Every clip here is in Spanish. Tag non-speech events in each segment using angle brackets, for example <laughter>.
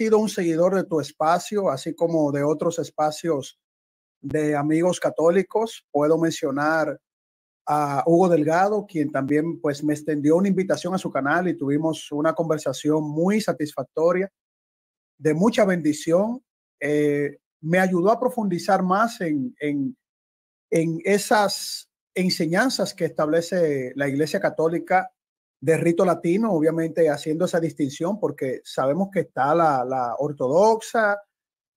sido un seguidor de tu espacio, así como de otros espacios de amigos católicos. Puedo mencionar a Hugo Delgado, quien también pues me extendió una invitación a su canal y tuvimos una conversación muy satisfactoria, de mucha bendición. Eh, me ayudó a profundizar más en, en, en esas enseñanzas que establece la Iglesia Católica de rito latino, obviamente haciendo esa distinción, porque sabemos que está la, ortodoxa,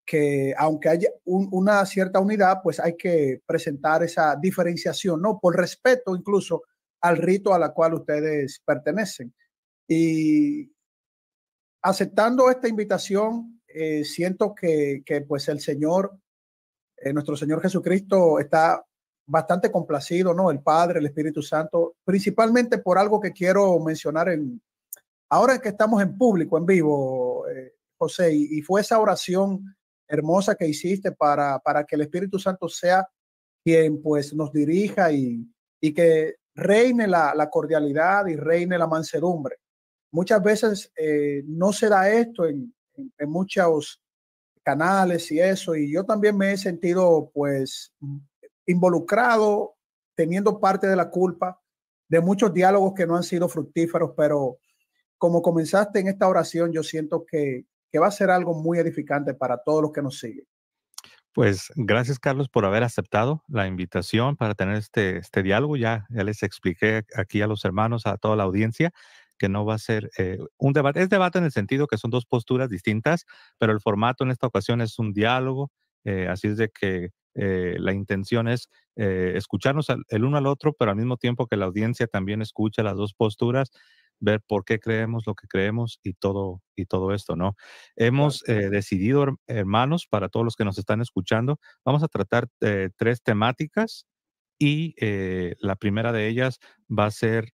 que aunque haya una cierta unidad, pues hay que presentar esa diferenciación, ¿no? Por respeto incluso al rito a la cual ustedes pertenecen. Y aceptando esta invitación, eh, siento que, pues el Señor, eh, nuestro Señor Jesucristo, está bastante complacido, ¿no? El Padre, el Espíritu Santo, principalmente por algo que quiero mencionar en, ahora que estamos en público, en vivo, eh, José, y, fue esa oración hermosa que hiciste para, para que el Espíritu Santo sea quien pues nos dirija y, y que reine la, cordialidad y reine la mansedumbre. Muchas veces eh, no se da esto en, en muchos canales y eso, y yo también me he sentido pues involucrado, teniendo parte de la culpa de muchos diálogos que no han sido fructíferos, pero como comenzaste en esta oración, yo siento que, va a ser algo muy edificante para todos los que nos siguen. Pues gracias, Carlos, por haber aceptado la invitación para tener este, este diálogo. Ya, ya les expliqué aquí a los hermanos, a toda la audiencia, que no va a ser eh, un debate. Es debate en el sentido que son dos posturas distintas, pero el formato en esta ocasión es un diálogo. Eh, así es de que eh, la intención es eh, escucharnos el uno al otro, pero al mismo tiempo que la audiencia también escucha las dos posturas, ver por qué creemos lo que creemos y todo, y todo esto, ¿no? Hemos eh, decidido, hermanos, para todos los que nos están escuchando, vamos a tratar tres temáticas y la primera de ellas va a ser,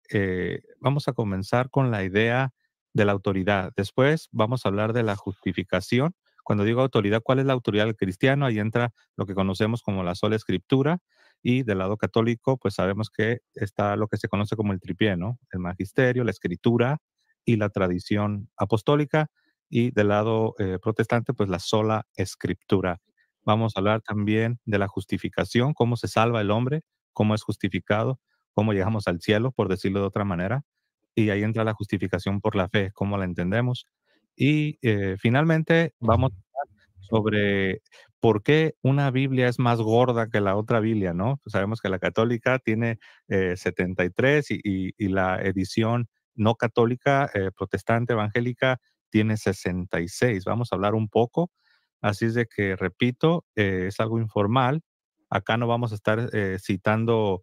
vamos a comenzar con la idea de la autoridad. Después vamos a hablar de la justificación cuando digo autoridad, ¿cuál es la autoridad del cristiano? Ahí entra lo que conocemos como la sola escritura y del lado católico, pues sabemos que está lo que se conoce como el tripié, ¿no? El magisterio, la escritura y la tradición apostólica y del lado eh, protestante, pues la sola escritura. Vamos a hablar también de la justificación, cómo se salva el hombre, cómo es justificado, cómo llegamos al cielo, por decirlo de otra manera. Y ahí entra la justificación por la fe, cómo la entendemos, y eh, finalmente vamos a hablar sobre por qué una Biblia es más gorda que la otra Biblia, ¿no? sabemos que la católica tiene 73 eh, y, la edición no católica, eh, protestante, evangélica, tiene 66. Vamos a hablar un poco. Así es de que, repito, es algo informal. Acá no vamos a estar citando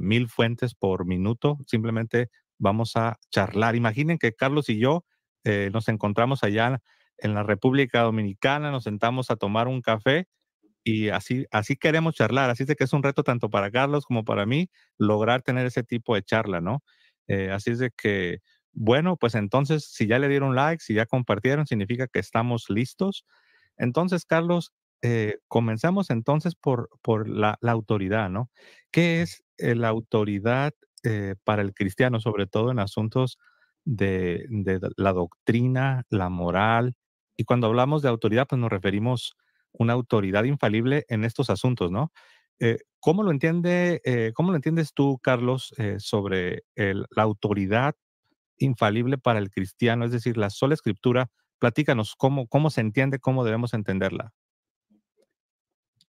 mil fuentes por minuto, simplemente vamos a charlar. Imaginen que Carlos y yo eh, nos encontramos allá en la República Dominicana, nos sentamos a tomar un café y así, así queremos charlar. Así es que es un reto tanto para Carlos como para mí lograr tener ese tipo de charla, ¿no? Eh, así es de que, bueno, pues entonces, si ya le dieron like, si ya compartieron, significa que estamos listos. Entonces, Carlos, eh, comenzamos entonces por, por la, autoridad, ¿no? ¿Qué es la autoridad para el cristiano, sobre todo en asuntos de, la doctrina, la moral. Y cuando hablamos de autoridad, pues nos referimos a una autoridad infalible en estos asuntos, ¿no? Eh, ¿cómo, lo entiende, eh, ¿Cómo lo entiendes tú, Carlos, eh, sobre la autoridad infalible para el cristiano? Es decir, la sola escritura, platícanos cómo, cómo se entiende, cómo debemos entenderla.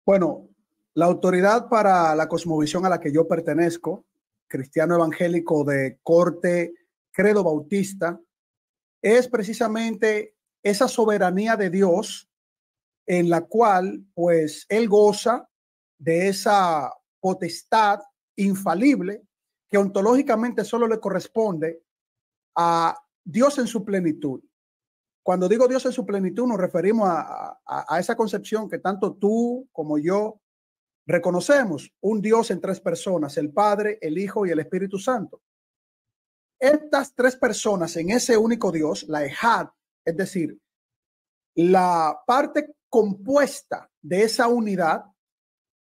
Bueno, la autoridad para la cosmovisión a la que yo pertenezco, cristiano evangélico de corte Credo Bautista, es precisamente esa soberanía de Dios en la cual pues él goza de esa potestad infalible que ontológicamente solo le corresponde a Dios en su plenitud. Cuando digo Dios en su plenitud nos referimos a, a esa concepción que tanto tú como yo reconocemos, un Dios en tres personas, el Padre, el Hijo y el Espíritu Santo. Estas tres personas en ese único Dios, la Ejad, es decir, la parte compuesta de esa unidad,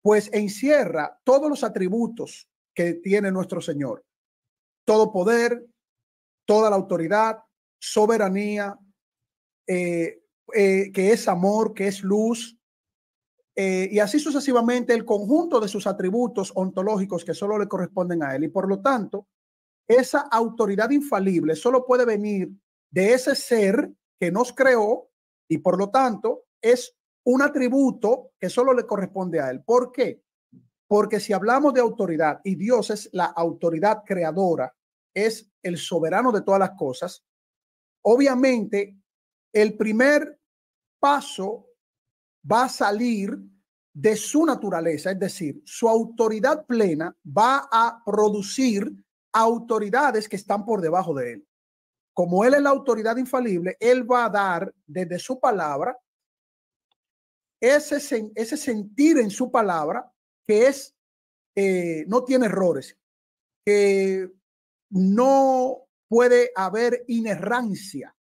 pues encierra todos los atributos que tiene nuestro Señor. Todo poder, toda la autoridad, soberanía, eh, eh, que es amor, que es luz, eh, y así sucesivamente el conjunto de sus atributos ontológicos que solo le corresponden a él. Y por lo tanto, esa autoridad infalible solo puede venir de ese ser que nos creó y por lo tanto es un atributo que solo le corresponde a él. ¿Por qué? Porque si hablamos de autoridad y Dios es la autoridad creadora, es el soberano de todas las cosas, obviamente el primer paso va a salir de su naturaleza, es decir, su autoridad plena va a producir autoridades que están por debajo de él. Como él es la autoridad infalible, él va a dar desde su palabra ese, ese sentir en su palabra que es, eh, no tiene errores, que no puede haber inerrancia,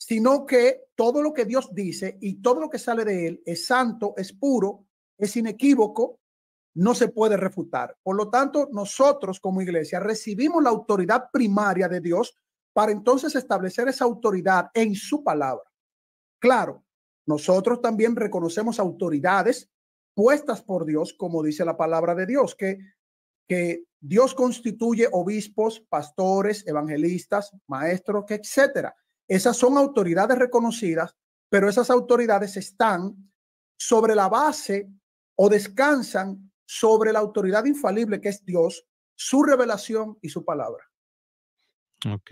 sino que todo lo que Dios dice y todo lo que sale de él es santo, es puro, es inequívoco, no se puede refutar. Por lo tanto, nosotros como iglesia recibimos la autoridad primaria de Dios para entonces establecer esa autoridad en su palabra. Claro, nosotros también reconocemos autoridades puestas por Dios, como dice la palabra de Dios, que, que Dios constituye obispos, pastores, evangelistas, maestros, etcétera. Esas son autoridades reconocidas, pero esas autoridades están sobre la base o descansan sobre la autoridad infalible que es Dios, su revelación y su palabra. Ok,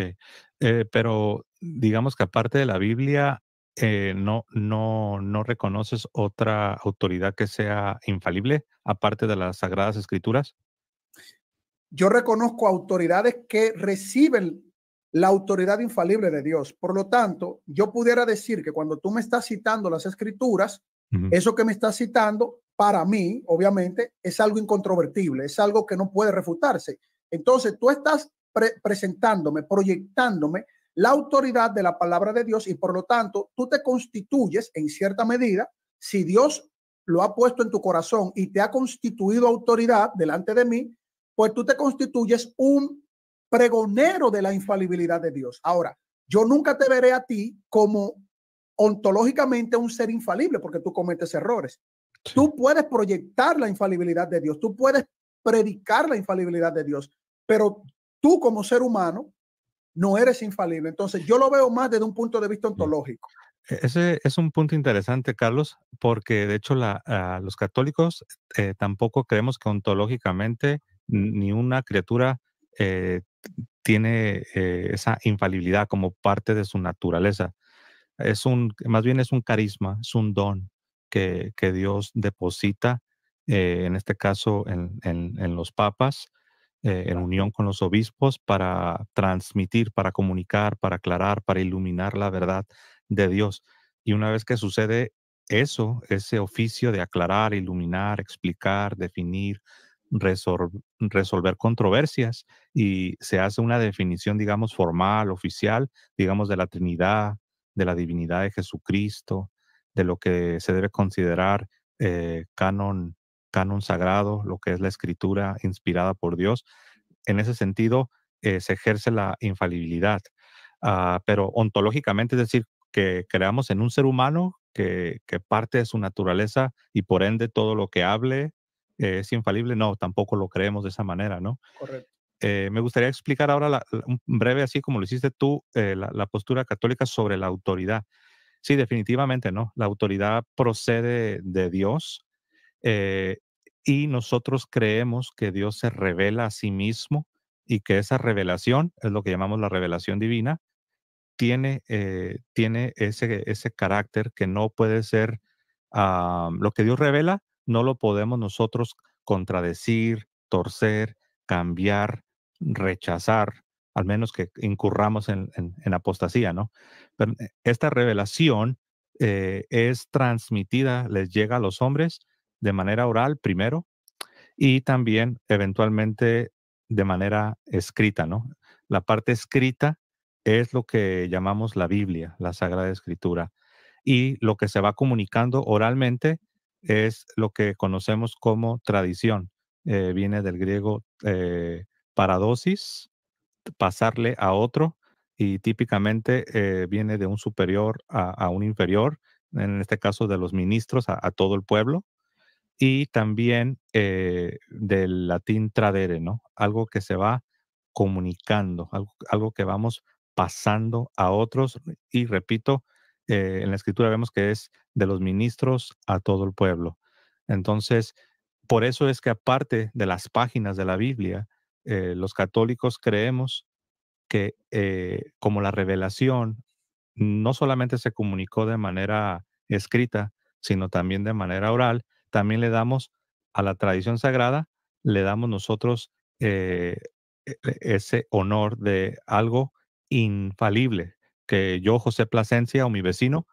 eh, pero digamos que aparte de la Biblia, eh, no, no, no reconoces otra autoridad que sea infalible, aparte de las Sagradas Escrituras? Yo reconozco autoridades que reciben la autoridad infalible de Dios. Por lo tanto, yo pudiera decir que cuando tú me estás citando las Escrituras, eso que me estás citando para mí, obviamente, es algo incontrovertible, es algo que no puede refutarse. Entonces, tú estás presentándome, proyectándome la autoridad de la palabra de Dios y por lo tanto, tú te constituyes en cierta medida, si Dios lo ha puesto en tu corazón y te ha constituido autoridad delante de mí, pues tú te constituyes un pregonero de la infalibilidad de Dios. Ahora, yo nunca te veré a ti como ontológicamente un ser infalible porque tú cometes errores. Tú puedes proyectar la infalibilidad de Dios, tú puedes predicar la infalibilidad de Dios, pero tú como ser humano no eres infalible. Entonces yo lo veo más desde un punto de vista mm. ontológico. E, ese es un punto interesante, Carlos, porque de hecho los católicos eh, tampoco creemos que ontológicamente ni una criatura eh, tiene eh, esa infalibilidad como parte de su naturaleza. Es un, más bien es un carisma, es un don que, Dios deposita, eh, en este caso en, los papas, eh, en unión con los obispos, para transmitir, para comunicar, para aclarar, para iluminar la verdad de Dios. Y una vez que sucede eso, ese oficio de aclarar, iluminar, explicar, definir, resolver controversias y se hace una definición, digamos, formal, oficial, digamos, de la Trinidad, de la divinidad de Jesucristo, de lo que se debe considerar eh, canon, canon sagrado, lo que es la escritura inspirada por Dios. En ese sentido, eh, se ejerce la infalibilidad, ah, pero ontológicamente, es decir, que creamos en un ser humano que, parte de su naturaleza y por ende todo lo que hable eh, es infalible, no, tampoco lo creemos de esa manera, ¿no? Correcto. me gustaría explicar ahora, breve, así como lo hiciste tú, la, postura católica sobre la autoridad. Sí, definitivamente no. La autoridad procede de Dios eh, y nosotros creemos que Dios se revela a sí mismo y que esa revelación, es lo que llamamos la revelación divina, tiene, eh, tiene ese, ese carácter que no puede ser, ah, lo que Dios revela, no lo podemos nosotros contradecir, torcer, cambiar, rechazar al menos que incurramos en, apostasía, ¿no? Pero eh, esta revelación eh, es transmitida, les llega a los hombres de manera oral primero y también eventualmente de manera escrita, ¿no? La parte escrita es lo que llamamos la Biblia, la Sagrada Escritura, y lo que se va comunicando oralmente es lo que conocemos como tradición. Eh, viene del griego paradosis, pasarle a otro y típicamente eh, viene de un superior a, un inferior, en este caso de los ministros a, todo el pueblo, y también eh, del latín tradere, ¿no? Algo que se va comunicando, algo, algo que vamos pasando a otros, y repito, eh, en la escritura vemos que es de los ministros a todo el pueblo. Entonces, por eso es que aparte de las páginas de la Biblia, eh, los católicos creemos que eh, como la revelación no solamente se comunicó de manera escrita, sino también de manera oral, también le damos a la tradición sagrada, le damos nosotros eh, e, e, ese honor de algo infalible, que yo, José Plasencia o mi vecino,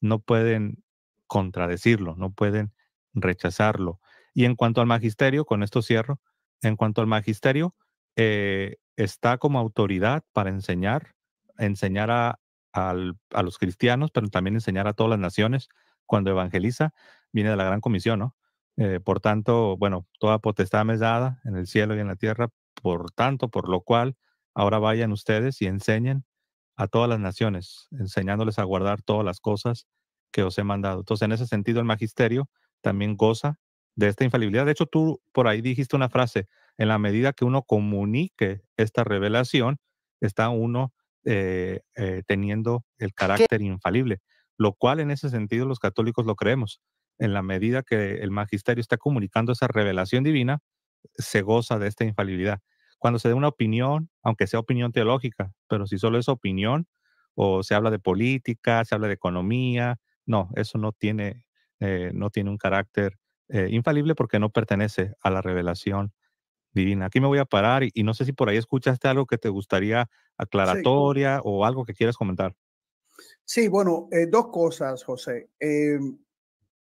no pueden contradecirlo, no pueden rechazarlo. Y en cuanto al magisterio, con esto cierro, en cuanto al magisterio, eh, está como autoridad para enseñar, enseñar a, los cristianos, pero también enseñar a todas las naciones cuando evangeliza, viene de la gran comisión, ¿no? Eh, por tanto, bueno, toda potestad me es dada en el cielo y en la tierra, por tanto, por lo cual, ahora vayan ustedes y enseñen a todas las naciones, enseñándoles a guardar todas las cosas que os he mandado. Entonces, en ese sentido, el magisterio también goza de esta infalibilidad. De hecho, tú por ahí dijiste una frase, en la medida que uno comunique esta revelación, está uno eh, eh, teniendo el carácter infalible, lo cual en ese sentido los católicos lo creemos. En la medida que el magisterio está comunicando esa revelación divina, se goza de esta infalibilidad. Cuando se da una opinión, aunque sea opinión teológica, pero si solo es opinión, o se habla de política, se habla de economía, no, eso no tiene, eh, no tiene un carácter eh, infalible porque no pertenece a la revelación divina. Aquí me voy a parar y, no sé si por ahí escuchaste algo que te gustaría aclaratoria o algo que quieras comentar. Sí, bueno, eh, dos cosas, José. Em,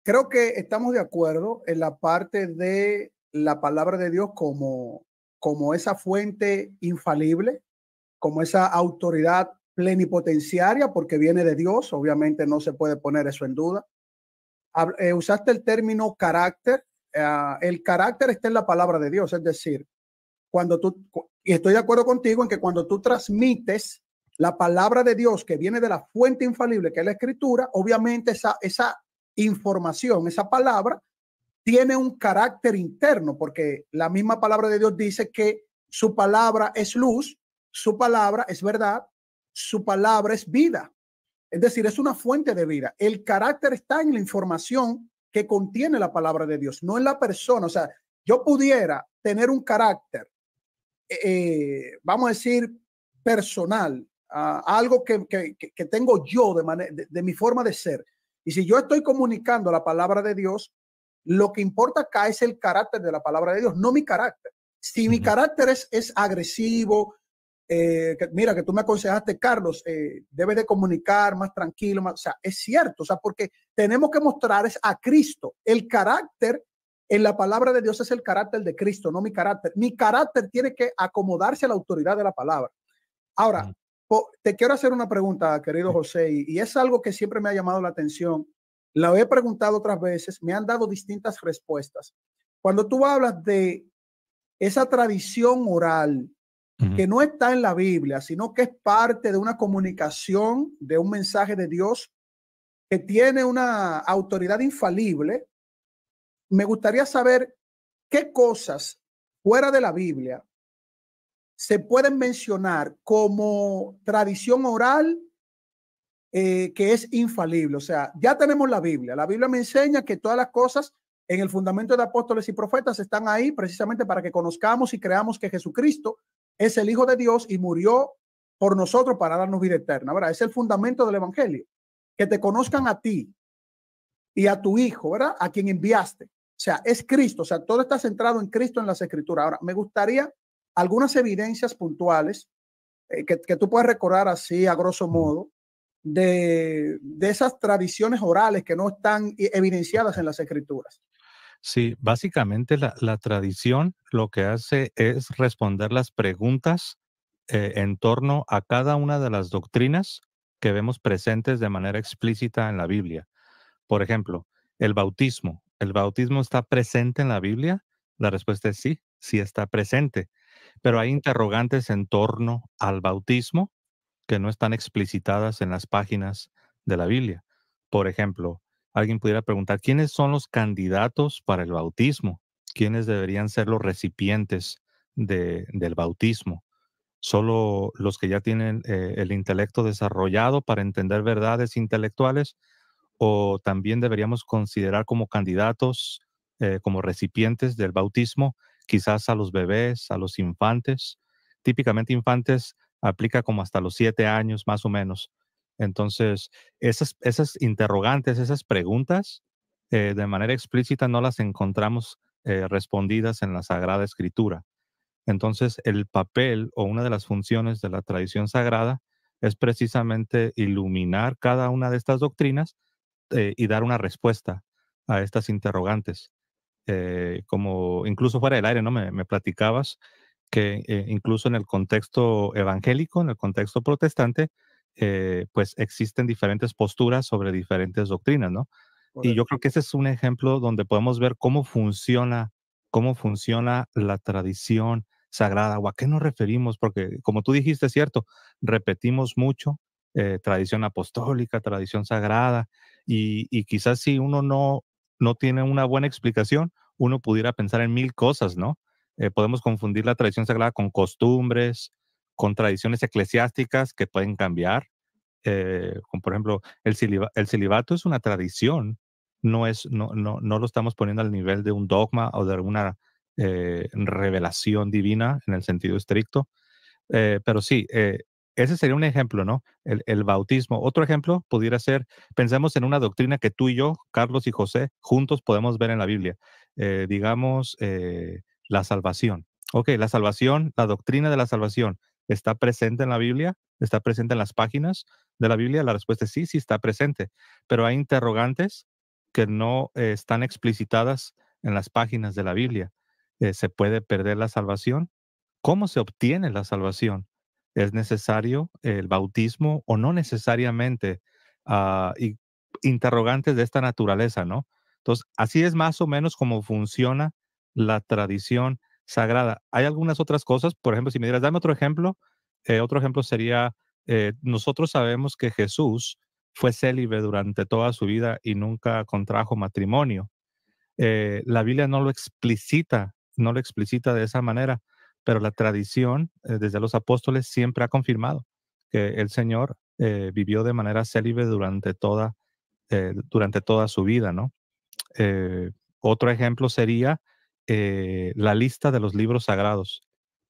creo que estamos de acuerdo en la parte de la palabra de Dios como, como esa fuente infalible, como esa autoridad plenipotenciaria, porque viene de Dios, obviamente no se puede poner eso en duda. Eh, usaste el término carácter. Ah, el carácter está en la palabra de Dios, es decir, cuando tú, y estoy de acuerdo contigo en que cuando tú transmites la palabra de Dios que viene de la fuente infalible, que es la escritura, obviamente esa, esa información, esa palabra, tiene un carácter interno, porque la misma palabra de Dios dice que su palabra es luz, su palabra es verdad, su palabra es vida. Es decir, es una fuente de vida. El carácter está en la información que contiene la palabra de Dios, no en la persona. O sea, yo pudiera tener un carácter, eh, vamos a decir, personal, algo que, tengo yo de, mi forma de ser. Y si yo estoy comunicando la palabra de Dios, lo que importa acá es el carácter de la palabra de Dios, no mi carácter. Si mi carácter es, es agresivo, eh, mira, que tú me aconsejaste, Carlos, eh, debes de comunicar más tranquilo, o sea, es cierto, o sea, porque tenemos que mostrar es a Cristo. El carácter en la palabra de Dios es el carácter de Cristo, no mi carácter. Mi carácter tiene que acomodarse a la autoridad de la palabra. Ahora, te quiero hacer una pregunta, querido José, y, es algo que siempre me ha llamado la atención. La he preguntado otras veces, me han dado distintas respuestas. Cuando tú hablas de esa tradición oral, que no está en la Biblia, sino que es parte de una comunicación, de un mensaje de Dios que tiene una autoridad infalible, me gustaría saber qué cosas fuera de la Biblia se pueden mencionar como tradición oral eh, que es infalible. O sea, ya tenemos la Biblia. La Biblia me enseña que todas las cosas en el fundamento de apóstoles y profetas están ahí precisamente para que conozcamos y creamos que Jesucristo es el Hijo de Dios y murió por nosotros para darnos vida eterna. ¿verdad? Es el fundamento del Evangelio. Que te conozcan a ti y a tu Hijo, ¿verdad? A quien enviaste. O sea, es Cristo. O sea, todo está centrado en Cristo en las Escrituras. Ahora, me gustaría algunas evidencias puntuales eh, que, que, tú puedas recordar así, a grosso modo, de, de esas tradiciones orales que no están e-, evidenciadas en las Escrituras. Sí, básicamente la, tradición lo que hace es responder las preguntas eh, en torno a cada una de las doctrinas que vemos presentes de manera explícita en la Biblia. Por ejemplo, el bautismo. ¿El bautismo está presente en la Biblia? La respuesta es sí, sí está presente. Pero hay interrogantes en torno al bautismo que no están explicitadas en las páginas de la Biblia. Por ejemplo, alguien pudiera preguntar, ¿quiénes son los candidatos para el bautismo? ¿Quiénes deberían ser los recipientes del bautismo? ¿Solo los que ya tienen eh, el intelecto desarrollado para entender verdades intelectuales? ¿O también deberíamos considerar como candidatos, eh, como recipientes del bautismo, quizás a los bebés, a los infantes? Típicamente infantes aplica como hasta los siete años más o menos entonces, esas, interrogantes, esas preguntas, eh, de manera explícita no las encontramos eh, respondidas en la Sagrada Escritura. Entonces, el papel o una de las funciones de la tradición sagrada es precisamente iluminar cada una de estas doctrinas eh, y dar una respuesta a estas interrogantes. como incluso fuera del aire, ¿no? me platicabas que incluso en el contexto evangélico, en el contexto protestante, eh, pues existen diferentes posturas sobre diferentes doctrinas, ¿no? Y yo creo que ese es un ejemplo donde podemos ver cómo funciona, cómo funciona la tradición sagrada o a qué nos referimos, porque como tú dijiste, es cierto, repetimos mucho eh, tradición apostólica, tradición sagrada, y, quizás si uno no, no tiene una buena explicación, uno pudiera pensar en mil cosas, ¿no? Eh, podemos confundir la tradición sagrada con costumbres, con tradiciones eclesiásticas que pueden cambiar. Eh, como por ejemplo, el, celibato es una tradición, no, es, no, lo estamos poniendo al nivel de un dogma o de alguna eh, revelación divina en el sentido estricto. Eh, pero sí, ese sería un ejemplo, ¿no? El, bautismo. Otro ejemplo pudiera ser, pensemos en una doctrina que tú y yo, Carlos y José, juntos podemos ver en la Biblia. digamos, la salvación. Ok, la salvación, la doctrina de la salvación. ¿Está presente en la Biblia? ¿Está presente en las páginas de la Biblia? La respuesta es sí, sí está presente, pero hay interrogantes que no eh, están explicitadas en las páginas de la Biblia. Eh, ¿Se puede perder la salvación? ¿Cómo se obtiene la salvación? ¿Es necesario el bautismo o no necesariamente? Ah, interrogantes de esta naturaleza, ¿no? Entonces, así es más o menos como funciona la tradición sagrada. Hay algunas otras cosas, por ejemplo, si me dieras, dame otro ejemplo, eh, otro ejemplo sería, eh, nosotros sabemos que Jesús fue célibe durante toda su vida y nunca contrajo matrimonio. Eh, la Biblia no lo explicita, no lo explicita de esa manera, pero la tradición desde los apóstoles siempre ha confirmado que el Señor vivió de manera célibe durante toda, durante toda su vida, ¿no? otro ejemplo sería eh, la lista de los libros sagrados.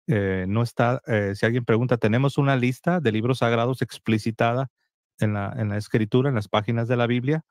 Eh, no está, eh, si alguien pregunta, tenemos una lista de libros sagrados explicitada en la, en la escritura, en las páginas de la Biblia.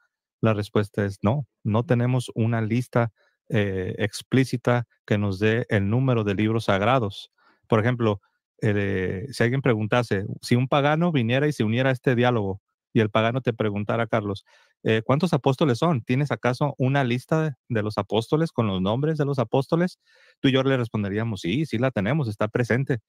La respuesta es no, no tenemos una lista explícita que nos dé el número de libros sagrados. Por ejemplo, si alguien preguntase, si un pagano viniera y se uniera a este diálogo y el pagano te preguntara, Carlos, eh, ¿cuántos apóstoles son? ¿Tienes acaso una lista de, los apóstoles con los nombres de los apóstoles? Tú y yo le responderíamos, sí, sí la tenemos, está presente.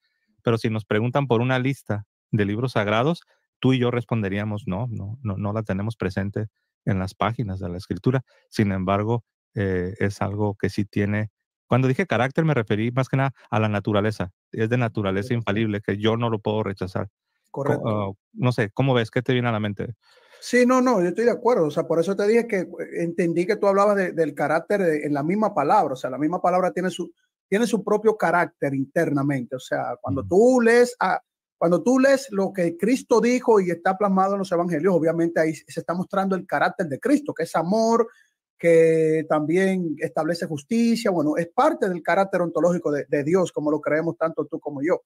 Pero si nos preguntan por una lista de libros sagrados, tú y yo responderíamos, no, no, no, la tenemos presente en las páginas de la escritura. Sin embargo, eh, es algo que sí tiene... Cuando dije carácter me referí más que nada a la naturaleza. Es de naturaleza infalible, que yo no lo puedo rechazar. Correcto. Ah, no sé, ¿cómo ves? ¿Qué te viene a la mente? Sí, no, no, yo estoy de acuerdo. O sea, por eso te dije que eh, entendí que tú hablabas del carácter en la misma palabra. O sea, la misma palabra tiene su, tiene su propio carácter internamente. O sea, cuando tú lees a, cuando tú lees lo que Cristo dijo y está plasmado en los evangelios, obviamente ahí se está mostrando el carácter de Cristo, que es amor, que también establece justicia, bueno, es parte del carácter ontológico de, Dios, como lo creemos tanto tú como yo.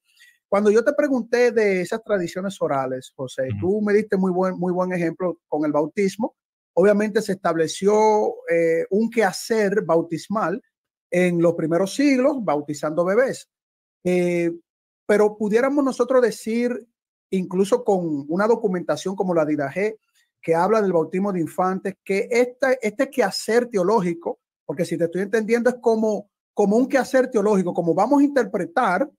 Cuando yo te pregunté de esas tradiciones orales, José, tú me diste muy buen, muy buen ejemplo con el bautismo. Obviamente se estableció eh, un quehacer bautismal en los primeros siglos, bautizando bebés. Eh, pero pudiéramos nosotros decir, incluso con una documentación como la dirajé, que habla del bautismo de infantes, que este quehacer teológico, porque si te estoy entendiendo es como, como un quehacer teológico, como vamos a interpretar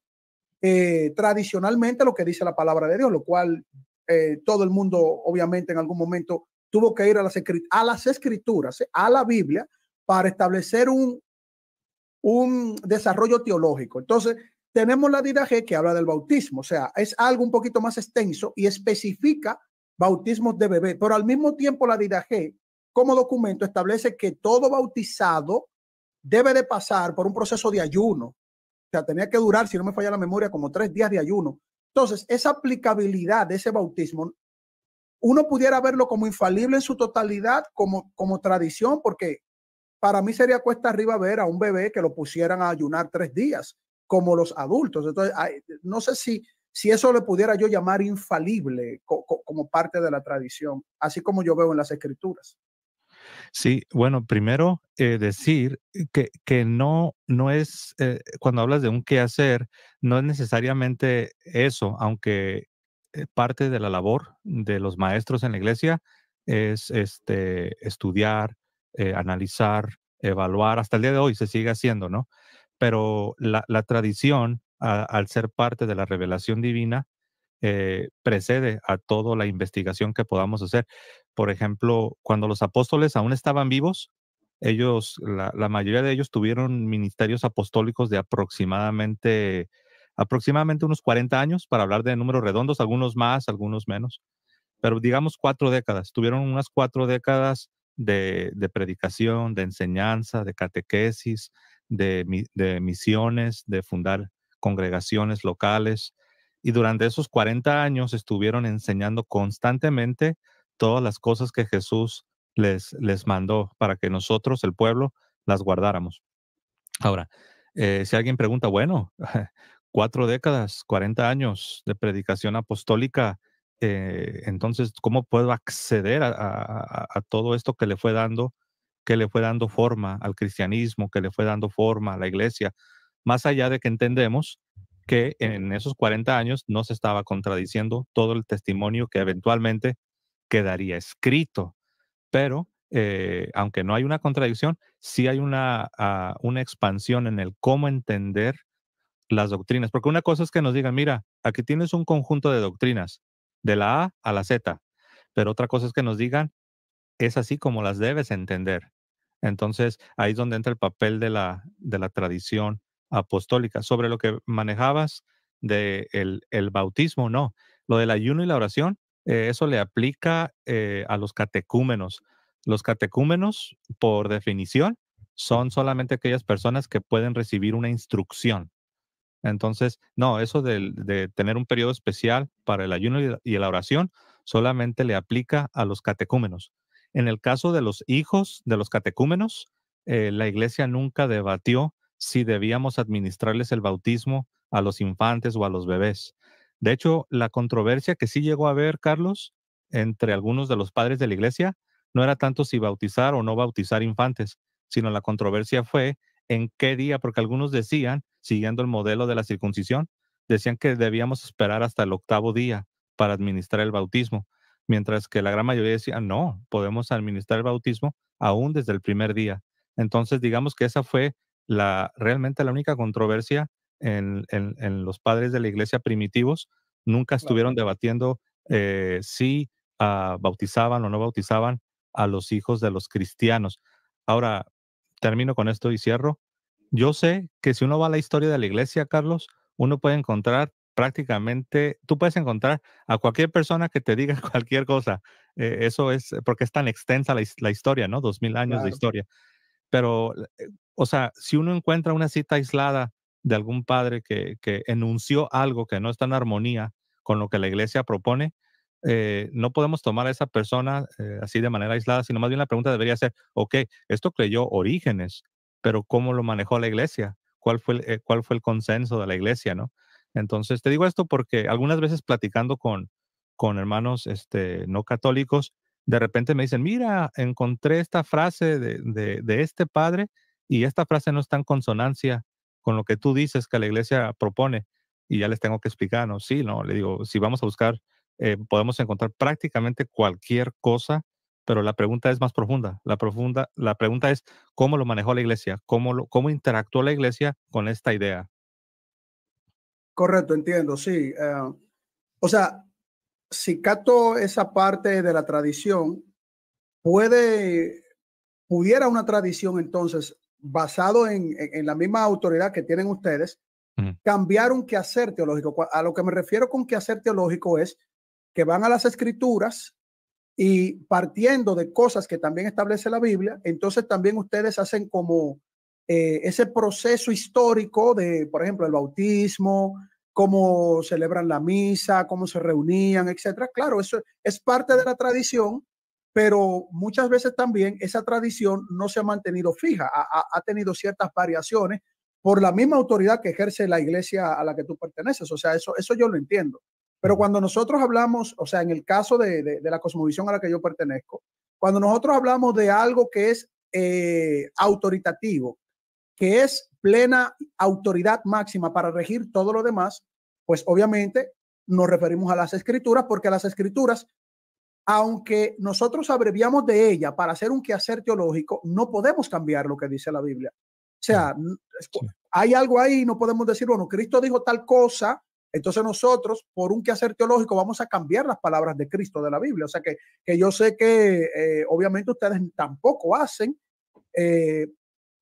eh, tradicionalmente lo que dice la palabra de Dios, lo cual eh, todo el mundo obviamente en algún momento tuvo que ir a las, a las escrituras, a la Biblia, para establecer un, un desarrollo teológico. Entonces, tenemos la didaje que habla del bautismo, o sea, es algo un poquito más extenso y especifica bautismos de bebé, pero al mismo tiempo la Didaje como documento establece que todo bautizado debe de pasar por un proceso de ayuno. O sea, tenía que durar, si no me falla la memoria, como tres días de ayuno. Entonces, esa aplicabilidad de ese bautismo, uno pudiera verlo como infalible en su totalidad, como, como tradición, porque para mí sería cuesta arriba ver a un bebé que lo pusieran a ayunar tres días, como los adultos. Entonces, no sé si si eso le pudiera yo llamar infalible como parte de la tradición, así como yo veo en las escrituras. Sí, bueno, primero eh, decir que, que, no, no es, eh, cuando hablas de un qué hacer, no es necesariamente eso, aunque eh, parte de la labor de los maestros en la iglesia es este, estudiar, analizar, evaluar, hasta el día de hoy se sigue haciendo, ¿no? Pero la tradición al ser parte de la revelación divina, eh, precede a toda la investigación que podamos hacer. Por ejemplo, cuando los apóstoles aún estaban vivos, ellos, la, mayoría de ellos tuvieron ministerios apostólicos de aproximadamente, aproximadamente unos 40 años, para hablar de números redondos, algunos más, algunos menos, pero digamos cuatro décadas. Tuvieron unas cuatro décadas de, predicación, de enseñanza, de catequesis, de misiones, de fundar congregaciones locales y durante esos 40 años estuvieron enseñando constantemente todas las cosas que Jesús les, les mandó para que nosotros, el pueblo, las guardáramos. Ahora, eh, si alguien pregunta, bueno, <laughs> cuatro décadas, 40 años de predicación apostólica, eh, entonces, ¿cómo puedo acceder a, a, todo esto que le fue dando, que le fue dando forma al cristianismo, que le fue dando forma a la iglesia, más allá de que entendemos que en esos 40 años no se estaba contradiciendo todo el testimonio que eventualmente quedaría escrito. Pero, eh, aunque no hay una contradicción, sí hay una, ah, una expansión en el cómo entender las doctrinas. Porque una cosa es que nos digan, mira, aquí tienes un conjunto de doctrinas, de la A a la Z. Pero otra cosa es que nos digan, es así como las debes entender. Entonces, ahí es donde entra el papel de la, de la tradición, apostólica, sobre lo que manejabas del de el, bautismo, no. Lo del ayuno y la oración, eh, eso le aplica eh, a los catecúmenos. Los catecúmenos, por definición, son solamente aquellas personas que pueden recibir una instrucción. Entonces, no, eso de, tener un periodo especial para el ayuno y la, oración solamente le aplica a los catecúmenos. En el caso de los hijos de los catecúmenos, eh, la iglesia nunca debatió si debíamos administrarles el bautismo a los infantes o a los bebés. De hecho, la controversia que sí llegó a haber, Carlos, entre algunos de los padres de la iglesia, no era tanto si bautizar o no bautizar infantes, sino la controversia fue en qué día, porque algunos decían, siguiendo el modelo de la circuncisión, decían que debíamos esperar hasta el octavo día para administrar el bautismo, mientras que la gran mayoría decía, no, podemos administrar el bautismo aún desde el primer día. Entonces, digamos que esa fue la, realmente la única controversia en, los padres de la iglesia primitivos, nunca estuvieron debatiendo eh, si ah, bautizaban o no bautizaban a los hijos de los cristianos. Ahora, termino con esto y cierro. Yo sé que si uno va a la historia de la iglesia, Carlos, uno puede encontrar prácticamente, tú puedes encontrar a cualquier persona que te diga <laughs> cualquier cosa. Eh, eso es porque es tan extensa la, historia, ¿no? Dos mil años de historia. Pero, eh, o sea, si uno encuentra una cita aislada de algún padre que, que enunció algo que no está en armonía con lo que la iglesia propone, eh, no podemos tomar a esa persona eh, así de manera aislada, sino más bien la pregunta debería ser, ok, esto creyó Orígenes, pero ¿cómo lo manejó la iglesia? ¿Cuál fue el, cuál fue el consenso de la iglesia, no? Entonces, te digo esto porque algunas veces platicando con, hermanos este, no católicos, de repente me dicen, mira, encontré esta frase de, este padre y esta frase no está en consonancia con lo que tú dices que la iglesia propone. Y ya les tengo que explicar, ¿no? Sí, no, le digo, si vamos a buscar, eh, podemos encontrar prácticamente cualquier cosa, pero la pregunta es más profunda. La, profunda, la pregunta es, ¿cómo lo manejó la iglesia? ¿Cómo, cómo interactuó la iglesia con esta idea? Correcto, entiendo, sí. Eh, o sea, si cato esa parte de la tradición, puede, pudiera una tradición entonces, basado en, la misma autoridad que tienen ustedes, cambiaron cambiar un quehacer teológico. A lo que me refiero con quehacer teológico es que van a las escrituras y partiendo de cosas que también establece la Biblia, entonces también ustedes hacen como eh, ese proceso histórico de, por ejemplo, el bautismo, cómo celebran la misa, cómo se reunían, etcétera. Claro, eso es parte de la tradición, pero muchas veces también esa tradición no se ha mantenido fija, ha, tenido ciertas variaciones por la misma autoridad que ejerce la iglesia a la que tú perteneces. O sea, eso, eso yo lo entiendo. Pero cuando nosotros hablamos, o sea, en el caso de, la cosmovisión a la que yo pertenezco, cuando nosotros hablamos de algo que es eh, autoritativo, que es plena autoridad máxima para regir todo lo demás, pues obviamente nos referimos a las escrituras porque las escrituras, aunque nosotros abreviamos de ella para hacer un quehacer teológico, no podemos cambiar lo que dice la Biblia. O sea, hay algo ahí, no podemos decir, bueno, Cristo dijo tal cosa, entonces nosotros, por un quehacer teológico, vamos a cambiar las palabras de Cristo de la Biblia. O sea que, yo sé que eh, obviamente ustedes tampoco hacen, eh,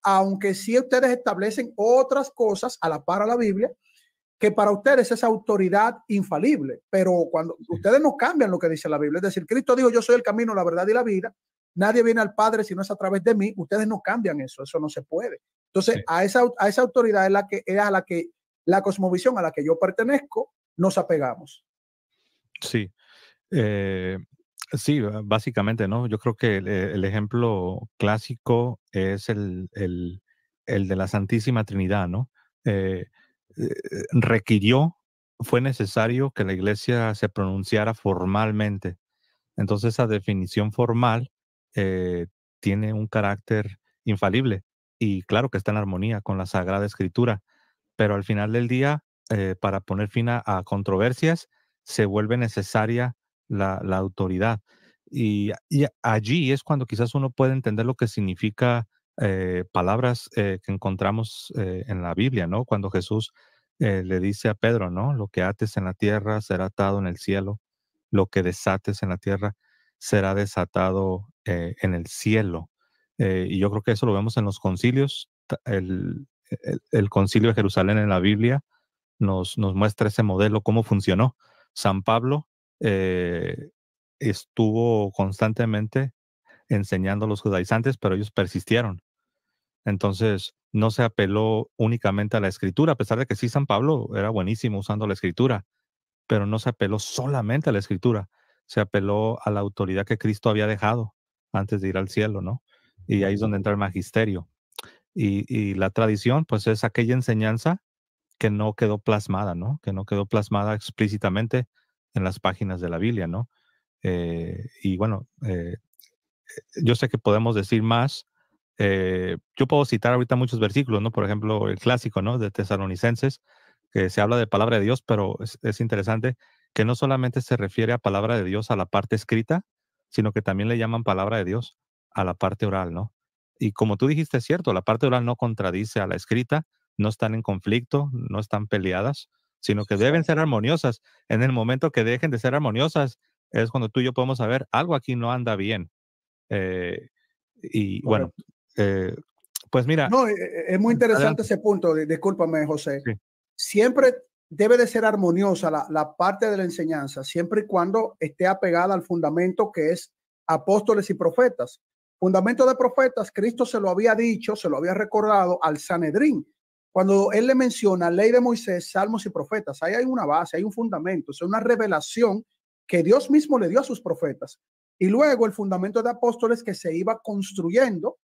aunque si ustedes establecen otras cosas a la par a la Biblia, que para ustedes es autoridad infalible, pero cuando ustedes no cambian lo que dice la Biblia, es decir, Cristo dijo, yo soy el camino, la verdad y la vida, nadie viene al Padre si no es a través de mí, ustedes no cambian eso, eso no se puede. Entonces, a, esa, a esa autoridad es, la que, es a la que la cosmovisión a la que yo pertenezco, nos apegamos. Sí. Eh, Sí, básicamente, ¿no? Yo creo que el, eh, ejemplo clásico es el, de la Santísima Trinidad, ¿no? Eh, eh, requirió, fue necesario que la iglesia se pronunciara formalmente. Entonces esa definición formal tiene un carácter infalible y claro que está en armonía con la Sagrada Escritura, pero al final del día, para poner fin a controversias, se vuelve necesaria la, autoridad. Y, allí es cuando quizás uno puede entender lo que significa eh, palabras eh, que encontramos eh, en la Biblia, ¿no? Cuando Jesús le dice a Pedro, ¿no? Lo que ates en la tierra será atado en el cielo, lo que desates en la tierra será desatado en el cielo. y yo creo que eso lo vemos en los concilios. El, concilio de Jerusalén en la Biblia nos, nos muestra ese modelo, cómo funcionó. San Pablo eh, estuvo constantemente enseñando a los judaizantes, pero ellos persistieron. Entonces, no se apeló únicamente a la escritura, a pesar de que sí, San Pablo era buenísimo usando la escritura, pero no se apeló solamente a la escritura, se apeló a la autoridad que Cristo había dejado antes de ir al cielo, ¿no? Y ahí es donde mm. entra el magisterio. Y, y la tradición, pues es aquella enseñanza que no quedó plasmada, ¿no? Que no quedó plasmada explícitamente, en las páginas de la Biblia, ¿no? Eh, y bueno, eh, yo sé que podemos decir más. Eh, yo puedo citar ahorita muchos versículos, ¿no? Por ejemplo, el clásico, ¿no? De Tesalonicenses, que se habla de palabra de Dios, pero es, es interesante que no solamente se refiere a palabra de Dios a la parte escrita, sino que también le llaman palabra de Dios a la parte oral, ¿no? Y como tú dijiste, es cierto, la parte oral no contradice a la escrita, no están en conflicto, no están peleadas, sino que deben ser armoniosas. En el momento que dejen de ser armoniosas, es cuando tú y yo podemos saber algo aquí no anda bien. Eh, y bueno, eh, pues mira. No, e, e, es muy eh, interesante ese punto, discúlpame, José. Siempre debe de ser armoniosa la, la, parte de la enseñanza, siempre y cuando esté apegada al fundamento que es apóstoles y profetas. Fundamento de profetas, Cristo se lo había dicho, se lo había recordado al Sanedrín, cuando él le menciona ley de Moisés, salmos y profetas, ahí hay una base, hay un fundamento, es una revelación que Dios mismo le dio a sus profetas. Y luego el fundamento de apóstoles que se iba construyendo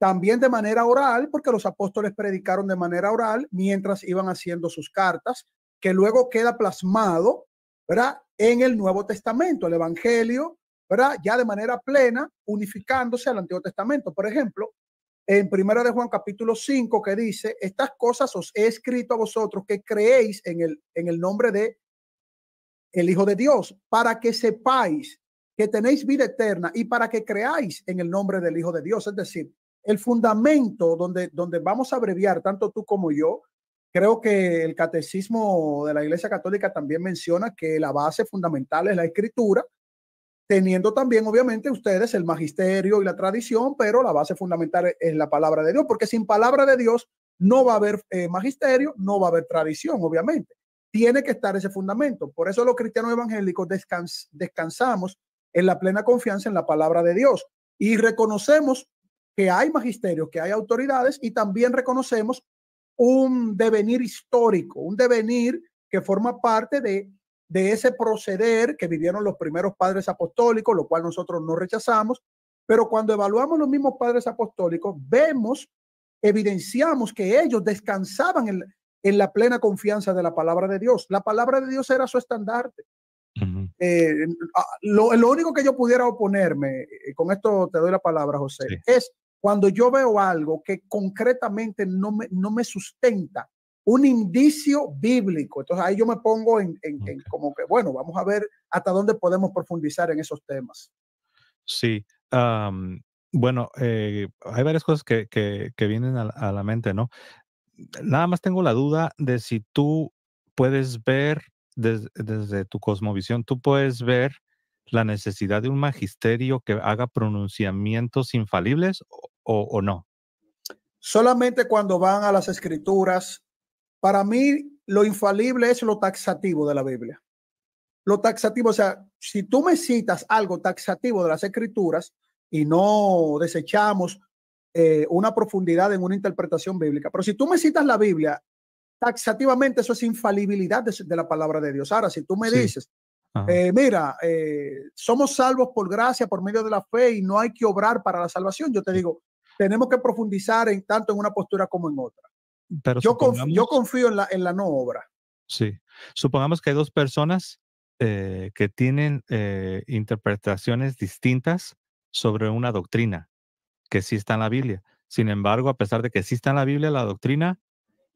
también de manera oral, porque los apóstoles predicaron de manera oral mientras iban haciendo sus cartas, que luego queda plasmado, ¿verdad? En el Nuevo Testamento, el Evangelio, ¿verdad? Ya de manera plena, unificándose al Antiguo Testamento. Por ejemplo, en Primera de Juan capítulo 5 que dice, estas cosas os he escrito a vosotros que creéis en el, en el nombre de el Hijo de Dios, para que sepáis que tenéis vida eterna y para que creáis en el nombre del Hijo de Dios. Es decir, el fundamento donde, donde vamos a abreviar tanto tú como yo, creo que el catecismo de la Iglesia Católica también menciona que la base fundamental es la escritura teniendo también, obviamente, ustedes el magisterio y la tradición, pero la base fundamental es la palabra de Dios, porque sin palabra de Dios no va a haber eh, magisterio, no va a haber tradición, obviamente. Tiene que estar ese fundamento. Por eso los cristianos evangélicos descansamos en la plena confianza en la palabra de Dios y reconocemos que hay magisterio, que hay autoridades y también reconocemos un devenir histórico, un devenir que forma parte de de ese proceder que vivieron los primeros padres apostólicos, lo cual nosotros no rechazamos, pero cuando evaluamos los mismos padres apostólicos, vemos, evidenciamos que ellos descansaban en, la plena confianza de la palabra de Dios. La palabra de Dios era su estandarte. Eh, ah, lo, único que yo pudiera oponerme, eh, con esto te doy la palabra, José, es cuando yo veo algo que concretamente no no me sustenta un indicio bíblico. Entonces ahí yo me pongo en, como que, bueno, vamos a ver hasta dónde podemos profundizar en esos temas. Sí. bueno, eh, hay varias cosas que, vienen a, la mente, ¿no? Nada más tengo la duda de si tú puedes ver desde tu cosmovisión, tú puedes ver la necesidad de un magisterio que haga pronunciamientos infalibles o no. Solamente cuando van a las escrituras para mí, lo infalible es lo taxativo de la Biblia. Lo taxativo, o sea, si tú me citas algo taxativo de las escrituras y no desechamos eh, una profundidad en una interpretación bíblica, pero si tú me citas la Biblia taxativamente, eso es infalibilidad de, la palabra de Dios. Ahora, si tú me dices, eh, mira, eh, somos salvos por gracia, por medio de la fe y no hay que obrar para la salvación, yo te digo, tenemos que profundizar en tanto en una postura como en otra yo, confío, yo confío en la, en la no obra. Sí. Supongamos que hay dos personas eh, que tienen eh, interpretaciones distintas sobre una doctrina que sí está en la Biblia. Sin embargo, a pesar de que sí está en la Biblia la doctrina,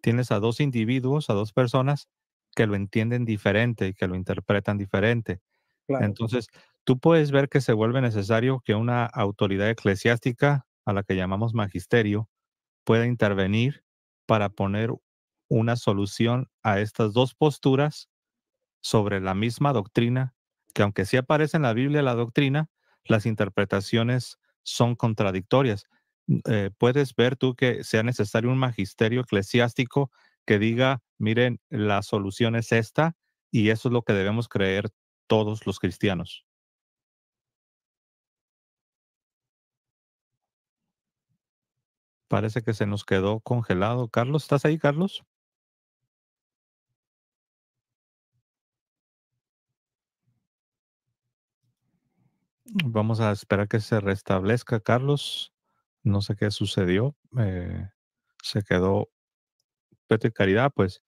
tienes a dos individuos, a dos personas que lo entienden diferente y que lo interpretan diferente. Entonces, tú puedes ver que se vuelve necesario que una autoridad eclesiástica, a la que llamamos magisterio, pueda intervenir para poner una solución a estas dos posturas sobre la misma doctrina, que aunque sí aparece en la Biblia la doctrina, las interpretaciones son contradictorias. Mm, eh, puedes ver tú que sea necesario un magisterio eclesiástico que diga, miren, la solución es esta y eso es lo que debemos creer todos los cristianos. Parece que se nos quedó congelado. Carlos, ¿estás ahí, Carlos? Vamos a esperar que se restablezca, Carlos. No sé qué sucedió. Eh, se quedó Pete Caridad, pues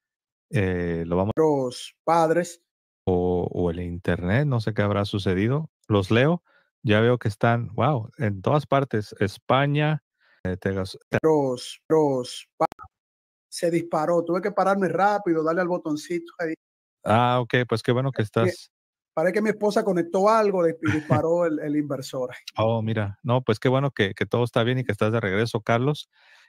eh, lo vamos. a Los padres. O, o el internet, no sé qué habrá sucedido. Los leo. Ya veo que están, wow, en todas partes. España, este se disparó. Tuve que pararme rápido, darle al botoncito Ah, ok, pues qué bueno que estás. Parece que mi esposa conectó algo y disparó el, inversor. Oh, mira, no, pues qué bueno que, que, todo está bien y que estás de regreso, Carlos.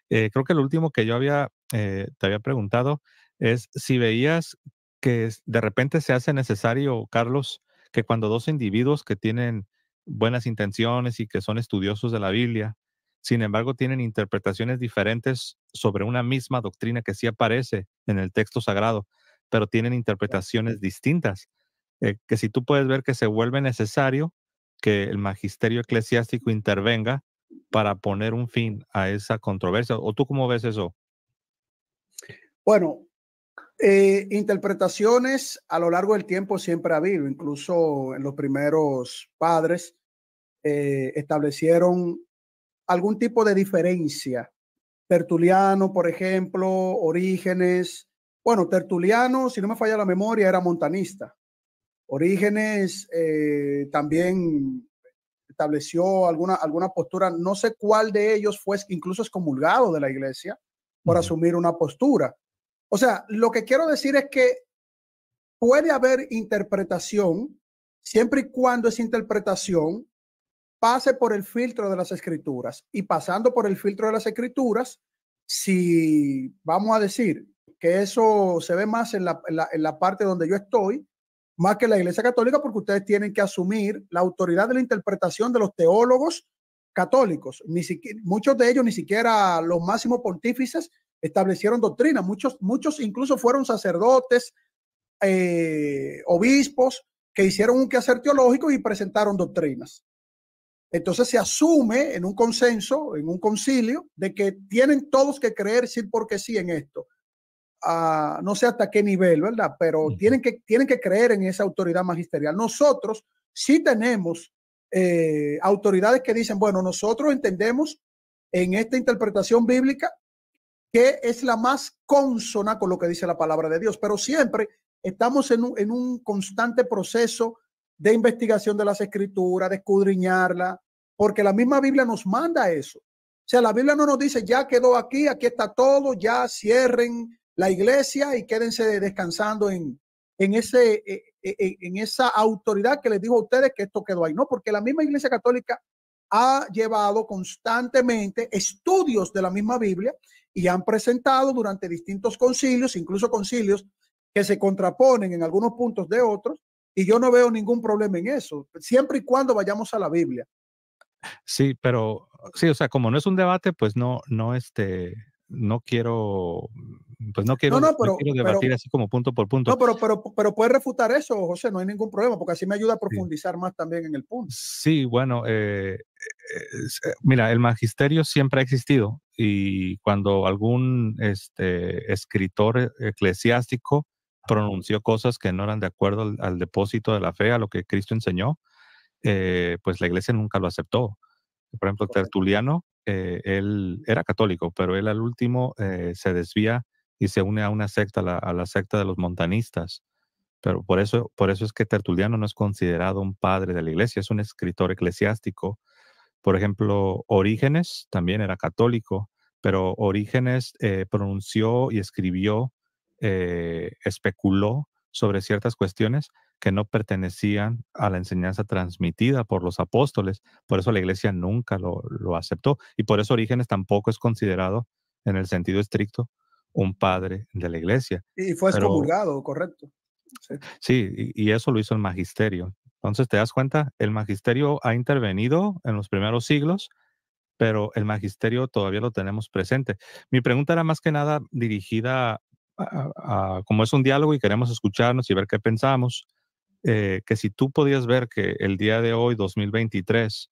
Eh, creo que lo último que yo había, eh, te había preguntado es si veías que de repente se hace necesario, Carlos, que cuando dos individuos que tienen buenas intenciones y que son estudiosos de la Biblia sin embargo, tienen interpretaciones diferentes sobre una misma doctrina que sí aparece en el texto sagrado, pero tienen interpretaciones distintas. Eh, que si tú puedes ver que se vuelve necesario que el magisterio eclesiástico intervenga para poner un fin a esa controversia. ¿O tú cómo ves eso? Bueno, eh, interpretaciones a lo largo del tiempo siempre ha habido, incluso en los primeros padres eh, establecieron algún tipo de diferencia. Tertuliano, por ejemplo, Orígenes. Bueno, Tertuliano, si no me falla la memoria, era montanista. Orígenes eh, también estableció alguna, alguna postura, no sé cuál de ellos fue incluso excomulgado de la iglesia por asumir una postura. O sea, lo que quiero decir es que puede haber interpretación siempre y cuando es interpretación pase por el filtro de las escrituras. Y pasando por el filtro de las escrituras, si vamos a decir que eso se ve más en la, parte donde yo estoy, más que la Iglesia Católica, porque ustedes tienen que asumir la autoridad de la interpretación de los teólogos católicos. muchos de ellos, ni siquiera los máximos pontífices, establecieron doctrina. Muchos, muchos incluso fueron sacerdotes, eh, obispos, que hicieron un quehacer teológico y presentaron doctrinas. Entonces se asume en un consenso, en un concilio, de que tienen todos que creer sí porque sí en esto. Ah, no sé hasta qué nivel, ¿verdad? Pero tienen que, tienen que creer en esa autoridad magisterial. Nosotros sí tenemos eh, autoridades que dicen, bueno, nosotros entendemos en esta interpretación bíblica que es la más consona con lo que dice la palabra de Dios, pero siempre estamos en un, en un constante proceso de investigación de las escrituras, de escudriñarla, porque la misma Biblia nos manda eso. O sea, la Biblia no nos dice, ya quedó aquí, aquí está todo, ya cierren la iglesia y quédense descansando en, ese, e, e, e, en esa autoridad que les dijo a ustedes que esto quedó ahí. No, porque la misma iglesia católica ha llevado constantemente estudios de la misma Biblia y han presentado durante distintos concilios, incluso concilios que se contraponen en algunos puntos de otros, y yo no veo ningún problema en eso, siempre y cuando vayamos a la Biblia. Sí, pero sí, o sea, como no es un debate, pues no, no, este, no quiero, pues no quiero, debatir así como punto por punto. No, pero, pero, pero puedes refutar eso, José, no hay ningún problema, porque así me ayuda a profundizar más también en el punto. Sí, bueno, eh, eh, mira, el magisterio siempre ha existido y cuando algún este, escritor eclesiástico pronunció cosas que no eran de acuerdo al, depósito de la fe, a lo que Cristo enseñó, eh, pues la iglesia nunca lo aceptó. Por ejemplo, Tertuliano, eh, él era católico, pero él al último eh, se desvía y se une a una secta, a la secta de los montanistas. Pero por eso, por eso es que Tertuliano no es considerado un padre de la iglesia, es un escritor eclesiástico. Por ejemplo, Orígenes también era católico, pero Orígenes pronunció y escribió eh, especuló sobre ciertas cuestiones que no pertenecían a la enseñanza transmitida por los apóstoles. Por eso la iglesia nunca lo, aceptó y por eso Orígenes tampoco es considerado en el sentido estricto un padre de la iglesia. Y fue excomulgado, correcto. Sí, y, eso lo hizo el magisterio. Entonces, ¿te das cuenta? El magisterio ha intervenido en los primeros siglos, pero el magisterio todavía lo tenemos presente. Mi pregunta era más que nada dirigida a como es un diálogo y queremos escucharnos y ver qué pensamos, eh, que si tú podías ver que el día de hoy, 2023,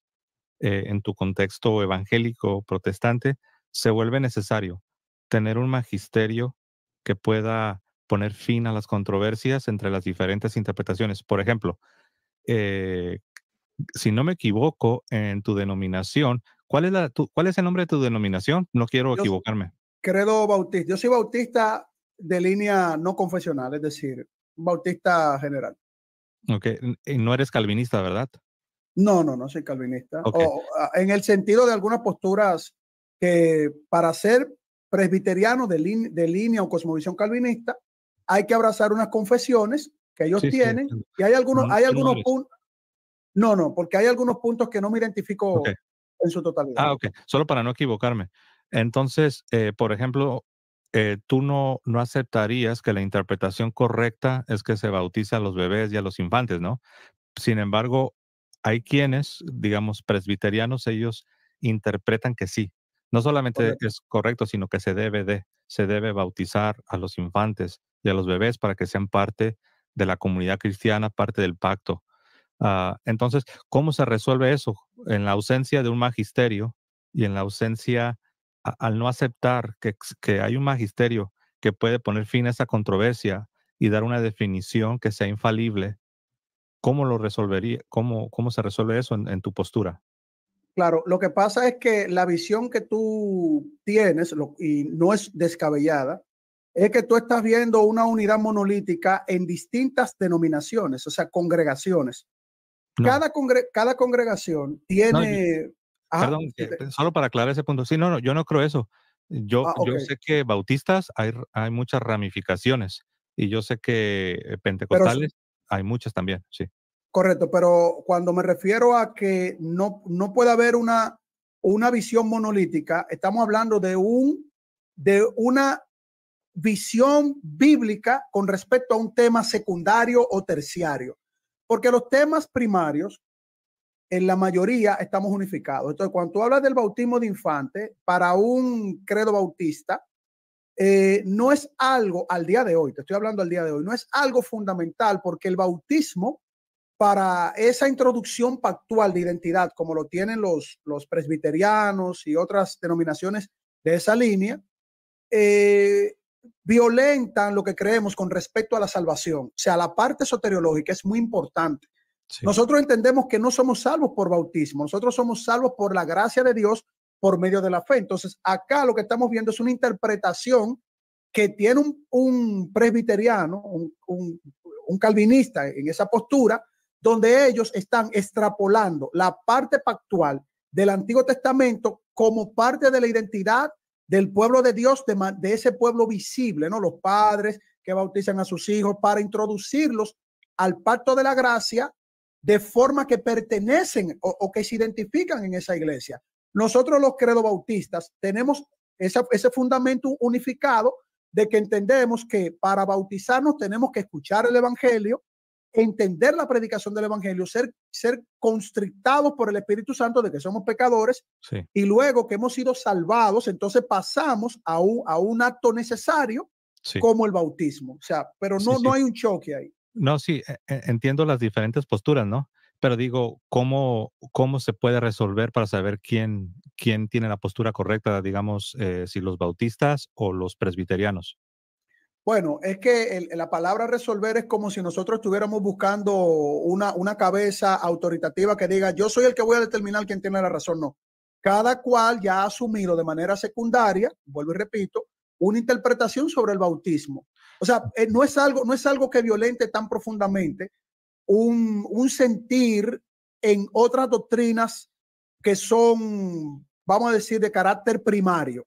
eh, en tu contexto evangélico protestante, se vuelve necesario tener un magisterio que pueda poner fin a las controversias entre las diferentes interpretaciones. Por ejemplo, eh, si no me equivoco, en tu denominación, ¿cuál es, ¿cuál es el nombre de tu denominación? No quiero equivocarme. Credo Bautista. Yo soy bautista de línea no confesional, es decir, bautista general. Ok, no eres calvinista, ¿verdad? No, no, no soy calvinista. O, en el sentido de algunas posturas que para ser presbiteriano de, línea o cosmovisión calvinista, hay que abrazar unas confesiones que ellos tienen y hay algunos, hay algunos no puntos. No, no, porque hay algunos puntos que no me identifico en su totalidad. Ah, ok, solo para no equivocarme. Entonces, eh, por ejemplo, eh, tú no, no aceptarías que la interpretación correcta es que se bautiza a los bebés y a los infantes, ¿no? Sin embargo, hay quienes, digamos, presbiterianos, ellos interpretan que sí. No solamente es correcto, sino que se debe de, se debe bautizar a los infantes y a los bebés para que sean parte de la comunidad cristiana, parte del pacto. Ah, entonces, ¿cómo se resuelve eso? En la ausencia de un magisterio y en la ausencia al no aceptar que, hay un magisterio que puede poner fin a esa controversia y dar una definición que sea infalible, ¿cómo lo resolvería? ¿Cómo, cómo se resuelve eso en, tu postura? Claro, lo que pasa es que la visión que tú tienes, y no es descabellada, es que tú estás viendo una unidad monolítica en distintas denominaciones, o sea, congregaciones. Cada, cada, congregación tiene Ah, Perdón, solo para aclarar ese punto. Sí, no, no, yo no creo eso. Yo, ah, yo sé que bautistas hay, hay muchas ramificaciones y yo sé que eh, pentecostales hay muchas también, sí. Correcto, pero cuando me refiero a que no, no puede haber una, una visión monolítica, estamos hablando de, un, de una visión bíblica con respecto a un tema secundario o terciario, porque los temas primarios en la mayoría estamos unificados. Entonces, cuando tú hablas del bautismo de infante, para un credo bautista, eh, no es algo al día de hoy, te estoy hablando al día de hoy, no es algo fundamental porque el bautismo para esa introducción pactual de identidad, como lo tienen los, los presbiterianos y otras denominaciones de esa línea, violenta eh, violentan lo que creemos con respecto a la salvación. O sea, la parte soteriológica es muy importante nosotros entendemos que no somos salvos por bautismo, nosotros somos salvos por la gracia de Dios por medio de la fe. Entonces, acá lo que estamos viendo es una interpretación que tiene un, presbiteriano, un, calvinista en esa postura, donde ellos están extrapolando la parte pactual del Antiguo Testamento como parte de la identidad del pueblo de Dios, de, de, ese pueblo visible, ¿no? Los padres que bautizan a sus hijos para introducirlos al pacto de la gracia de forma que pertenecen o, que se identifican en esa iglesia. Nosotros los credo bautistas tenemos ese fundamento unificado de que entendemos que para bautizarnos tenemos que escuchar el Evangelio, entender la predicación del Evangelio, ser, ser constrictados por el Espíritu Santo de que somos pecadores y luego que hemos sido salvados, entonces pasamos a un, a un acto necesario como el bautismo. O sea, pero no, no hay un choque ahí. No, sí, e, e, entiendo las diferentes posturas, ¿no? Pero digo, ¿cómo, cómo se puede resolver para saber quién, quién tiene la postura correcta, digamos, eh, si los bautistas o los presbiterianos? Bueno, es que la palabra resolver es como si nosotros estuviéramos buscando una, una cabeza autoritativa que diga, yo soy el que voy a determinar quién tiene la razón, no. Cada cual ya ha asumido de manera secundaria, vuelvo y repito, una interpretación sobre el bautismo. O sea, eh, no es algo, no es algo que violente tan profundamente un, sentir en otras doctrinas que son, vamos a decir, de carácter primario,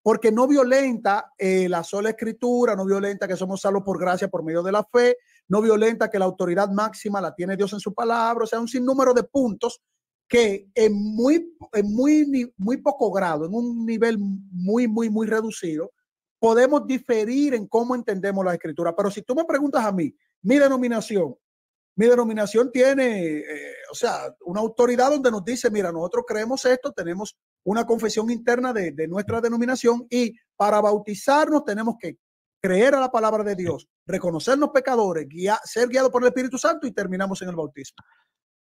porque no violenta eh, la sola escritura, no violenta que somos salvos por gracia por medio de la fe, no violenta que la autoridad máxima la tiene Dios en su palabra, o sea, un sinnúmero de puntos que en muy, muy, muy poco grado, en un nivel muy, muy, muy reducido, podemos diferir en cómo entendemos la escritura. Pero si tú me preguntas a mí, mi denominación, mi denominación tiene, eh, o sea, una autoridad donde nos dice, mira, nosotros creemos esto, tenemos una confesión interna de, nuestra denominación y para bautizarnos tenemos que creer a la palabra de Dios, reconocernos pecadores, ser guiados por el Espíritu Santo y terminamos en el bautismo.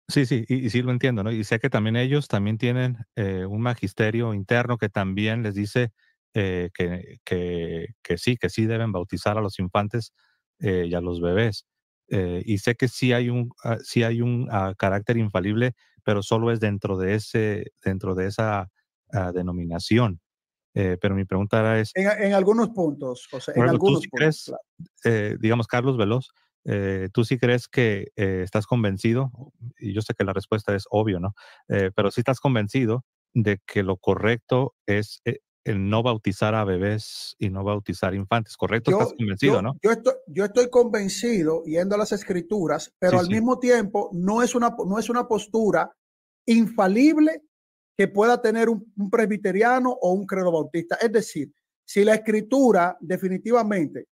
Sí, sí, y, sí lo entiendo, ¿no? Y sé que también ellos también tienen eh, un magisterio interno que también les dice eh, que, sí, que sí deben bautizar a los infantes eh, y a los bebés. Eh, y sé que sí hay un, ah, hay un ah, carácter infalible, pero solo es dentro de, ese, dentro de esa ah, denominación. pero mi pregunta era es... En, algunos puntos, José. en algunos digamos, Carlos Veloz, tú sí crees que estás convencido, y yo sé que la respuesta es obvio, ¿no? pero si estás convencido de que lo correcto es no bautizar a bebés y no bautizar infantes, ¿correcto? Yo, convencido, ¿no? Yo estoy, convencido yendo a las escrituras, pero al mismo tiempo no es, una, no es una postura infalible que pueda tener un, presbiteriano o un credo bautista. Es decir, si la escritura definitivamente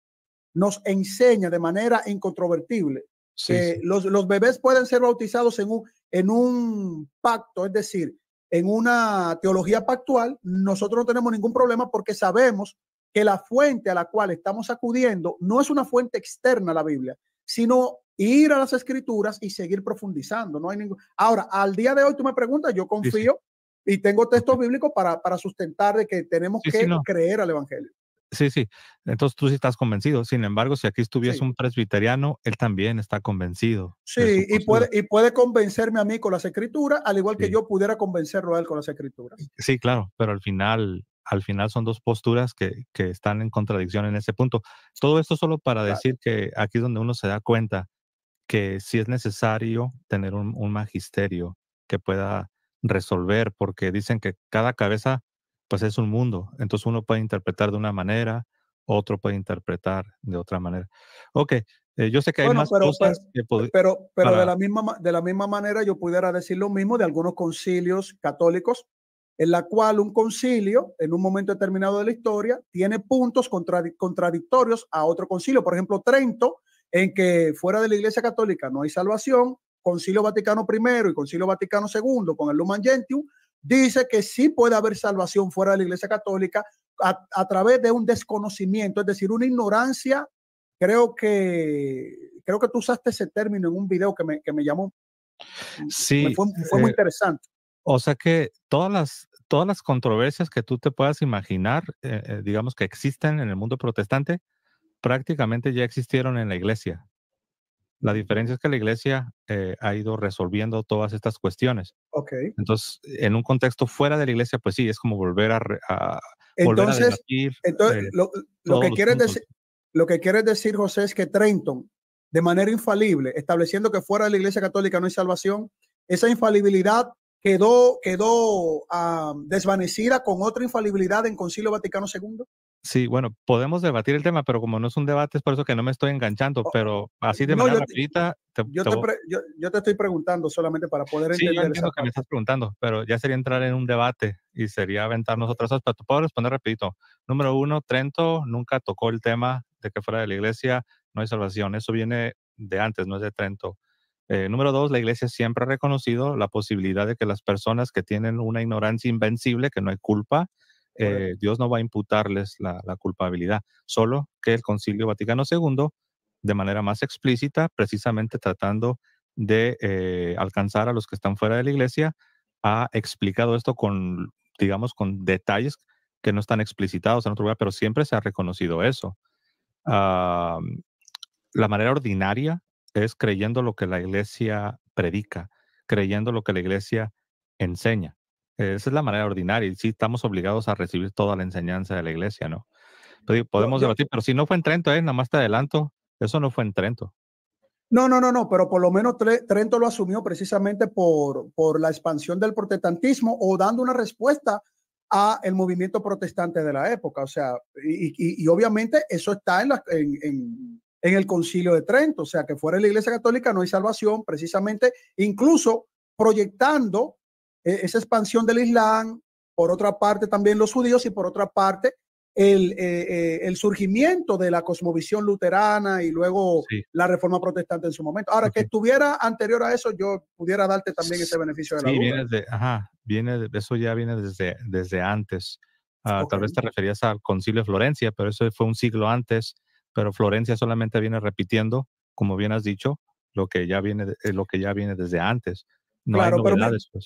nos enseña de manera incontrovertible que los, bebés pueden ser bautizados en un, en un pacto, es decir, en una teología pactual, nosotros no tenemos ningún problema porque sabemos que la fuente a la cual estamos acudiendo no es una fuente externa a la Biblia, sino ir a las escrituras y seguir profundizando. No hay ningún... Ahora, al día de hoy tú me preguntas, yo confío y tengo textos bíblicos para, para sustentar de que tenemos que creer al Evangelio. Sí, sí. Entonces tú sí estás convencido. Sin embargo, si aquí estuviese un presbiteriano, él también está convencido. Sí, y puede, y puede convencerme a mí con las escrituras, al igual que yo pudiera convencerlo a él con las escrituras. Sí, claro, pero al final, al final son dos posturas que, están en contradicción en ese punto. Todo esto solo para decir que aquí es donde uno se da cuenta que sí es necesario tener un magisterio que pueda resolver, porque dicen que cada cabeza pues es un mundo. Entonces uno puede interpretar de una manera, otro puede interpretar de otra manera. Ok, eh, yo sé que hay más cosas pues, pero, que Pero, de, la misma, de la misma manera yo pudiera decir lo mismo de algunos concilios católicos, en la cual un concilio, en un momento determinado de la historia, tiene puntos contradictorios a otro concilio. Por ejemplo, Trento, en que fuera de la Iglesia Católica no hay salvación, Concilio Vaticano I y Concilio Vaticano II con el Lumen Gentium dice que sí puede haber salvación fuera de la Iglesia Católica a, través de un desconocimiento, es decir, una ignorancia. Creo que, creo que tú usaste ese término en un video que me, llamó. Sí. fue, muy eh, interesante. O sea que todas las, todas las controversias que tú te puedas imaginar, eh, eh, digamos que existen en el mundo protestante, prácticamente ya existieron en la iglesia. La diferencia es que la iglesia eh, ha ido resolviendo todas estas cuestiones. Entonces, en un contexto fuera de la iglesia, pues sí, es como volver a... entonces, eh, lo, que quieres decir, lo que quieres decir, José, es que Trenton, de manera infalible, estableciendo que fuera de la iglesia católica no hay salvación, esa infalibilidad quedó, quedó ah, desvanecida con otra infalibilidad en Concilio Vaticano II? Sí, bueno, podemos debatir el tema, pero como no es un debate, es por eso que no me estoy enganchando, pero así de manera yo te, yo, estoy preguntando solamente para poder entender. Sí, lo que me estás preguntando, pero ya sería entrar en un debate y sería aventarnos otras cosas, pero te puedo responder Repito. Número uno, Trento nunca tocó el tema de que fuera de la iglesia no hay salvación. Eso viene de antes, no es de Trento. Eh, número dos, la iglesia siempre ha reconocido la posibilidad de que las personas que tienen una ignorancia invencible, que no hay culpa, eh, Dios no va a imputarles la, culpabilidad, solo que el Concilio Vaticano II, de manera más explícita, precisamente tratando de eh, alcanzar a los que están fuera de la iglesia, ha explicado esto con, digamos, con detalles que no están explicitados en otro lugar, pero siempre se ha reconocido eso. la manera ordinaria es creyendo lo que la iglesia predica, creyendo lo que la iglesia enseña. Eh, esa es la manera ordinaria y sí estamos obligados a recibir toda la enseñanza de la iglesia, ¿no? Pues podemos debatir, pero si no fue en Trento, eh, nada más te adelanto, eso no fue en Trento. No, no, no, no, pero por lo menos Trento lo asumió precisamente por, por la expansión del protestantismo o dando una respuesta a el movimiento protestante de la época. O sea, y, obviamente eso está en, la, en, en, el concilio de Trento. O sea, que fuera la Iglesia Católica no hay salvación, precisamente, incluso proyectando e-, esa expansión del Islam, por otra parte también los judíos y por otra parte el, eh, eh, surgimiento de la cosmovisión luterana y luego la reforma protestante en su momento. Ahora, que estuviera anterior a eso, yo pudiera darte también ese beneficio de la sí, Viene de, eso ya viene desde, desde antes. Ah, tal vez te referías al concilio de Florencia, pero eso fue un siglo antes, pero Florencia solamente viene repitiendo, como bien has dicho, lo que ya viene, eh, lo que ya viene desde antes claro,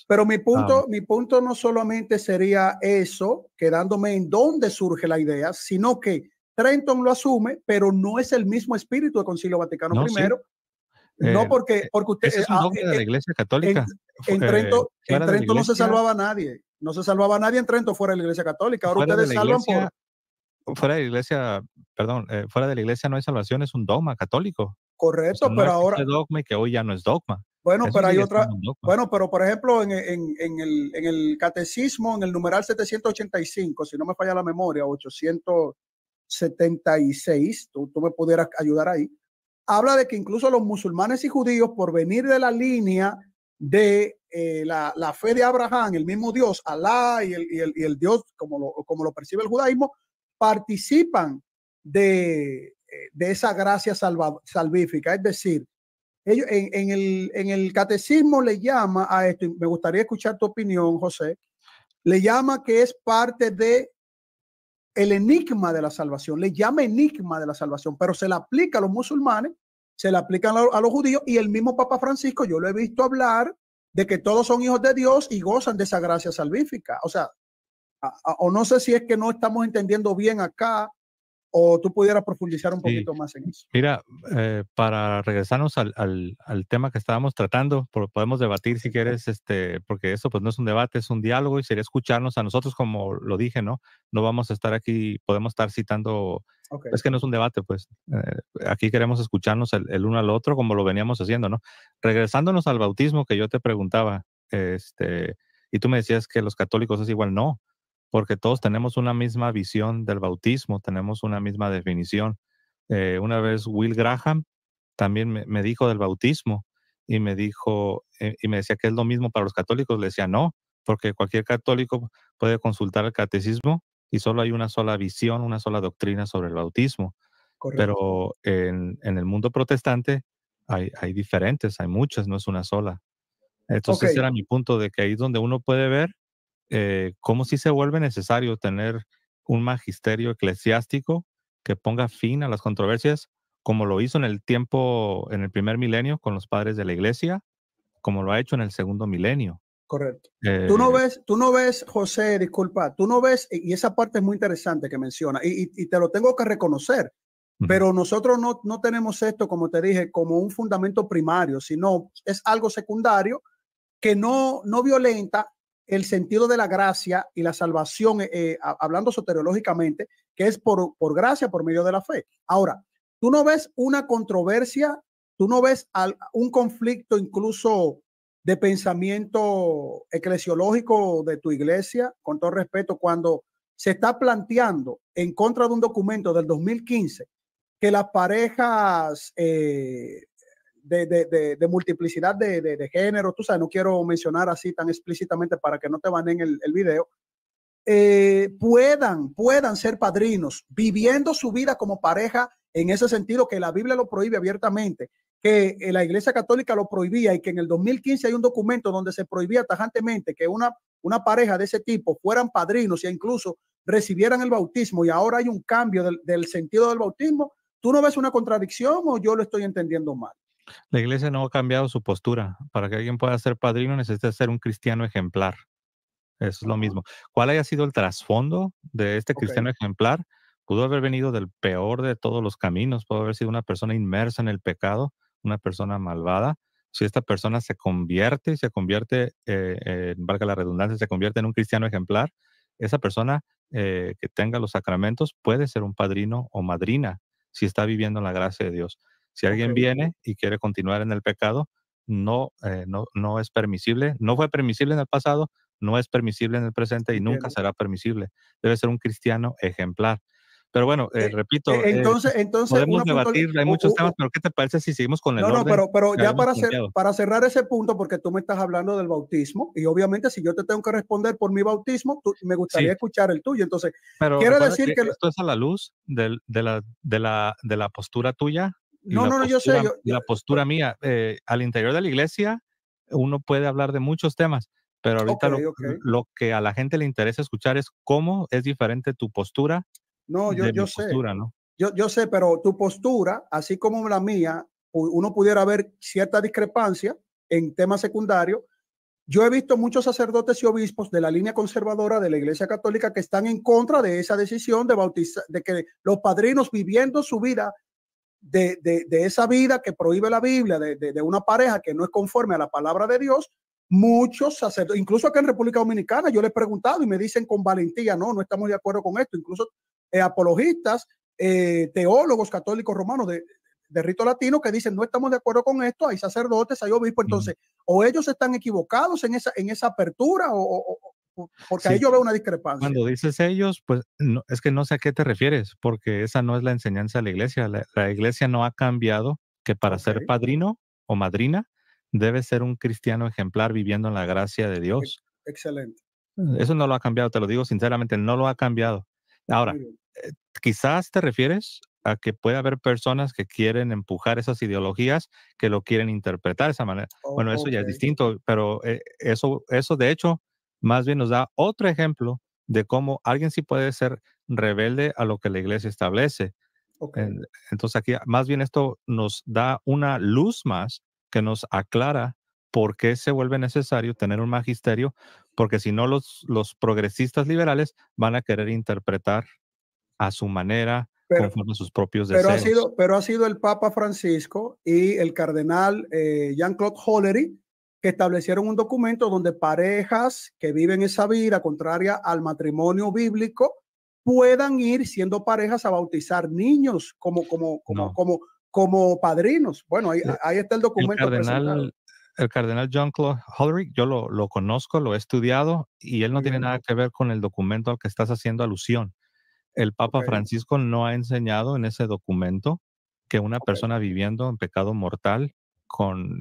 pero, mi, pues. ah, punto, mi punto no solamente sería eso, quedándome en dónde surge la idea, sino que Trenton lo asume, pero no es el mismo espíritu del Concilio Vaticano I. primero. No, eh, porque, eh, porque usted. es un de la Iglesia Católica. En, Trento, no se salvaba nadie. No se salvaba nadie en Trento fuera de la Iglesia Católica. Ahora ustedes salvan por. Fuera de la Iglesia, perdón, eh, fuera de la Iglesia no hay salvación, es un dogma católico. Correcto, pero ahora. un dogma que hoy ya no es dogma. Bueno, pero hay otra. Bueno, pero por ejemplo, en, el, catecismo, en el numeral 785, si no me falla la memoria, 876, tú, me pudieras ayudar ahí. Habla de que incluso los musulmanes y judíos, por venir de la línea de eh, la, fe de Abraham, el mismo Dios, Alá y el, Dios como lo, como lo percibe el judaísmo, participan de, eh, esa gracia salvífica. Es decir, en, el, catecismo le llama a esto, y me gustaría escuchar tu opinión, José, le llama que es parte de el enigma de la salvación, le llama enigma de la salvación, pero se le aplica a los musulmanes, se le aplica a los judíos y el mismo Papa Francisco, yo lo he visto hablar de que todos son hijos de Dios y gozan de esa gracia salvífica. O sea, o no sé si es que no estamos entendiendo bien acá o tú pudieras profundizar un poquito más en eso. Mira, eh, para regresarnos al, tema que estábamos tratando, podemos debatir si quieres, este, porque eso pues no es un debate, es un diálogo y sería escucharnos a nosotros, como lo dije, ¿no? No vamos a estar aquí, podemos estar citando, es que no es un debate, pues eh, aquí queremos escucharnos el, uno al otro como lo veníamos haciendo, ¿no? Regresándonos al bautismo que yo te preguntaba, este, y tú me decías que los católicos es igual, no porque todos tenemos una misma visión del bautismo, tenemos una misma definición. Eh, una vez Will Graham también me, dijo del bautismo y me dijo, eh, y me decía que es lo mismo para los católicos. Le decía, no, porque cualquier católico puede consultar el catecismo y solo hay una sola visión, una sola doctrina sobre el bautismo. Pero en, el mundo protestante hay, diferentes, hay muchas, no es una sola. Entonces era mi punto de que ahí es donde uno puede ver eh, cómo sí se vuelve necesario tener un magisterio eclesiástico que ponga fin a las controversias, como lo hizo en el tiempo, en el primer milenio con los padres de la iglesia, como lo ha hecho en el segundo milenio. Correcto. tú no eh, ves, tú no ves, José, disculpa, tú no ves, y esa parte es muy interesante que menciona, y, te lo tengo que reconocer, pero nosotros no, no tenemos esto, como te dije, como un fundamento primario, sino es algo secundario que no, no violenta el sentido de la gracia y la salvación, eh, eh, hablando soteriológicamente, que es por, gracia, por medio de la fe. Ahora, tú no ves una controversia, tú no ves un conflicto incluso de pensamiento eclesiológico de tu iglesia, con todo respeto, cuando se está planteando en contra de un documento del 2015 que las parejas eh, de, multiplicidad de, género, tú sabes, no quiero mencionar así tan explícitamente para que no te banen el, el video, eh, puedan, puedan ser padrinos viviendo su vida como pareja en ese sentido que la Biblia lo prohíbe abiertamente, que eh, la Iglesia Católica lo prohibía y que en el 2015 hay un documento donde se prohibía tajantemente que una, una pareja de ese tipo fueran padrinos e incluso recibieran el bautismo y ahora hay un cambio del sentido del bautismo. ¿Tú no ves una contradicción o yo lo estoy entendiendo mal? La iglesia no ha cambiado su postura. Para que alguien pueda ser padrino necesita ser un cristiano ejemplar. Eso es lo mismo. ¿Cuál haya sido el trasfondo de este cristiano ejemplar? Pudo haber venido del peor de todos los caminos, pudo haber sido una persona inmersa en el pecado, una persona malvada. Si esta persona se convierte, se convierte, eh, eh, valga la redundancia, se convierte en un cristiano ejemplar, esa persona eh, que tenga los sacramentos puede ser un padrino o madrina si está viviendo en la gracia de Dios. Si alguien viene y quiere continuar en el pecado, no, eh, no, no es permisible, no fue permisible en el pasado, no es permisible en el presente y nunca será permisible. Debe ser un cristiano ejemplar. Pero bueno, eh, eh, repito, e, entonces, entonces podemos debatir, hay muchos temas, pero ¿qué te parece si seguimos con el no, orden? No, pero, pero ya para, para cerrar ese punto, porque tú me estás hablando del bautismo, y obviamente si yo te tengo que responder por mi bautismo, me gustaría escuchar el tuyo. Entonces, pero decir que, Esto es a la luz la, de, la, de la postura tuya no, no, yo sé. la postura mía, eh, al interior de la iglesia, uno puede hablar de muchos temas, pero ahorita lo, que a la gente le interesa escuchar es cómo es diferente tu postura. No, yo, sé. Yo, yo sé, pero tu postura, así como la mía, uno pudiera ver cierta discrepancia en temas secundarios. Yo he visto muchos sacerdotes y obispos de la línea conservadora de la Iglesia Católica que están en contra de esa decisión de bautizar, de que los padrinos viviendo su vida de, esa vida que prohíbe la Biblia, de, una pareja que no es conforme a la palabra de Dios, muchos sacerdotes, incluso acá en República Dominicana, yo le he preguntado y me dicen con valentía, no, no estamos de acuerdo con esto, incluso eh, apologistas, eh, teólogos católicos romanos de, rito latino que dicen no estamos de acuerdo con esto, hay sacerdotes, hay obispos, entonces o ellos están equivocados en esa, en esa apertura o, porque ahí yo veo una discrepancia. Cuando dices ellos, pues es que no sé a qué te refieres, porque esa no es la enseñanza de la iglesia. La, iglesia no ha cambiado que para ser padrino o madrina debe ser un cristiano ejemplar viviendo en la gracia de Dios. Excelente. Eh, eso no lo ha cambiado, te lo digo sinceramente, no lo ha cambiado. Ahora, eh, quizás te refieres a que puede haber personas que quieren empujar esas ideologías, que lo quieren interpretar de esa manera. bueno, eso ya es distinto, pero eh, eso, eso de hecho más bien nos da otro ejemplo de cómo alguien sí puede ser rebelde a lo que la iglesia establece. Entonces aquí más bien esto nos da una luz más que nos aclara por qué se vuelve necesario tener un magisterio, porque si no los, los progresistas liberales van a querer interpretar a su manera, conforme a sus propios deseos. Pero ha, sido, el Papa Francisco y el cardenal eh, Jean-Claude Hollery que establecieron un documento donde parejas que viven esa vida contraria al matrimonio bíblico puedan ir siendo parejas a bautizar niños como, como, como, como, como padrinos. Bueno, ahí, está el documento. El cardenal, John Claude Holrick, yo lo, conozco, lo he estudiado y él no tiene nada que ver con el documento al que estás haciendo alusión. El Papa Francisco no ha enseñado en ese documento que una persona viviendo en pecado mortal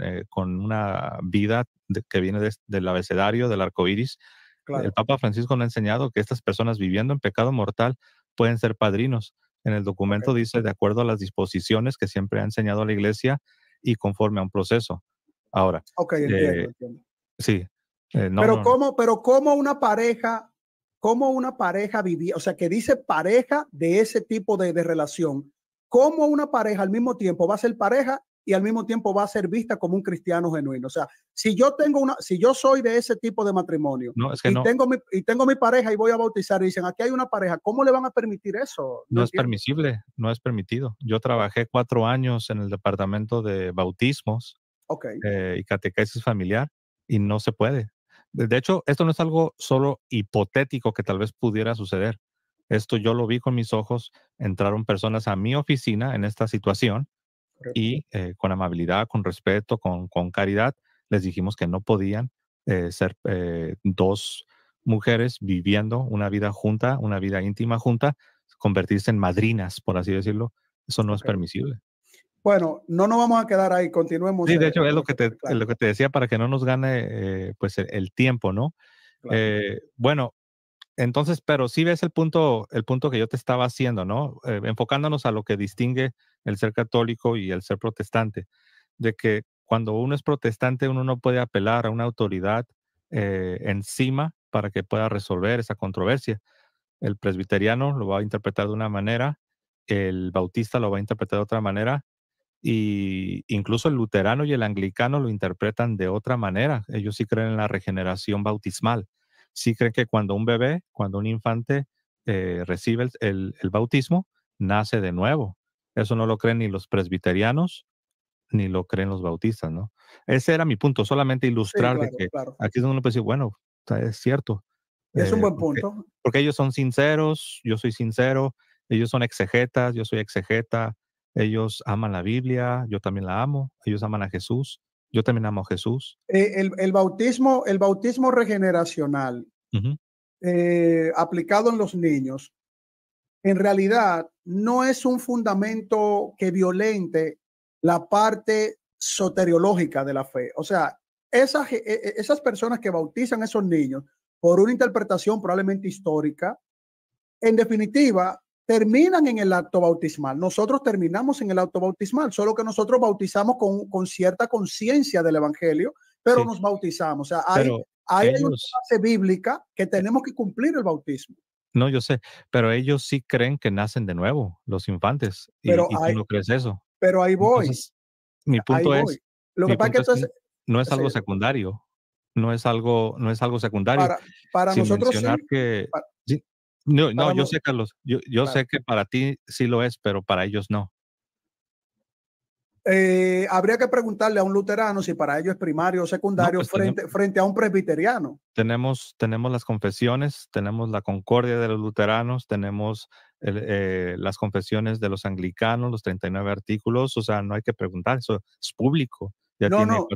eh, con, una vida que viene del abecedario, del arco iris. El Papa Francisco nos ha enseñado que estas personas viviendo en pecado mortal pueden ser padrinos. En el documento dice, de acuerdo a las disposiciones que siempre ha enseñado la Iglesia y conforme a un proceso. Ahora. Ok, eh, Sí. Eh, pero, cómo, pero cómo una pareja, cómo una pareja vivía, o sea, que dice pareja de ese tipo de, de relación, cómo una pareja al mismo tiempo va a ser pareja y al mismo tiempo va a ser vista como un cristiano genuino. O sea, si yo tengo una, si yo soy de ese tipo de matrimonio y, tengo mi, y tengo mi pareja y voy a bautizar y dicen, aquí hay una pareja, ¿cómo le van a permitir eso? No, es permisible, no es permitido. Yo trabajé cuatro años en el departamento de bautismos eh, y catequesis familiar y no se puede. De hecho, esto no es algo solo hipotético que tal vez pudiera suceder. Esto yo lo vi con mis ojos. Entraron personas a mi oficina en esta situación y eh, con amabilidad, con respeto, con, con, caridad, les dijimos que no podían eh, ser eh, dos mujeres viviendo una vida junta, una vida íntima junta, convertirse en madrinas, por así decirlo. Eso no es permisible. Bueno, no nos vamos a quedar ahí, continuemos. Sí, de hecho, es lo que te, lo que te decía para que no nos gane pues el, tiempo, ¿no? bueno, entonces, pero sí ves el punto, el punto que yo te estaba haciendo, ¿no? enfocándonos a lo que distingue el ser católico y el ser protestante, de que cuando uno es protestante uno no puede apelar a una autoridad eh, encima para que pueda resolver esa controversia. El presbiteriano lo va a interpretar de una manera, el bautista lo va a interpretar de otra manera, y incluso el luterano y el anglicano lo interpretan de otra manera. Ellos sí creen en la regeneración bautismal. Sí creen que cuando un bebé, cuando un infante eh, recibe el, bautismo, nace de nuevo. Eso no lo creen ni los presbiterianos, ni lo creen los bautistas, ¿no? Ese era mi punto, solamente ilustrar que aquí es donde uno puede decir, bueno, es cierto. Es un eh, buen punto. Porque, ellos son sinceros, yo soy sincero, ellos son exegetas, yo soy exegeta, ellos aman la Biblia, yo también la amo, ellos aman a Jesús, yo también amo a Jesús. Eh, el, bautismo, el bautismo regeneracional eh, aplicado en los niños, en realidad no es un fundamento que violente la parte soteriológica de la fe. O sea, esas, e, e, esas personas que bautizan a esos niños por una interpretación probablemente histórica, en definitiva, terminan en el acto bautismal. Nosotros terminamos en el acto bautismal, solo que nosotros bautizamos con, con cierta conciencia del Evangelio, pero nos bautizamos. O sea, hay, hay una base bíblica que tenemos que cumplir el bautismo. No, yo sé, pero ellos sí creen que nacen de nuevo, los infantes. Pero y, no crees eso. Pero ahí voy. mi punto es. Lo no es algo secundario. No es algo, no es algo secundario. Para, para nosotros sí, no, no yo sé, Carlos. Yo, yo sé que para ti sí lo es, pero para ellos no. Eh, habría que preguntarle a un luterano si para ellos es primario o secundario pues, frente, frente, a un presbiteriano. Tenemos, tenemos las confesiones, tenemos la concordia de los luteranos, tenemos eh, las confesiones de los anglicanos, los 39 artículos, o sea, no hay que preguntar, eso es público. no.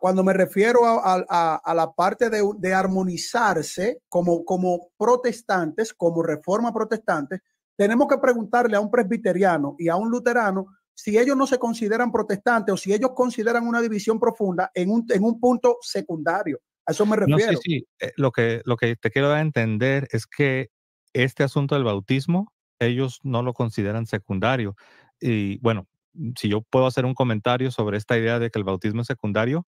Cuando me refiero a, la parte de, de, armonizarse como, como protestantes, como reforma protestante tenemos que preguntarle a un presbiteriano y a un luterano si ellos no se consideran protestantes o si ellos consideran una división profunda en un, punto secundario. A eso me refiero. No, sí, sí. Eh, lo, que, lo que te quiero dar a entender es que este asunto del bautismo, ellos no lo consideran secundario. Y bueno, si yo puedo hacer un comentario sobre esta idea de que el bautismo es secundario,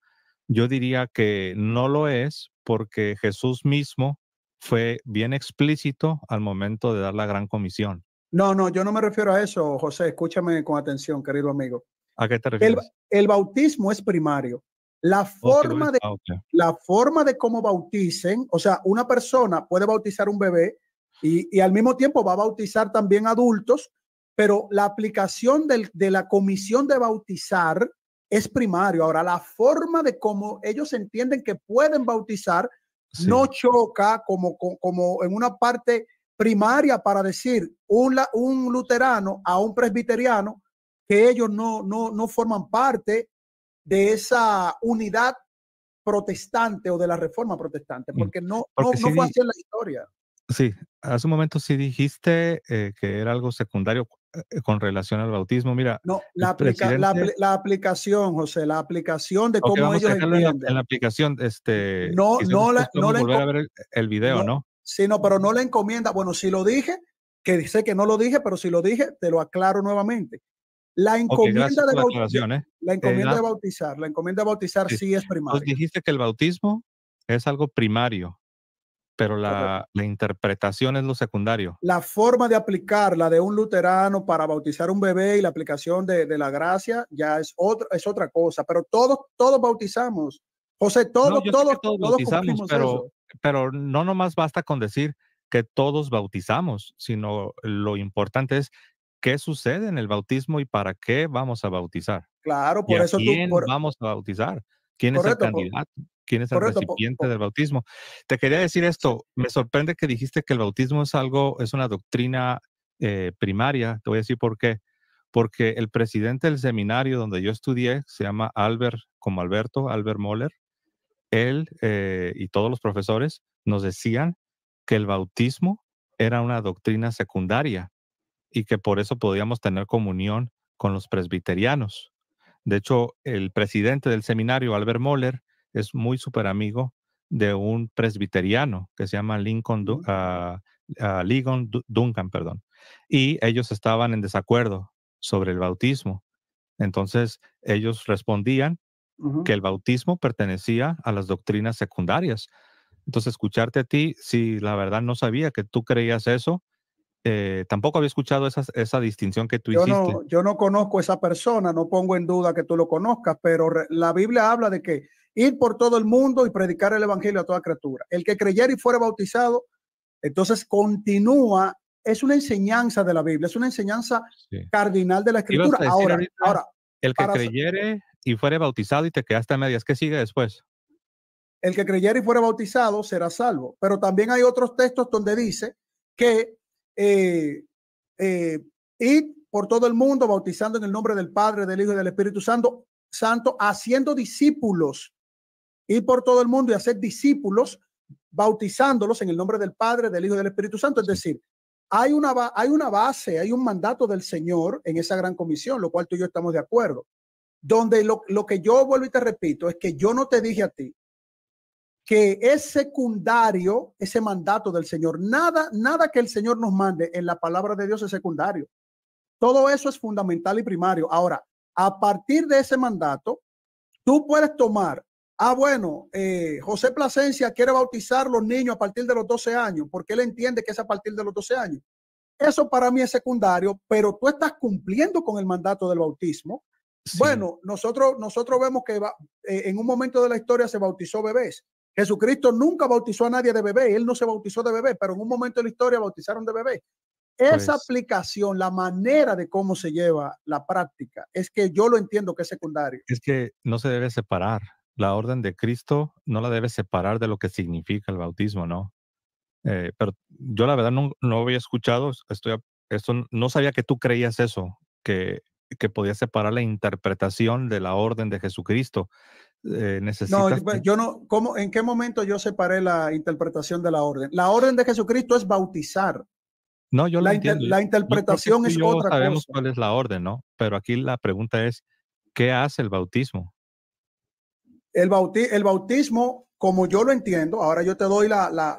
yo diría que no lo es porque Jesús mismo fue bien explícito al momento de dar la gran comisión. No, no, yo no me refiero a eso, José. Escúchame con atención, querido amigo. ¿A qué te refieres? El, bautismo es primario. La forma, de, ah, la forma de cómo bauticen, o sea, una persona puede bautizar un bebé y, al mismo tiempo va a bautizar también adultos, pero la aplicación de la comisión de bautizar es primario. Ahora, la forma de cómo ellos entienden que pueden bautizar no choca como, como en una parte primaria para decir un, un luterano a un presbiteriano que ellos no, no, no forman parte de esa unidad protestante o de la reforma protestante, mm, porque no, no, no fue así en la historia. Sí, hace un momento sí dijiste eh, que era algo secundario eh, con relación al bautismo. Mira, no, la, la, aplicación, José, la aplicación de cómo ellos En la, aplicación, este, no, no, la, no volver a ver el, video, ¿no? sino, pero no la encomienda. Bueno, si lo dije, que dice que no lo dije, pero si lo dije, te lo aclaro nuevamente. La ¿eh? Eh, encomienda, de, bautizar, la encomienda de bautizar, la sí, es primaria. Pues dijiste que el bautismo es algo primario, pero la, interpretación es lo secundario. La forma de aplicar la de un luterano para bautizar un bebé y la aplicación de, la gracia ya es otra, es otra cosa, pero todos, todos bautizamos. José, todos, todos, bautizamos, pero, pero no nomás basta con decir que todos bautizamos, sino lo importante es qué sucede en el bautismo y para qué vamos a bautizar. Claro, por eso quién vamos a bautizar. ¿Quién es el candidato? ¿Quién es el recipiente del bautismo? Te quería decir esto. Me sorprende que dijiste que el bautismo es algo, es una doctrina eh, primaria. Te voy a decir por qué. Porque el presidente del seminario donde yo estudié se llama Albert, como Alberto, Albert Moller él eh, y todos los profesores nos decían que el bautismo era una doctrina secundaria y que por eso podíamos tener comunión con los presbiterianos. De hecho, el presidente del seminario, Albert Moller, es muy súper amigo de un presbiteriano que se llama Lincoln, mm. ah, ah, Duncan, perdón. Y ellos estaban en desacuerdo sobre el bautismo. Entonces, ellos respondían que el bautismo pertenecía a las doctrinas secundarias. Entonces, escucharte a ti, si la verdad no sabía que tú creías eso, eh, tampoco había escuchado esa distinción que tú yo hiciste. No, yo no conozco esa persona, no pongo en duda que tú lo conozcas, pero la Biblia habla de que ir por todo el mundo y predicar el Evangelio a toda criatura. El que creyera y fuera bautizado, entonces continúa, es una enseñanza de la Biblia, es una enseñanza cardinal de la Escritura. Ahora, el que creyere y fuere bautizado y te quedaste a medias, ¿qué sigue después? El que creyera y fuera bautizado será salvo. Pero también hay otros textos donde dice que eh, eh, ir por todo el mundo bautizando en el nombre del Padre, del Hijo y del Espíritu Santo, Santo haciendo discípulos. ir por todo el mundo y hacer discípulos bautizándolos en el nombre del Padre, del Hijo y del Espíritu Santo. Es decir, hay una, hay una base, hay un mandato del Señor en esa gran comisión, lo cual tú y yo estamos de acuerdo donde lo, que yo vuelvo y te repito es que yo no te dije a ti que es secundario ese mandato del Señor. Nada, nada que el Señor nos mande en la palabra de Dios es secundario. Todo eso es fundamental y primario. Ahora, a partir de ese mandato, tú puedes tomar, ah, bueno, eh, José Plasencia quiere bautizar los niños a partir de los 12 años, porque él entiende que es a partir de los 12 años. Eso para mí es secundario, pero tú estás cumpliendo con el mandato del bautismo bueno, nosotros, nosotros vemos que eh, en un momento de la historia se bautizó bebés. Jesucristo nunca bautizó a nadie de bebé, él no se bautizó de bebé, pero en un momento de la historia bautizaron de bebé. Esa pues aplicación, la manera de cómo se lleva la práctica, es que yo lo entiendo que es secundario. Es que no se debe separar. La orden de Cristo no la debe separar de lo que significa el bautismo, ¿no? Eh, pero yo la verdad no, no había escuchado, estoy, esto, no sabía que tú creías eso, que que podía separar la interpretación de la orden de Jesucristo. Eh, no, yo no, ¿cómo, ¿en qué momento yo separé la interpretación de la orden? La orden de Jesucristo es bautizar. No, yo la, la interpretación es otra sabemos cuál es la orden, ¿no? Pero aquí la pregunta es, ¿qué hace el bautismo? El, el bautismo, como yo lo entiendo, ahora yo te doy la... la,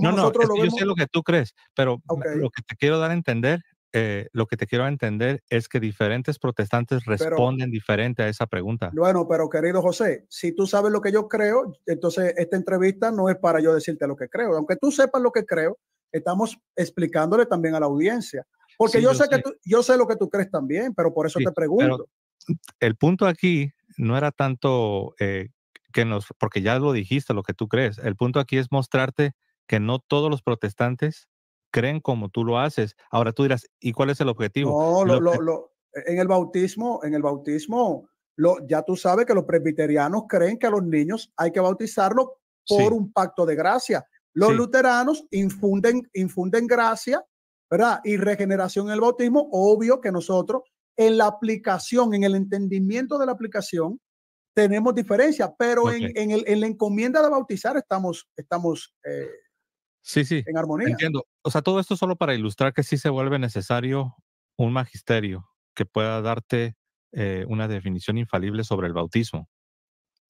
no, no, yo sé lo que tú crees, pero lo que te quiero dar a entender eh, lo que te quiero entender es que diferentes protestantes responden diferente a esa pregunta. Bueno, pero querido José, si tú sabes lo que yo creo, entonces esta entrevista no es para yo decirte lo que creo. Aunque tú sepas lo que creo, estamos explicándole también a la audiencia. Porque yo, sé, que yo sé lo que tú crees también, pero por eso te pregunto. El punto aquí no era tanto eh, que nos, porque ya lo dijiste, lo que tú crees. El punto aquí es mostrarte que no todos los protestantes creen como tú lo haces. Ahora tú dirás, ¿y cuál es el objetivo? E-, en el bautismo, en el bautismo, ya tú sabes que los presbiterianos creen que a los niños hay que bautizarlo por un pacto de gracia. Los luteranos infunden, infunden gracia, ¿verdad? Y regeneración en el bautismo. Obvio que nosotros en la aplicación, en el entendimiento de la aplicación, tenemos diferencia pero en, el, en, la encomienda de bautizar estamos, estamos eh, Sí, sí. En armonía. Entiendo. O sea, todo esto solo para ilustrar que sí se vuelve necesario un magisterio que pueda darte eh, una definición infalible sobre el bautismo.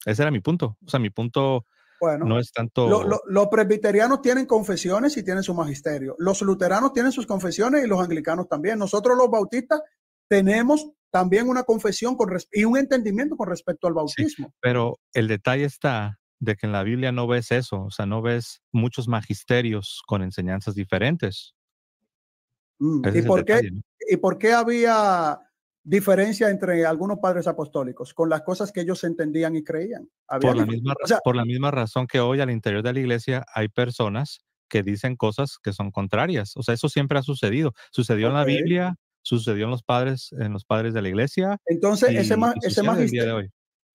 Ese era mi punto. O sea, mi punto bueno, no es tanto. los presbiterianos tienen confesiones y tienen su magisterio. Los luteranos tienen sus confesiones y los anglicanos también. Nosotros los bautistas tenemos también una confesión con y un entendimiento con respecto al bautismo. pero el detalle está de que en la Biblia no ves eso, o sea, no ves muchos magisterios con enseñanzas diferentes. Mm, ¿Y, por qué, ¿Y por qué había diferencia entre algunos padres apostólicos con las cosas que ellos entendían y creían? por, la misma, por la misma razón que hoy al interior de la iglesia hay personas que dicen cosas que son contrarias. O sea, eso siempre ha sucedido. Sucedió en la Biblia, sucedió en los padres, en los padres de la iglesia. Entonces, ese, ma ese, magisterio,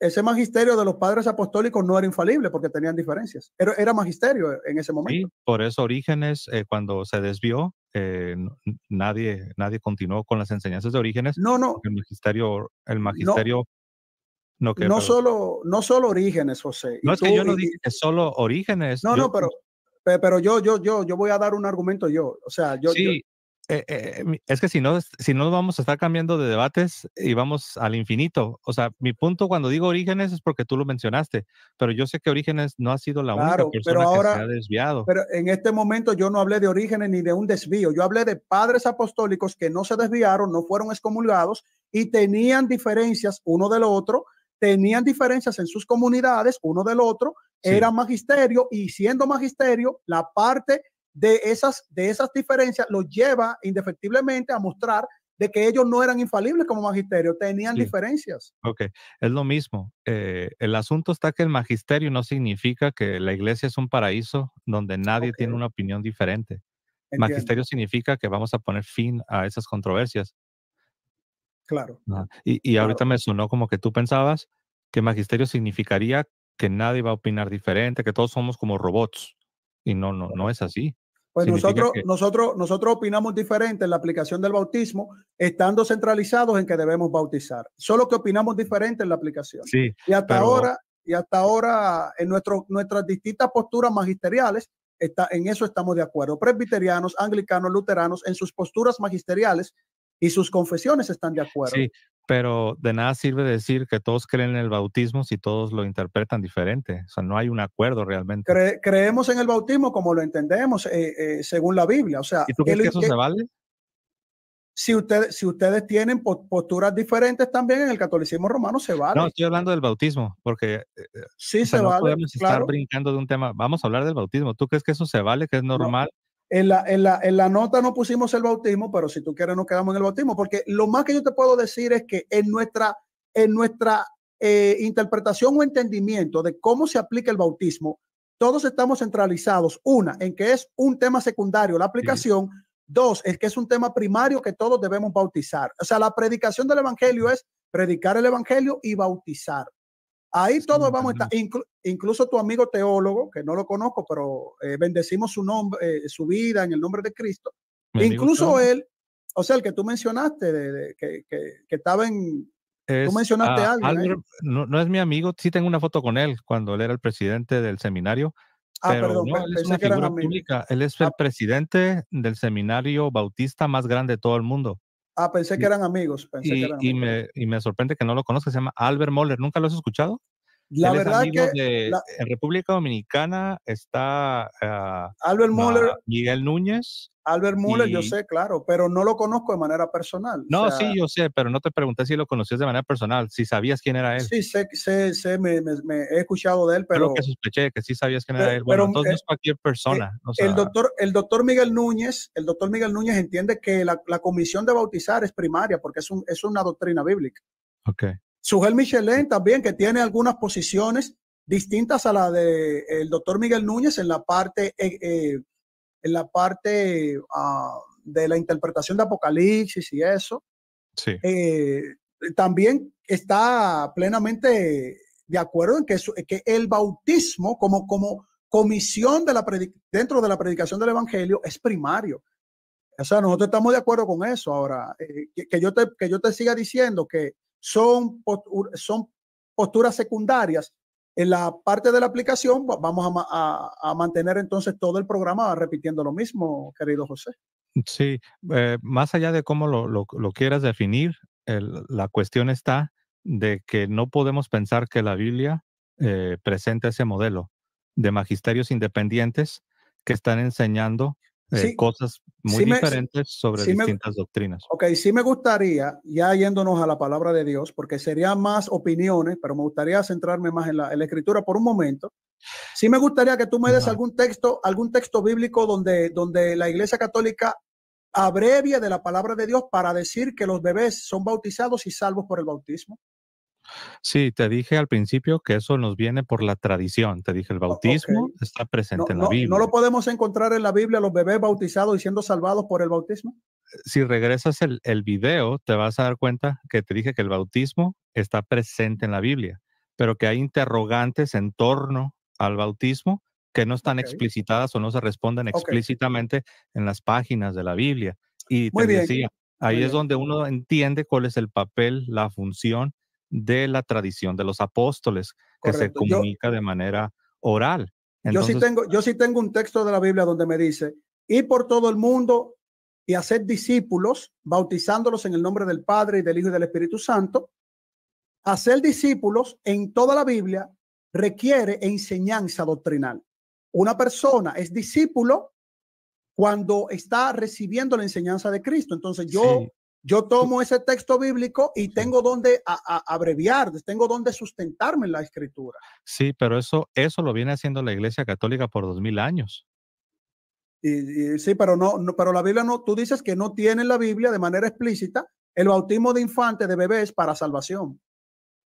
ese magisterio de los padres apostólicos no era infalible porque tenían diferencias. Era, magisterio en ese momento. Sí, por eso Orígenes, eh, cuando se desvió, eh, nadie, nadie continuó con las enseñanzas de Orígenes. No, no. El magisterio, el magisterio no. No, no, solo, no solo Orígenes, José. No es que yo no dije que solo Orígenes. No, no, pero, pero yo, yo, yo, yo voy a dar un argumento yo. O sea, yo. Sí, eh, eh, es que si no, si no vamos a estar cambiando de debates y vamos al infinito. O sea, mi punto cuando digo Orígenes es porque tú lo mencionaste, pero yo sé que Orígenes no ha sido la única persona pero ahora, que ha desviado. Pero en este momento yo no hablé de Orígenes ni de un desvío. Yo hablé de padres apostólicos que no se desviaron, no fueron excomulgados y tenían diferencias uno del otro, tenían diferencias en sus comunidades uno del otro, era magisterio y siendo magisterio, la parte de esas, de esas diferencias los lleva indefectiblemente a mostrar de que ellos no eran infalibles como magisterio, tenían diferencias. Ok, es lo mismo. Eh, el asunto está que el magisterio no significa que la iglesia es un paraíso donde nadie tiene una opinión diferente. Magisterio significa que vamos a poner fin a esas controversias. Claro. y, y ahorita me sonó como que tú pensabas que magisterio significaría que nadie va a opinar diferente, que todos somos como robots. Y no, no, no es así. Pues nosotros, nosotros, nosotros opinamos diferente en la aplicación del bautismo, estando centralizados en que debemos bautizar. Solo que opinamos diferente en la aplicación. y hasta ahora, y hasta ahora, en nuestro, nuestras distintas posturas magisteriales, está, en eso estamos de acuerdo. Presbiterianos, anglicanos, luteranos, en sus posturas magisteriales y sus confesiones están de acuerdo. Pero de nada sirve decir que todos creen en el bautismo si todos lo interpretan diferente. O sea, no hay un acuerdo realmente. creemos en el bautismo como lo entendemos eh, eh, según la Biblia. O sea, ¿Y tú crees que eso se vale? si, ustedes si ustedes tienen posturas diferentes también en el catolicismo romano, se vale. No, estoy hablando del bautismo, porque eh, sí se no podemos estar brincando de un tema. Vamos a hablar del bautismo. ¿Tú crees que eso se vale, que es normal? En la, nota no pusimos el bautismo, pero si tú quieres nos quedamos en el bautismo, porque lo más que yo te puedo decir es que en nuestra, en nuestra eh, interpretación o entendimiento de cómo se aplica el bautismo, todos estamos centralizados. Una, en que es un tema secundario la aplicación. Dos, es que es un tema primario que todos debemos bautizar. O sea, la predicación del Evangelio es predicar el Evangelio y bautizar. Ahí todos vamos a estar, incluso tu amigo teólogo, que no lo conozco, pero eh, bendecimos su nombre, eh, su vida en el nombre de Cristo. incluso él, o sea, el que tú mencionaste, de, que, que, estaba en... tú mencionaste a ah, alguien. no, es mi amigo, sí tengo una foto con él cuando él era el presidente del seminario. Ah, pero perdón, no, él es una figura pública. Él es el ah. presidente del seminario bautista más grande de todo el mundo. Ah, pensé que eran amigos. Pensé y, que eran y Me, me sorprende que no lo conozca, se llama Albert Moller. ¿Nunca lo has escuchado? La verdad que en República Dominicana está ah, Albert Miguel Núñez. Albert Muller, yo sé, claro, pero no lo conozco de manera personal. No, sí, yo sé, pero no te pregunté si lo conocías de manera personal, si sabías quién era él. Sí, sé, sé, me, he escuchado de él, pero. Creo que sospeché que sí sabías quién era él. Bueno, pero, entonces eh, es cualquier persona. Eh, el, doctor, el doctor Miguel Núñez, el doctor Miguel Núñez entiende que la, comisión de bautizar es primaria porque es, un, es una doctrina bíblica. Okay. Sujel Michelén también, que tiene algunas posiciones distintas a la del de doctor Miguel Núñez en la parte, eh, eh, en la parte ah, de la interpretación de Apocalipsis y eso. Sí. Eh, también está plenamente de acuerdo en que, que el bautismo como, como comisión de la dentro de la predicación del Evangelio es primario. O sea, nosotros estamos de acuerdo con eso. Ahora, yo que yo te siga diciendo que, son, son posturas secundarias. En la parte de la aplicación vamos a, mantener entonces todo el programa repitiendo lo mismo, querido José. Sí, eh, más allá de cómo lo, quieras definir, la cuestión está de que no podemos pensar que la Biblia eh, presenta ese modelo de magisterios independientes que están enseñando eh, cosas muy diferentes sobre distintas doctrinas. Ok, sí me gustaría, ya yéndonos a la palabra de Dios, porque serían más opiniones, pero me gustaría centrarme más en la, escritura por un momento. Sí me gustaría que tú me des algún texto, algún texto bíblico donde, donde la Iglesia Católica abrevia de la palabra de Dios para decir que los bebés son bautizados y salvos por el bautismo. Sí, te dije al principio que eso nos viene por la tradición. Te dije, el bautismo está presente en la Biblia. ¿No lo podemos encontrar en la Biblia, los bebés bautizados y siendo salvados por el bautismo? Si regresas el, el video, te vas a dar cuenta que te dije que el bautismo está presente en la Biblia, pero que hay interrogantes en torno al bautismo que no están explicitadas o no se responden explícitamente en las páginas de la Biblia. Y ahí es donde uno entiende cuál es el papel, la función de la tradición de los apóstoles, que se comunica de manera oral. yo, sí tengo, yo sí tengo un texto de la Biblia donde me dice, ir por todo el mundo y hacer discípulos, bautizándolos en el nombre del Padre y del Hijo y del Espíritu Santo. Hacer discípulos en toda la Biblia requiere enseñanza doctrinal. Una persona es discípulo cuando está recibiendo la enseñanza de Cristo. Entonces yo yo tomo ese texto bíblico y tengo donde abreviar, tengo donde sustentarme en la escritura. Sí, pero eso, eso lo viene haciendo la Iglesia Católica por dos mil años. Y, sí, pero no, pero la Biblia no, tú dices que no tiene la Biblia de manera explícita el bautismo de infantes, de bebés para salvación.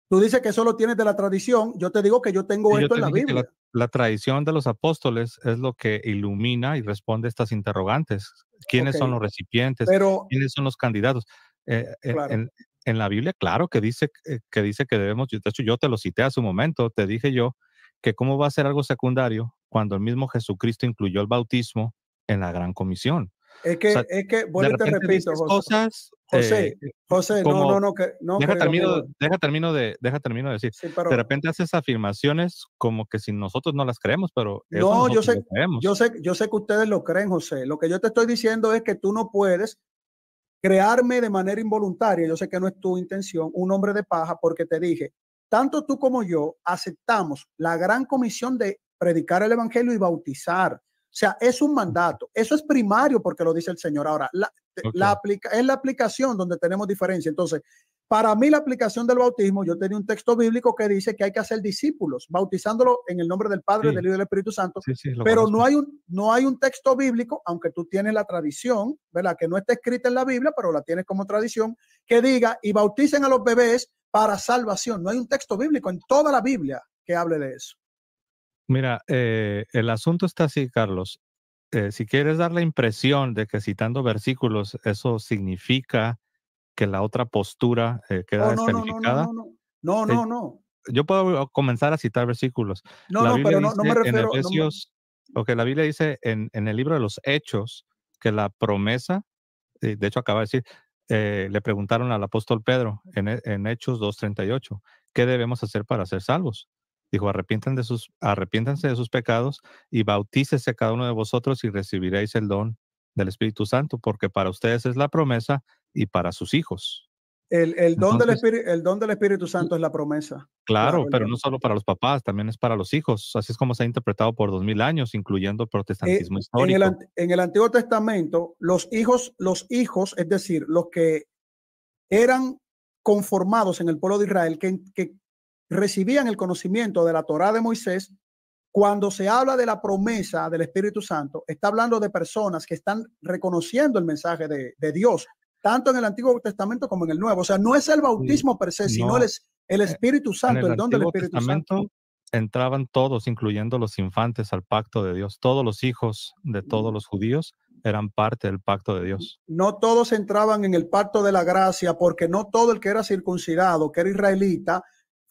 Tú dices que eso lo tienes de la tradición. Yo te digo que yo tengo esto en la Biblia. La, tradición de los apóstoles es lo que ilumina y responde estas interrogantes. ¿Quiénes son los recipientes? Pero, ¿Quiénes son los candidatos? Eh, en, la Biblia, claro que dice, eh, que dice que debemos, de hecho yo te lo cité hace un momento, te dije yo que cómo va a ser algo secundario cuando el mismo Jesucristo incluyó el bautismo en la gran comisión. Es que, es que, bueno, te repito, José. Cosas, José, eh, José, no, no, no, que, no deja, termino, deja, termino, de, deja termino de decir. de repente haces afirmaciones como que si nosotros no las creemos, pero no, yo sé, yo sé, yo sé que ustedes lo creen, José. Lo que yo te estoy diciendo es que tú no puedes crearme de manera involuntaria. Yo sé que no es tu intención, un hombre de paja, porque te dije, tanto tú como yo aceptamos la gran comisión de predicar el evangelio y bautizar. O sea, es un mandato. Eso es primario porque lo dice el Señor. Ahora, la, es la aplicación donde tenemos diferencia. Entonces, para mí la aplicación del bautismo, yo tenía un texto bíblico que dice que hay que hacer discípulos, bautizándolo en el nombre del Padre, del Hijo y del Espíritu Santo. pero no hay, un, no hay un texto bíblico, aunque tú tienes la tradición, ¿verdad? Que no está escrita en la Biblia, pero la tienes como tradición, que diga y bauticen a los bebés para salvación. No hay un texto bíblico en toda la Biblia que hable de eso. Mira, eh, el asunto está así, Carlos. Eh, si quieres dar la impresión de que citando versículos eso significa que la otra postura eh, queda no, descalificada. No, no, no, Yo puedo comenzar a citar versículos. No, no, pero no, me refiero. En Efesios, la Biblia dice en, el libro de los Hechos que la promesa, de hecho acaba de decir, le preguntaron al apóstol Pedro en, en Hechos 2.38, ¿qué debemos hacer para ser salvos? Dijo, arrepiéntanse de, sus, arrepiéntanse de sus pecados y bautícese cada uno de vosotros y recibiréis el don del Espíritu Santo, porque para ustedes es la promesa y para sus hijos. El, don, del Espíritu, el don del Espíritu Santo es la promesa. Claro, pero no solo para los papás, también es para los hijos. Así es como se ha interpretado por dos mil años, incluyendo eh, protestantismo histórico. En el, en Antiguo Testamento, los hijos, los hijos, es decir, los que eran conformados en el pueblo de Israel, que recibían el conocimiento de la Torá de Moisés, cuando se habla de la promesa del Espíritu Santo, está hablando de personas que están reconociendo el mensaje de, Dios, tanto en el Antiguo Testamento como en el Nuevo. O sea, no es el bautismo per se, sino el, eh, Espíritu Santo, en el, don del Espíritu Testamento, Santo. Entraban todos, incluyendo los infantes, al pacto de Dios. Todos los hijos de todos los judíos eran parte del pacto de Dios. No todos entraban en el pacto de la gracia, porque no todo el que era circuncidado, que era israelita,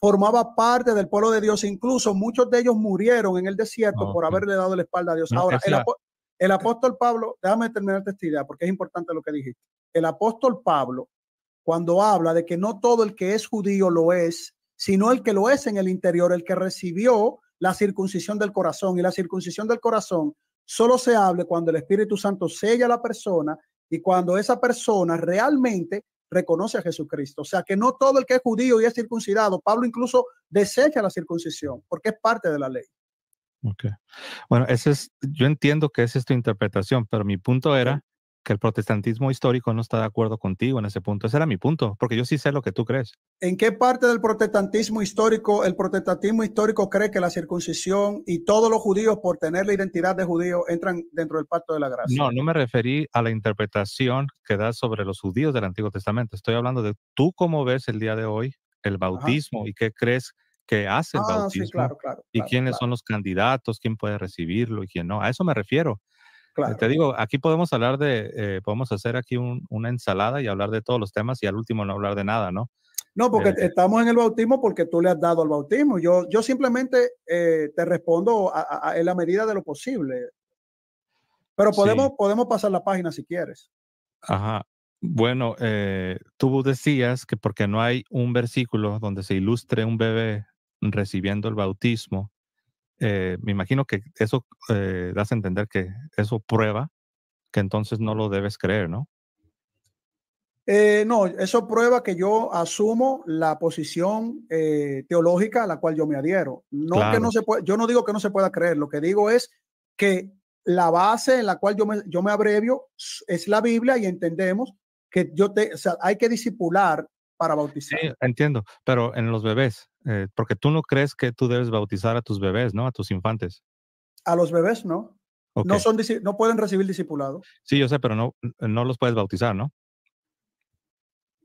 formaba parte del pueblo de Dios, incluso muchos de ellos murieron en el desierto por haberle dado la espalda a Dios. Ahora, el, apóstol Pablo, déjame terminar esta idea porque es importante lo que dije. El apóstol Pablo, cuando habla de que no todo el que es judío lo es, sino el que lo es en el interior, el que recibió la circuncisión del corazón y la circuncisión del corazón solo se hable cuando el Espíritu Santo sella a la persona y cuando esa persona realmente reconoce a Jesucristo. O sea, que no todo el que es judío y es circuncidado, Pablo incluso desecha la circuncisión porque es parte de la ley. Okay. Bueno, ese es, yo entiendo que esa es tu interpretación, pero mi punto era que el protestantismo histórico no está de acuerdo contigo en ese punto. Ese era mi punto, porque yo sí sé lo que tú crees. ¿En qué parte del protestantismo histórico, el protestantismo histórico cree que la circuncisión y todos los judíos, por tener la identidad de judío, entran dentro del pacto de la gracia? No, no me referí a la interpretación que da sobre los judíos del Antiguo Testamento. Estoy hablando de tú cómo ves el día de hoy el bautismo y qué crees que hace el ah, bautismo y quiénes son los candidatos, quién puede recibirlo y quién no. A eso me refiero. Eh, te digo, aquí podemos hablar de, eh, podemos hacer aquí una ensalada y hablar de todos los temas y al último no hablar de nada, ¿no? No, porque eh, estamos en el bautismo porque tú le has dado al bautismo. Yo, yo simplemente te respondo en la medida de lo posible. Pero podemos, podemos pasar la página si quieres. Ajá. Bueno, tú decías que porque no hay un versículo donde se ilustre un bebé recibiendo el bautismo, eh, me imagino que eso eh, das a entender que eso prueba que entonces no lo debes creer, ¿no? Eh, no, eso prueba que yo asumo la posición teológica a la cual yo me adhiero. No que no se yo no digo que no se pueda creer, lo que digo es que la base en la cual yo me, yo me abrevio es la Biblia y entendemos que yo te, o hay que disipular para bautizar. entiendo, pero en los bebés, eh, porque tú no crees que tú debes bautizar a tus bebés, ¿no? A tus infantes. A los bebés, no. No, son, no pueden recibir discipulado. Sí, yo sé, pero no, no los puedes bautizar, ¿no?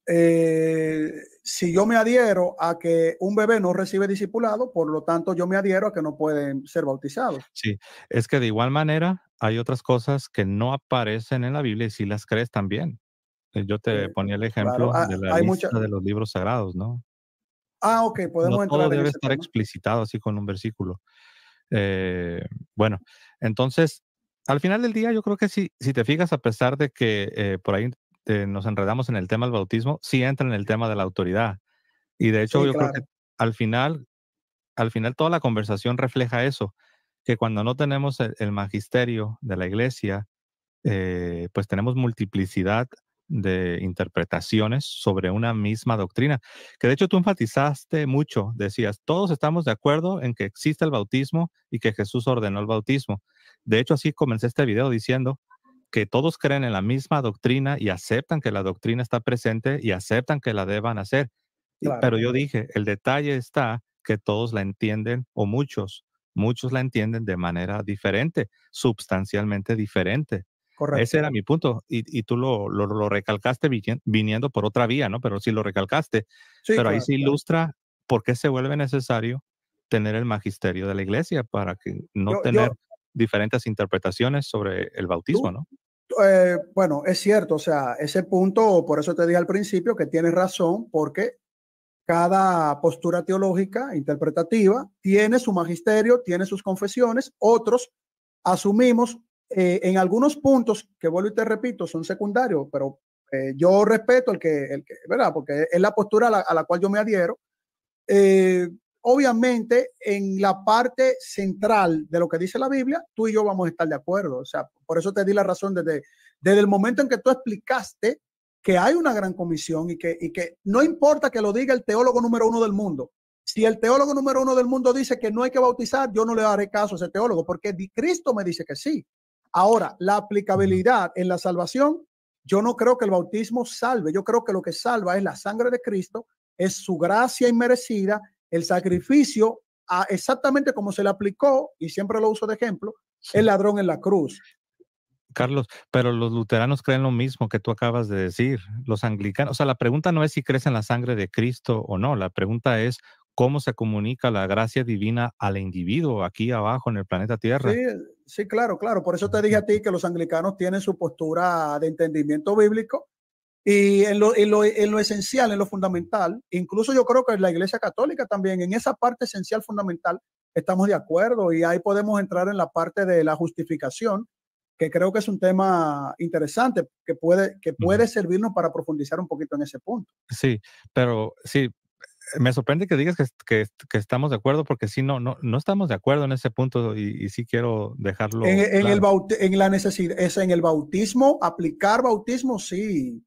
Eh, si yo me adhiero a que un bebé no recibe discipulado, por lo tanto yo me adhiero a que no pueden ser bautizados. Sí, es que de igual manera hay otras cosas que no aparecen en la Biblia y si las crees también. Eh, yo te ponía el ejemplo ah, de la lista de los libros sagrados, ¿no? Ah, ok, podemos no entrar. Todo debe estar explicitado así con un versículo. Eh, bueno, entonces, al final del día, yo creo que si, si te fijas, a pesar de que eh, por ahí nos enredamos en el tema del bautismo, sí entra en el tema de la autoridad. Y de hecho, yo creo que al final, al final toda la conversación refleja eso, que cuando no tenemos el, el magisterio de la iglesia, eh, pues tenemos multiplicidad de interpretaciones sobre una misma doctrina. Que de hecho tú enfatizaste mucho, decías, todos estamos de acuerdo en que existe el bautismo y que Jesús ordenó el bautismo. De hecho, así comencé este video diciendo que todos creen en la misma doctrina y aceptan que la doctrina está presente y aceptan que la deban hacer. Pero yo dije, el detalle está que todos la entienden o muchos, muchos la entienden de manera diferente, sustancialmente diferente. Ese era mi punto. Y, tú lo, lo, recalcaste viniendo por otra vía, ¿no? Pero sí lo recalcaste. Pero ahí se ilustra por qué se vuelve necesario tener el magisterio de la iglesia para que no tener diferentes interpretaciones sobre el bautismo, ¿no? Eh, bueno, es cierto, o sea, ese punto, por eso te dije al principio que tienes razón, porque cada postura teológica interpretativa tiene su magisterio, tiene sus confesiones, otros asumimos eh, en algunos puntos, que vuelvo y te repito, son secundarios, pero eh, yo respeto el que, el que, ¿verdad? Porque es la postura a la, cual yo me adhiero. Eh, obviamente, en la parte central de lo que dice la Biblia, tú y yo vamos a estar de acuerdo. O sea, por eso te di la razón desde, desde el momento en que tú explicaste que hay una gran comisión y que, y que no importa que lo diga el teólogo número uno del mundo. Si el teólogo número uno del mundo dice que no hay que bautizar, yo no le daré caso a ese teólogo, porque Cristo me dice que sí. Ahora, la aplicabilidad en la salvación, yo no creo que el bautismo salve, yo creo que lo que salva es la sangre de Cristo, es su gracia inmerecida, el sacrificio, exactamente como se le aplicó, y siempre lo uso de ejemplo, el ladrón en la cruz. Carlos, pero los luteranos creen lo mismo que tú acabas de decir, los anglicanos. O sea, la pregunta no es si crees en la sangre de Cristo o no, la pregunta es cómo se comunica la gracia divina al individuo aquí abajo en el planeta Tierra. Sí, sí, claro, claro. Por eso te dije a ti que los anglicanos tienen su postura de entendimiento bíblico y en lo, esencial, en lo fundamental, incluso yo creo que la Iglesia Católica también, en esa parte esencial fundamental, estamos de acuerdo y ahí podemos entrar en la parte de la justificación que creo que es un tema interesante que puede, que puede servirnos para profundizar un poquito en ese punto. Sí, pero sí, me sorprende que digas que, estamos de acuerdo, porque si no, no, no estamos de acuerdo en ese punto y, si sí quiero dejarlo. En, el en la necesidad, es en el bautismo, aplicar bautismo, sí.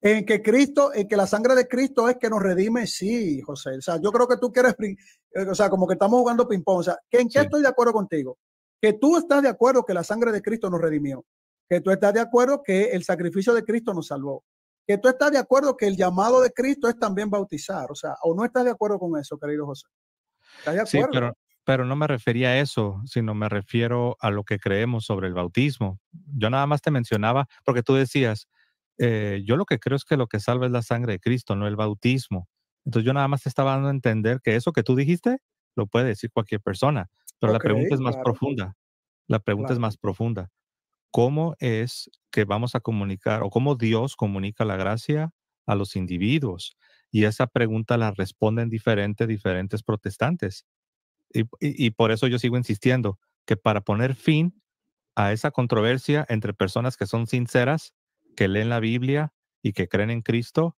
En que Cristo, en que la sangre de Cristo es que nos redime, sí, José. O sea, yo creo que tú quieres, eh, o sea, como que estamos jugando ping-pong. O sea, ¿en qué estoy de acuerdo contigo? Que tú estás de acuerdo que la sangre de Cristo nos redimió. Que tú estás de acuerdo que el sacrificio de Cristo nos salvó que tú estás de acuerdo que el llamado de Cristo es también bautizar, o sea, o no estás de acuerdo con eso, querido José. Sí, pero, pero no me refería a eso, sino me refiero a lo que creemos sobre el bautismo. Yo nada más te mencionaba, porque tú decías, eh, yo lo que creo es que lo que salva es la sangre de Cristo, no el bautismo. Entonces yo nada más te estaba dando a entender que eso que tú dijiste lo puede decir cualquier persona, pero la pregunta es más profunda. La pregunta es más profunda cómo es que vamos a comunicar o cómo Dios comunica la gracia a los individuos. Y esa pregunta la responden diferentes, diferentes protestantes. Y, por eso yo sigo insistiendo que para poner fin a esa controversia entre personas que son sinceras, que leen la Biblia y que creen en Cristo,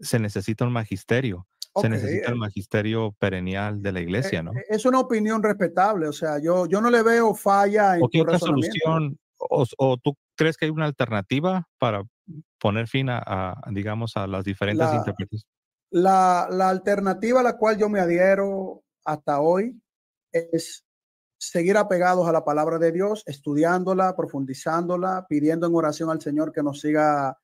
se necesita un magisterio. Se necesita el eh, magisterio perennial de la eh, iglesia, ¿no? Eh, es una opinión respetable, o sea, yo, yo no le veo falla en ¿O qué otra solución o, tú crees que hay una alternativa para poner fin a, digamos, a las diferentes interpretaciones? La, la alternativa a la cual yo me adhiero hasta hoy es seguir apegados a la palabra de Dios, estudiándola, profundizándola, pidiendo en oración al Señor que nos siga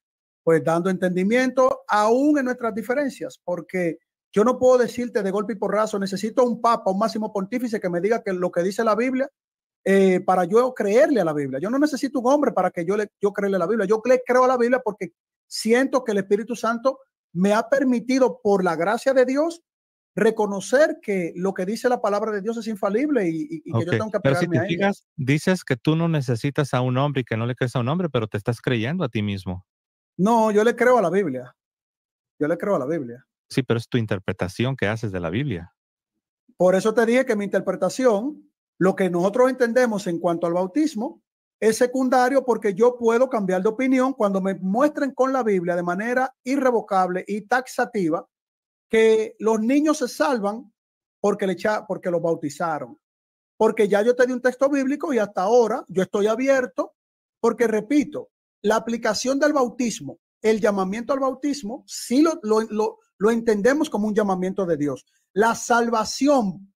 pues dando entendimiento aún en nuestras diferencias, porque yo no puedo decirte de golpe y porrazo, necesito un papa, un máximo pontífice que me diga que lo que dice la Biblia eh, para yo creerle a la Biblia. Yo no necesito un hombre para que yo le yo creerle a la Biblia. Yo le creo a la Biblia porque siento que el Espíritu Santo me ha permitido, por la gracia de Dios, reconocer que lo que dice la palabra de Dios es infalible y, que yo tengo que pero si a dices que tú no necesitas a un hombre y que no le crees a un hombre, pero te estás creyendo a ti mismo. No, yo le creo a la Biblia. Yo le creo a la Biblia. Sí, pero es tu interpretación que haces de la Biblia. Por eso te dije que mi interpretación lo que nosotros entendemos en cuanto al bautismo es secundario porque yo puedo cambiar de opinión cuando me muestren con la Biblia de manera irrevocable y taxativa que los niños se salvan porque, le porque los bautizaron. Porque ya yo te di un texto bíblico y hasta ahora yo estoy abierto porque, repito, la aplicación del bautismo, el llamamiento al bautismo, sí lo, lo entendemos como un llamamiento de Dios. La salvación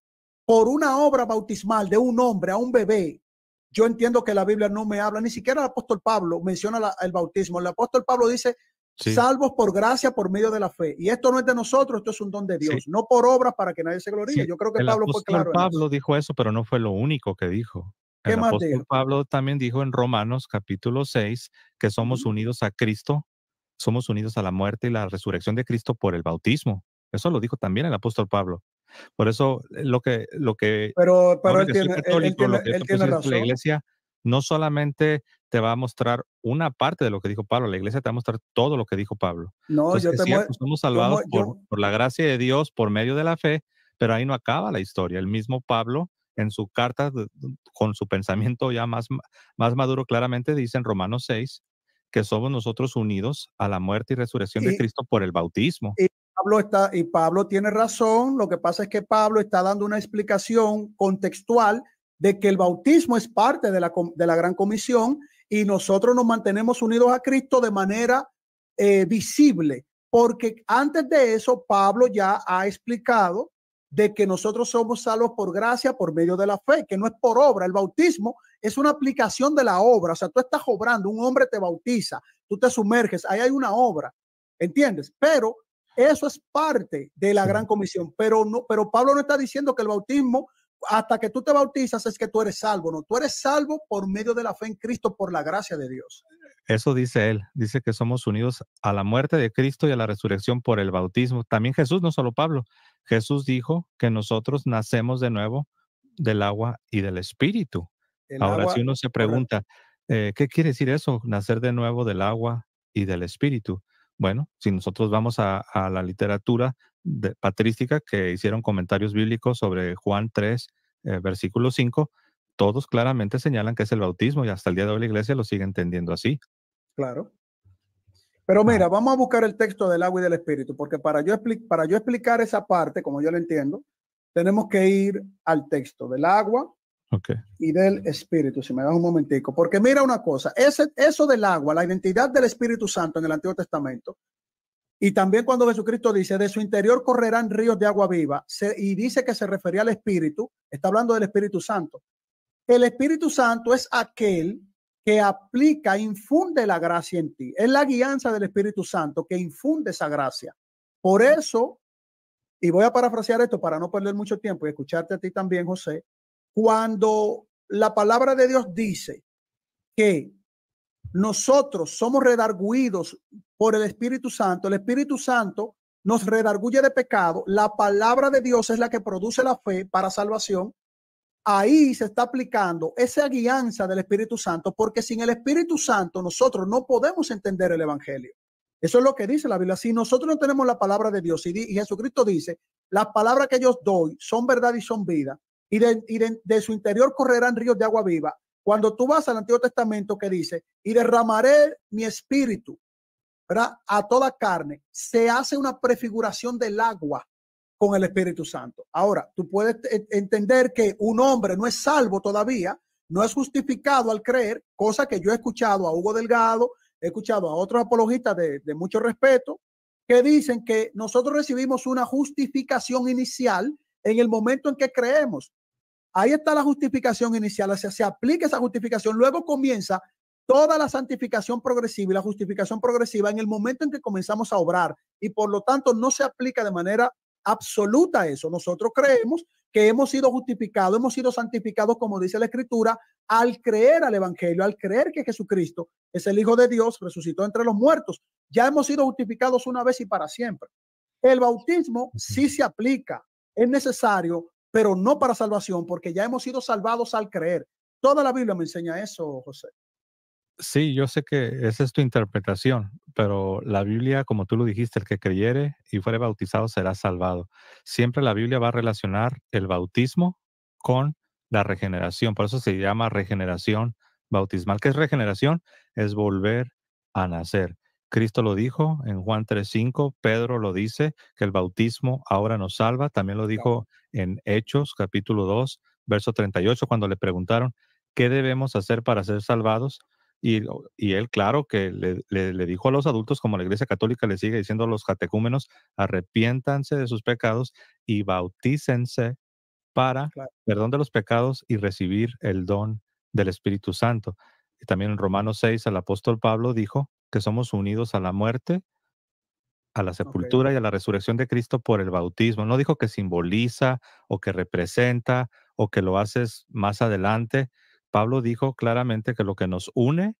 por una obra bautismal de un hombre a un bebé, yo entiendo que la Biblia no me habla, ni siquiera el apóstol Pablo menciona el bautismo. El apóstol Pablo dice, salvos por gracia por medio de la fe. Y esto no es de nosotros, esto es un don de Dios, no por obras para que nadie se gloríe. Yo creo que Pablo Pablo dijo eso, pero no fue lo único que dijo. Pablo también dijo en Romanos capítulo 6 que somos unidos a Cristo, somos unidos a la muerte y la resurrección de Cristo por el bautismo. Eso lo dijo también el apóstol Pablo. Por eso eh, lo que, lo que, pero, que tiene, católico, la iglesia no solamente te va a mostrar una parte de lo que dijo Pablo, la iglesia te va a mostrar todo lo que dijo Pablo. No, pues yo te somos salvados por, la gracia de Dios, por medio de la fe, pero ahí no acaba la historia. El mismo Pablo en su carta, con su pensamiento ya más, más maduro, claramente dice en Romanos 6 que somos nosotros unidos a la muerte y resurrección de Cristo por el bautismo. Pablo está, y Pablo tiene razón, lo que pasa es que Pablo está dando una explicación contextual de que el bautismo es parte de la, de la gran comisión y nosotros nos mantenemos unidos a Cristo de manera eh, visible, porque antes de eso Pablo ya ha explicado de que nosotros somos salvos por gracia, por medio de la fe, que no es por obra. El bautismo es una aplicación de la obra, o sea, tú estás obrando, un hombre te bautiza, tú te sumerges, ahí hay una obra, ¿entiendes? Pero eso es parte de la gran comisión, pero no, pero Pablo no está diciendo que el bautismo hasta que tú te bautizas es que tú eres salvo, no, tú eres salvo por medio de la fe en Cristo, por la gracia de Dios. Eso dice él, dice que somos unidos a la muerte de Cristo y a la resurrección por el bautismo. También Jesús, no solo Pablo, Jesús dijo que nosotros nacemos de nuevo del agua y del espíritu. Ahora, si uno se pregunta, eh, ¿qué quiere decir eso? Nacer de nuevo del agua y del espíritu. Bueno, si nosotros vamos a, la literatura patrística que hicieron comentarios bíblicos sobre Juan 3, eh, versículo 5, todos claramente señalan que es el bautismo y hasta el día de hoy la iglesia lo sigue entendiendo así. Claro. Pero mira, vamos a buscar el texto del agua y del espíritu, porque para yo, para yo explicar esa parte, como yo lo entiendo, tenemos que ir al texto del agua Okay. y del Espíritu, si me das un momentico, porque mira una cosa, ese, eso del agua, la identidad del Espíritu Santo en el Antiguo Testamento, y también cuando Jesucristo dice, de su interior correrán ríos de agua viva, y dice que se refería al Espíritu, está hablando del Espíritu Santo. El Espíritu Santo es aquel que aplica, infunde la gracia en ti, es la guianza del Espíritu Santo que infunde esa gracia. Por eso, y voy a parafrasear esto para no perder mucho tiempo y escucharte a ti también, José, cuando la palabra de Dios dice que nosotros somos redarguidos por el Espíritu Santo, el Espíritu Santo nos redarguye de pecado, la palabra de Dios es la que produce la fe para salvación, ahí se está aplicando esa guianza del Espíritu Santo, porque sin el Espíritu Santo nosotros no podemos entender el Evangelio. Eso es lo que dice la Biblia. Si nosotros no tenemos la palabra de Dios y, Jesucristo dice, las palabras que yo doy son verdad y son vida, y de, su interior correrán ríos de agua viva. Cuando tú vas al Antiguo Testamento que dice, y derramaré mi espíritu, A toda carne, se hace una prefiguración del agua con el Espíritu Santo. Ahora, tú puedes e, entender que un hombre no es salvo todavía, no es justificado al creer, cosa que yo he escuchado a Hugo Delgado, he escuchado a otros apologistas de, de mucho respeto, que dicen que nosotros recibimos una justificación inicial en el momento en que creemos. Ahí está la justificación inicial, se aplica esa justificación, luego comienza toda la santificación progresiva y la justificación progresiva en el momento en que comenzamos a obrar y por lo tanto no se aplica de manera absoluta eso. Nosotros creemos que hemos sido justificados, hemos sido santificados, como dice la Escritura, al creer al Evangelio, al creer que Jesucristo es el Hijo de Dios, resucitó entre los muertos. Ya hemos sido justificados una vez y para siempre. El bautismo sí se aplica, es necesario, pero no para salvación, porque ya hemos sido salvados al creer. Toda la Biblia me enseña eso, José. Sí, yo sé que esa es tu interpretación, pero la Biblia, como tú lo dijiste, el que creyere y fuere bautizado será salvado. Siempre la Biblia va a relacionar el bautismo con la regeneración. Por eso se llama regeneración bautismal. ¿Qué es regeneración? Es volver a nacer. Cristo lo dijo en Juan 3.5, Pedro lo dice, que el bautismo ahora nos salva. También lo dijo en Hechos capítulo 2, verso 38, cuando le preguntaron, ¿qué debemos hacer para ser salvados? Y, y él, claro, que le, dijo a los adultos, como la Iglesia Católica le sigue diciendo a los catecúmenos, arrepiéntanse de sus pecados y bautícense para perdón de los pecados y recibir el don del Espíritu Santo. Y también en Romanos 6, el apóstol Pablo dijo, que somos unidos a la muerte, a la sepultura y a la resurrección de Cristo por el bautismo. No dijo que simboliza o que representa o que lo haces más adelante. Pablo dijo claramente que lo que nos une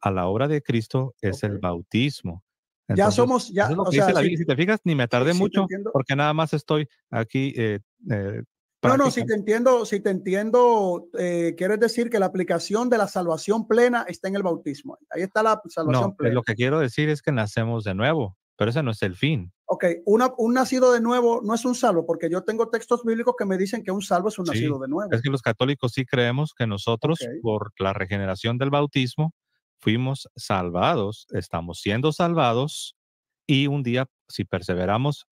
a la obra de Cristo es el bautismo. ya somos, ya. o sea, si, te fijas, ni me <laughs> tardé mucho porque nada más estoy aquí eh, eh, no, no, si te entiendo, si te entiendo, eh, quieres decir que la aplicación de la salvación plena está en el bautismo. Ahí está la salvación no, pues, plena. Lo que quiero decir es que nacemos de nuevo, pero ese no es el fin. Ok, un nacido de nuevo no es un salvo, porque yo tengo textos bíblicos que me dicen que un salvo es un nacido de nuevo. Es que los católicos sí creemos que nosotros, por la regeneración del bautismo, fuimos salvados, estamos siendo salvados, y un día, si perseveramos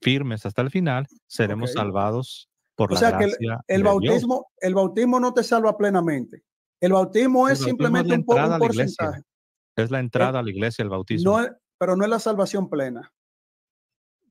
firmes hasta el final, seremos salvados o sea que el, bautismo, el bautismo no te salva plenamente. El bautismo es simplemente un, poco un porcentaje. Es la eh, entrada a la iglesia el bautismo. pero no es la salvación plena.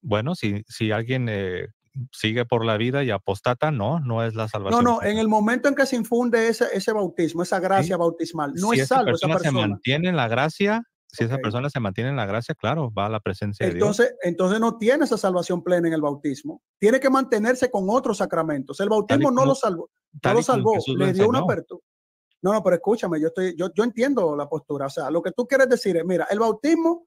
Bueno, si, si alguien eh, sigue por la vida y apostata, no, no es la salvación. No, no, en el momento en que se infunde ese, bautismo, esa gracia bautismal, no es salvo esa persona. Se mantiene en la gracia, si esa persona se mantiene en la gracia, claro, va a la presencia de Dios. Entonces no tiene esa salvación plena en el bautismo. Tiene que mantenerse con otros sacramentos. El bautismo no lo salvó, no lo salvó, le dio una apertura. No, no, pero escúchame, yo, estoy, yo, yo entiendo la postura. O sea, lo que tú quieres decir es, mira, el bautismo,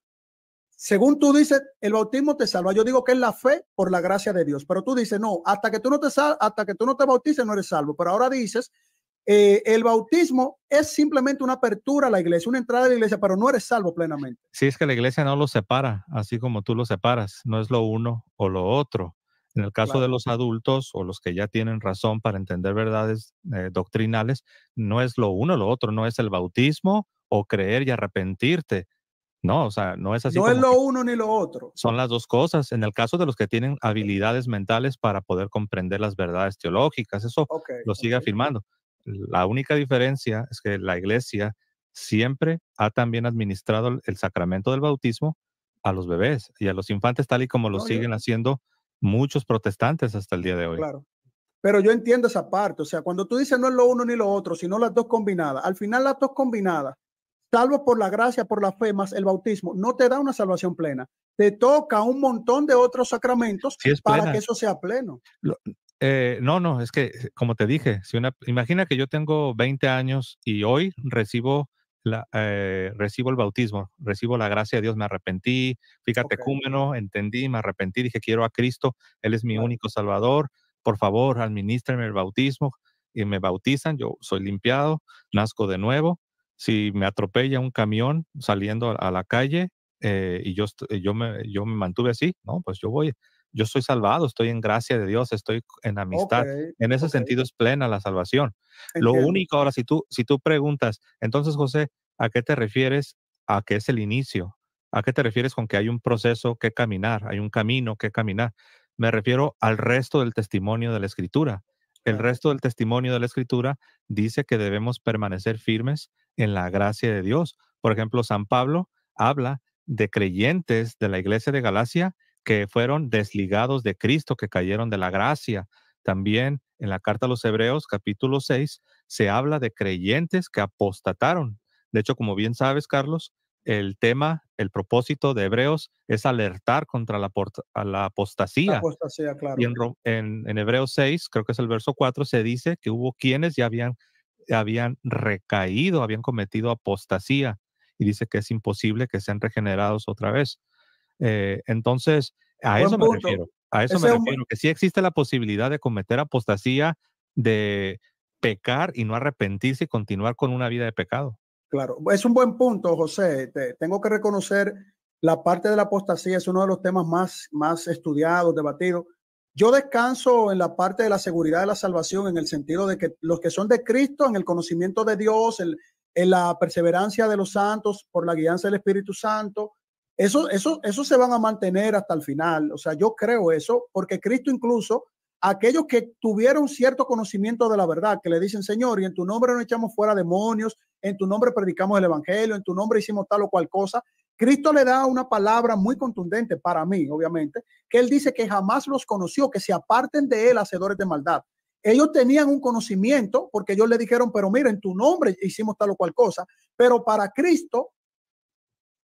según tú dices, el bautismo te salva. Yo digo que es la fe por la gracia de Dios, pero tú dices, no, hasta que tú no te, hasta que tú no te bautices no eres salvo. Pero ahora dices eh, el bautismo es simplemente una apertura a la iglesia, una entrada a la iglesia, pero no eres salvo plenamente. Sí, es que la iglesia no lo separa, así como tú lo separas, no es lo uno o lo otro. En el caso de los adultos o los que ya tienen razón para entender verdades eh, doctrinales, no es lo uno o lo otro, no es el bautismo o creer y arrepentirte. No, o sea, no es así. No es lo uno ni lo otro. Son las dos cosas. En el caso de los que tienen habilidades mentales para poder comprender las verdades teológicas, eso lo sigue afirmando. La única diferencia es que la iglesia siempre ha también administrado el sacramento del bautismo a los bebés y a los infantes, tal y como lo oh, siguen haciendo muchos protestantes hasta el día de hoy. Claro. Pero yo entiendo esa parte. O sea, cuando tú dices no es lo uno ni lo otro, sino las dos combinadas. Al final, las dos combinadas, salvo por la gracia, por la fe, más el bautismo, no te da una salvación plena. Te toca un montón de otros sacramentos para que eso sea pleno. Eh, no, no, es que, eh, como te dije, si una, imagina que yo tengo 20 años y hoy recibo, la, eh, recibo el bautismo, recibo la gracia de Dios, me arrepentí, fíjate, okay. cúmeno, entendí, me arrepentí, dije, quiero a Cristo, Él es mi único Salvador, por favor, administrenme el bautismo, y me bautizan, yo soy limpiado, nazco de nuevo. Si me atropella un camión saliendo a la calle y yo, yo, me, yo me mantuve así, no, pues yo voy yo soy salvado, estoy en gracia de Dios, estoy en amistad. en ese sentido es plena la salvación. Lo único ahora, si tú, si tú preguntas, entonces José, ¿a qué te refieres a qué es el inicio? ¿A qué te refieres con que hay un proceso que caminar, hay un camino que caminar? Me refiero al resto del testimonio de la escritura. El resto del testimonio de la escritura dice que debemos permanecer firmes en la gracia de Dios. Por ejemplo, San Pablo habla de creyentes de la iglesia de Galacia que fueron desligados de Cristo, que cayeron de la gracia. También en la carta a los Hebreos, capítulo 6, se habla de creyentes que apostataron. De hecho, como bien sabes, Carlos, el tema, el propósito de Hebreos es alertar contra la, apostasía. apostasía claro. Y en, Hebreos 6, creo que es el verso 4, se dice que hubo quienes ya habían, habían recaído, habían cometido apostasía. Y dice que es imposible que sean regenerados otra vez. Eh, entonces, a eso me refiero. A eso me refiero, que sí existe la posibilidad de cometer apostasía, de pecar y no arrepentirse y continuar con una vida de pecado. Claro, es un buen punto, José. tengo que reconocer la parte de la apostasía, es uno de los temas más, más estudiados, debatidos. Yo descanso en la parte de la seguridad de la salvación, en el sentido de que los que son de Cristo, en el conocimiento de Dios, en, en la perseverancia de los santos, por la guianza del Espíritu Santo, eso, eso, eso se van a mantener hasta el final. O sea, yo creo eso, porque Cristo incluso, aquellos que tuvieron cierto conocimiento de la verdad, que le dicen, Señor, y en tu nombre no echamos fuera demonios, en tu nombre predicamos el Evangelio, en tu nombre hicimos tal o cual cosa, Cristo le da una palabra muy contundente para mí, obviamente, que él dice que jamás los conoció, que se aparten de él hacedores de maldad. Ellos tenían un conocimiento porque ellos le dijeron, pero mira, en tu nombre hicimos tal o cual cosa, pero para Cristo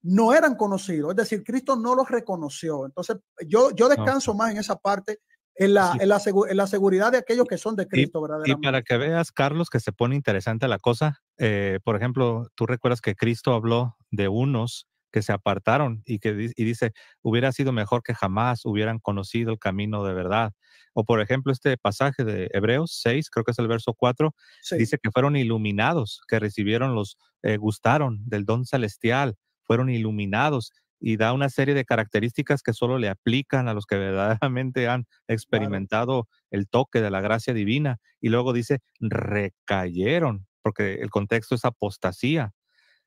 no eran conocidos, es decir, Cristo no los reconoció. Entonces, yo, yo ah, descanso más en esa parte, en la, la seguridad de aquellos que son de Cristo, y, para que veas, Carlos, que se pone interesante la cosa, eh, por ejemplo, tú recuerdas que Cristo habló de unos que se apartaron y que dice, hubiera sido mejor que jamás hubieran conocido el camino de verdad. O por ejemplo, este pasaje de Hebreos 6, creo que es el verso 4, dice que fueron iluminados, que recibieron los, eh, gustaron del don celestial, fueron iluminados y da una serie de características que solo le aplican a los que <laughs> verdaderamente han experimentado el toque de la gracia divina. Y luego dice, recayeron, porque el contexto es apostasía.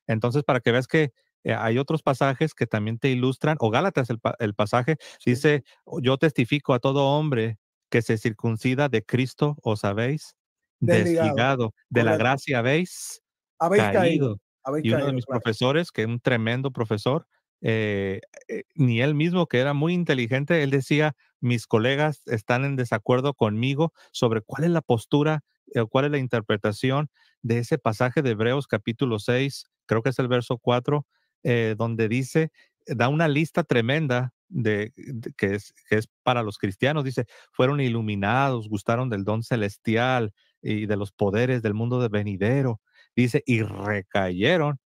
Entonces, para que veas que eh, hay otros pasajes que también te ilustran, o Gálatas, el, pasaje dice, oh, yo testifico a todo hombre que se circuncida de Cristo, ¿os habéis? Desligado. De la gracia habéis, habéis caído y uno de mis profesores, que es un tremendo profesor, eh, eh, ni él mismo, que era muy inteligente, él decía, mis colegas están en desacuerdo conmigo sobre cuál es la postura, eh, cuál es la interpretación de ese pasaje de Hebreos capítulo 6, creo que es el verso 4, donde dice, da una lista tremenda de, que, es, que es para los cristianos, dice, fueron iluminados, gustaron del don celestial y de los poderes del mundo de venidero dice, y recayeron.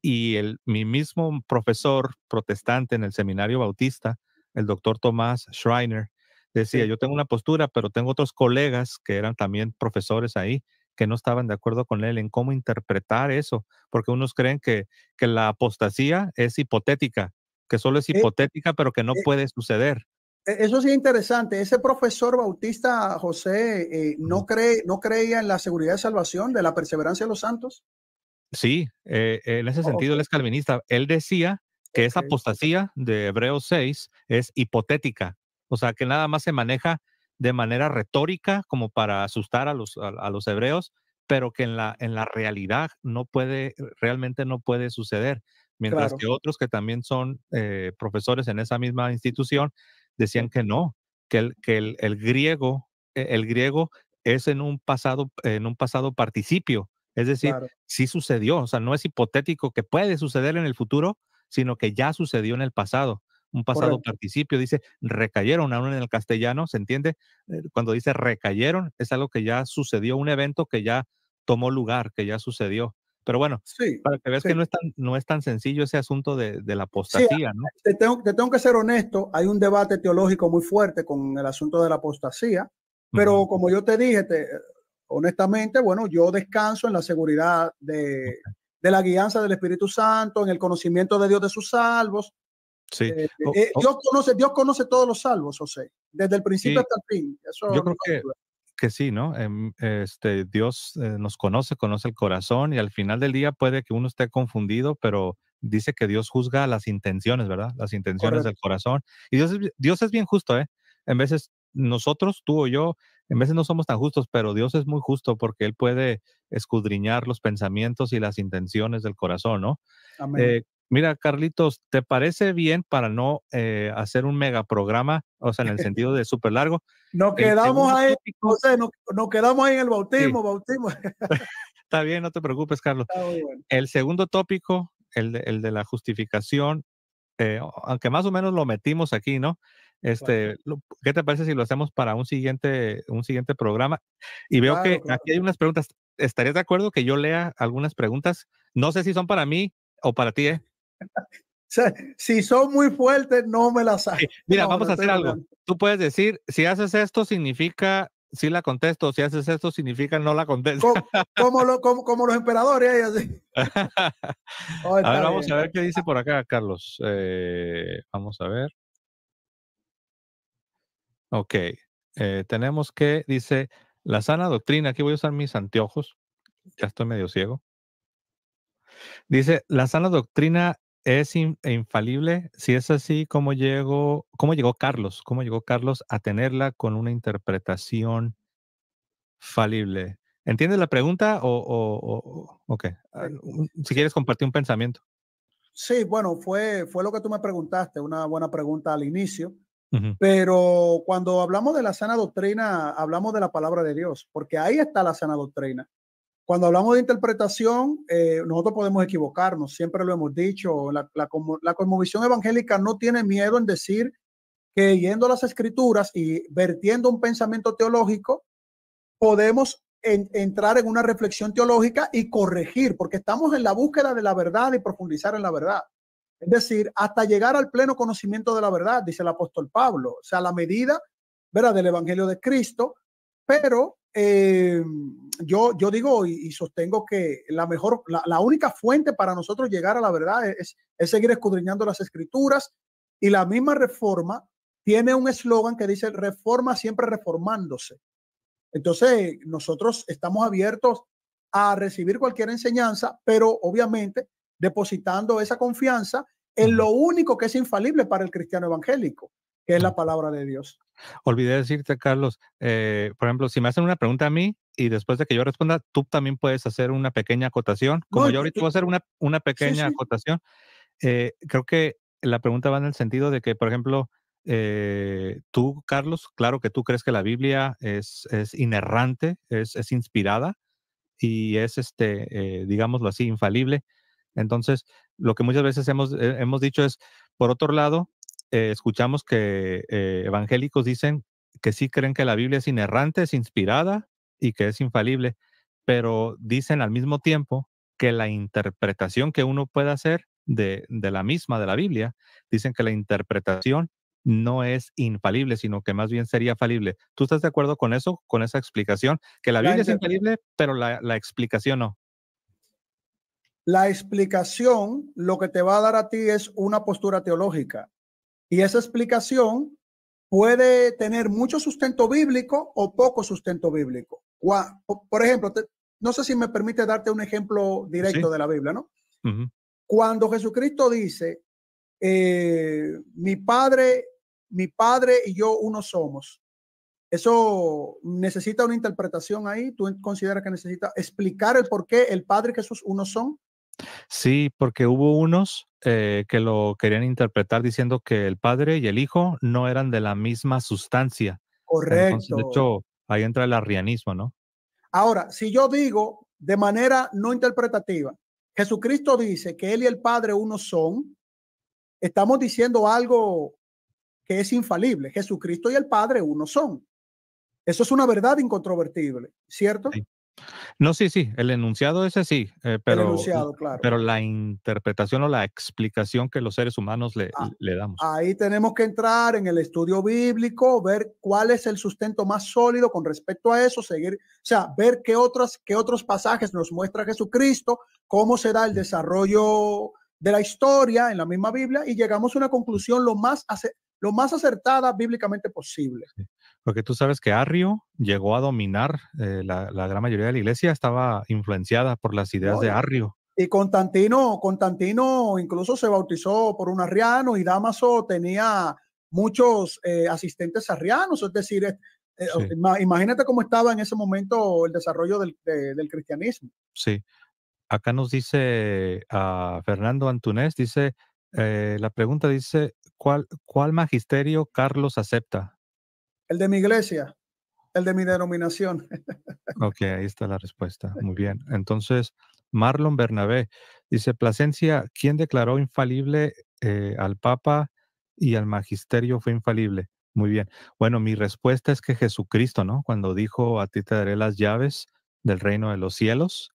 Y el, mi mismo profesor protestante en el seminario bautista, el doctor Tomás Schreiner, decía, yo tengo una postura, pero tengo otros colegas que eran también profesores ahí que no estaban de acuerdo con él en cómo interpretar eso, porque unos creen que, que la apostasía es hipotética, que solo es eh, hipotética, pero que no eh puede suceder. E-, eso sí es interesante. Ese profesor Bautista José eh, no, cree, no creía en la seguridad de salvación, de la perseverancia de los santos. Sí, eh, eh, en ese sentido él es calvinista. Él decía que esa apostasía de Hebreos 6 es hipotética, o sea que nada más se maneja de manera retórica como para asustar a los, a, los hebreos, pero que en la, en la realidad no puede, realmente no puede suceder. Mientras que otros que también son profesores en esa misma institución decían que no, que el, que el, griego, e, el griego es en un pasado, en un pasado participio. Es decir, si sí sucedió, o sea, no es hipotético que puede suceder en el futuro, sino que ya sucedió en el pasado un pasado participio, dice recayeron, aún en el castellano, ¿se entiende? Eh, cuando dice recayeron, es algo que ya sucedió, un evento que ya tomó lugar, que ya sucedió. Pero bueno, para que veas que no es, tan, no es tan sencillo ese asunto de, la apostasía, ¿no? Te tengo, te tengo, que ser honesto, hay un debate teológico muy fuerte con el asunto de la apostasía, pero como yo te dije, honestamente, bueno, yo descanso en la seguridad de, la guianza del Espíritu Santo, en el conocimiento de Dios de sus salvos. Sí. Eh, eh, Dios, conoce, Dios todos los salvos, José, desde el principio hasta el fin. Eso yo creo que que sí, ¿no? Em, este, Dios eh, nos conoce, conoce el corazón y al final del día puede que uno esté confundido, pero dice que Dios juzga las intenciones, ¿verdad? Las intenciones del corazón. Y Dios, Dios es bien justo, ¿eh? En veces nosotros, tú o yo, en veces no somos tan justos, pero Dios es muy justo porque Él puede escudriñar los pensamientos y las intenciones del corazón, ¿no? Amén. Eh, Mira, Carlitos, ¿te parece bien para no eh, hacer un megaprograma, o sea, en el sentido de súper <laughs> largo? nos quedamos ahí, José, nos, quedamos ahí en el bautismo, bautismo. <laughs> Está bien, no te preocupes, Carlos. El segundo tópico, el de, la justificación, eh, aunque más o menos lo metimos aquí, ¿no? Este, ¿qué te parece si lo hacemos para un siguiente, un siguiente programa? Y veo que aquí hay unas preguntas. ¿Estarías de acuerdo que yo lea algunas preguntas? No sé si son para mí o para ti, ¿eh? <laughs> si son muy fuertes, no me las saques. Mira, vamos a hacer algo. Tú puedes decir, si haces esto, significa si la contesto, si haces esto, significa no la contesto. Como, los emperadores. Así. <laughs> Oh, a ver, vamos a ver qué dice por acá, Carlos. Eh, vamos a ver. Ok. Eh, tenemos que, dice, la sana doctrina. Aquí voy a usar mis anteojos. Ya estoy medio ciego. Dice, la sana doctrina es e infalible. Si es así, ¿cómo llegó, ¿cómo llegó Carlos? ¿Cómo llegó Carlos a tenerla con una interpretación falible? ¿Entiendes la pregunta o, o, ah, Si quieres compartir un pensamiento. Sí, bueno, fue, fue lo que tú me preguntaste, una buena pregunta al inicio. Pero cuando hablamos de la sana doctrina, hablamos de la palabra de Dios, porque ahí está la sana doctrina. Cuando hablamos de interpretación, eh, nosotros podemos equivocarnos, siempre lo hemos dicho, la, la, conmovisión evangélica no tiene miedo en decir que yendo a las escrituras y vertiendo un pensamiento teológico, podemos entrar en una reflexión teológica y corregir, porque estamos en la búsqueda de la verdad y profundizar en la verdad. Es decir, hasta llegar al pleno conocimiento de la verdad, dice el apóstol Pablo, o sea, la medida, ¿verdad?, del Evangelio de Cristo, pero eh, yo, yo digo y, sostengo que la mejor, la, única fuente para nosotros llegar a la verdad es, es seguir escudriñando las escrituras y la misma reforma tiene un eslogan que dice reforma siempre reformándose. Entonces, nosotros estamos abiertos a recibir cualquier enseñanza, pero obviamente depositando esa confianza en lo único que es infalible para el cristiano evangélico, que es la palabra de Dios. Olvidé decirte, Carlos, eh, por ejemplo, si me hacen una pregunta a mí y después de que yo responda, tú también puedes hacer una pequeña acotación. Como yo ahorita voy a hacer una, una pequeña acotación, eh, creo que la pregunta va en el sentido de que, por ejemplo, eh, tú, Carlos, claro que tú crees que la Biblia es, es inerrante, es, es, inspirada y es, este, digámoslo así, infalible. Entonces, lo que muchas veces hemos, hemos dicho es, por otro lado, eh, escuchamos que eh, evangélicos dicen que sí creen que la Biblia es inerrante, es inspirada y que es infalible, pero dicen al mismo tiempo que la interpretación que uno puede hacer de, la misma, de la Biblia, dicen que la interpretación no es infalible, sino que más bien sería falible. ¿Tú estás de acuerdo con eso, con esa explicación? Que la Biblia es infalible, pero la, explicación no. La explicación lo que te va a dar a ti es una postura teológica. Y esa explicación puede tener mucho sustento bíblico o poco sustento bíblico. Por ejemplo, no sé si me permite darte un ejemplo directo de la Biblia, ¿no? Cuando Jesucristo dice, eh, mi padre, mi padre y yo uno somos, eso necesita una interpretación ahí. ¿Tú consideras que necesita explicar el por qué el Padre y Jesús uno son? Sí, porque hubo unos eh, que lo querían interpretar diciendo que el padre y el hijo no eran de la misma sustancia. Correcto. de hecho, ahí entra el arrianismo, ¿no? Ahora, si yo digo de manera no interpretativa, Jesucristo dice que él y el Padre uno son, estamos diciendo algo que es infalible. Jesucristo y el Padre uno son. Eso es una verdad incontrovertible, ¿cierto? No, sí, sí, el enunciado ese sí, eh, pero, pero la interpretación o la explicación que los seres humanos le, ah, le, damos. Ahí tenemos que entrar en el estudio bíblico, ver cuál es el sustento más sólido con respecto a eso, seguir, o sea, ver qué, otras, otros pasajes nos muestra Jesucristo, cómo será el desarrollo de la historia en la misma Biblia y llegamos a una conclusión lo más, lo más acertada bíblicamente posible. Porque tú sabes que Arrio llegó a dominar eh, la, gran mayoría de la iglesia, estaba influenciada por las ideas de Arrio. Y Constantino, Constantino incluso se bautizó por un arriano y Damaso tenía muchos eh, asistentes arrianos, es decir, eh, imagínate cómo estaba en ese momento el desarrollo del, cristianismo. Sí, acá nos dice a ah, Fernando Antunés, dice, la pregunta dice, ¿cuál, ¿cuál magisterio Carlos acepta? El de mi iglesia, el de mi denominación. <laughs> Ok, ahí está la respuesta. Muy bien. Entonces, Marlon Bernabé dice, Plasencia, ¿quién declaró infalible eh, al Papa y al Magisterio fue infalible? Muy bien. Bueno, mi respuesta es que Jesucristo, ¿no? Cuando dijo, a ti te daré las llaves del reino de los cielos,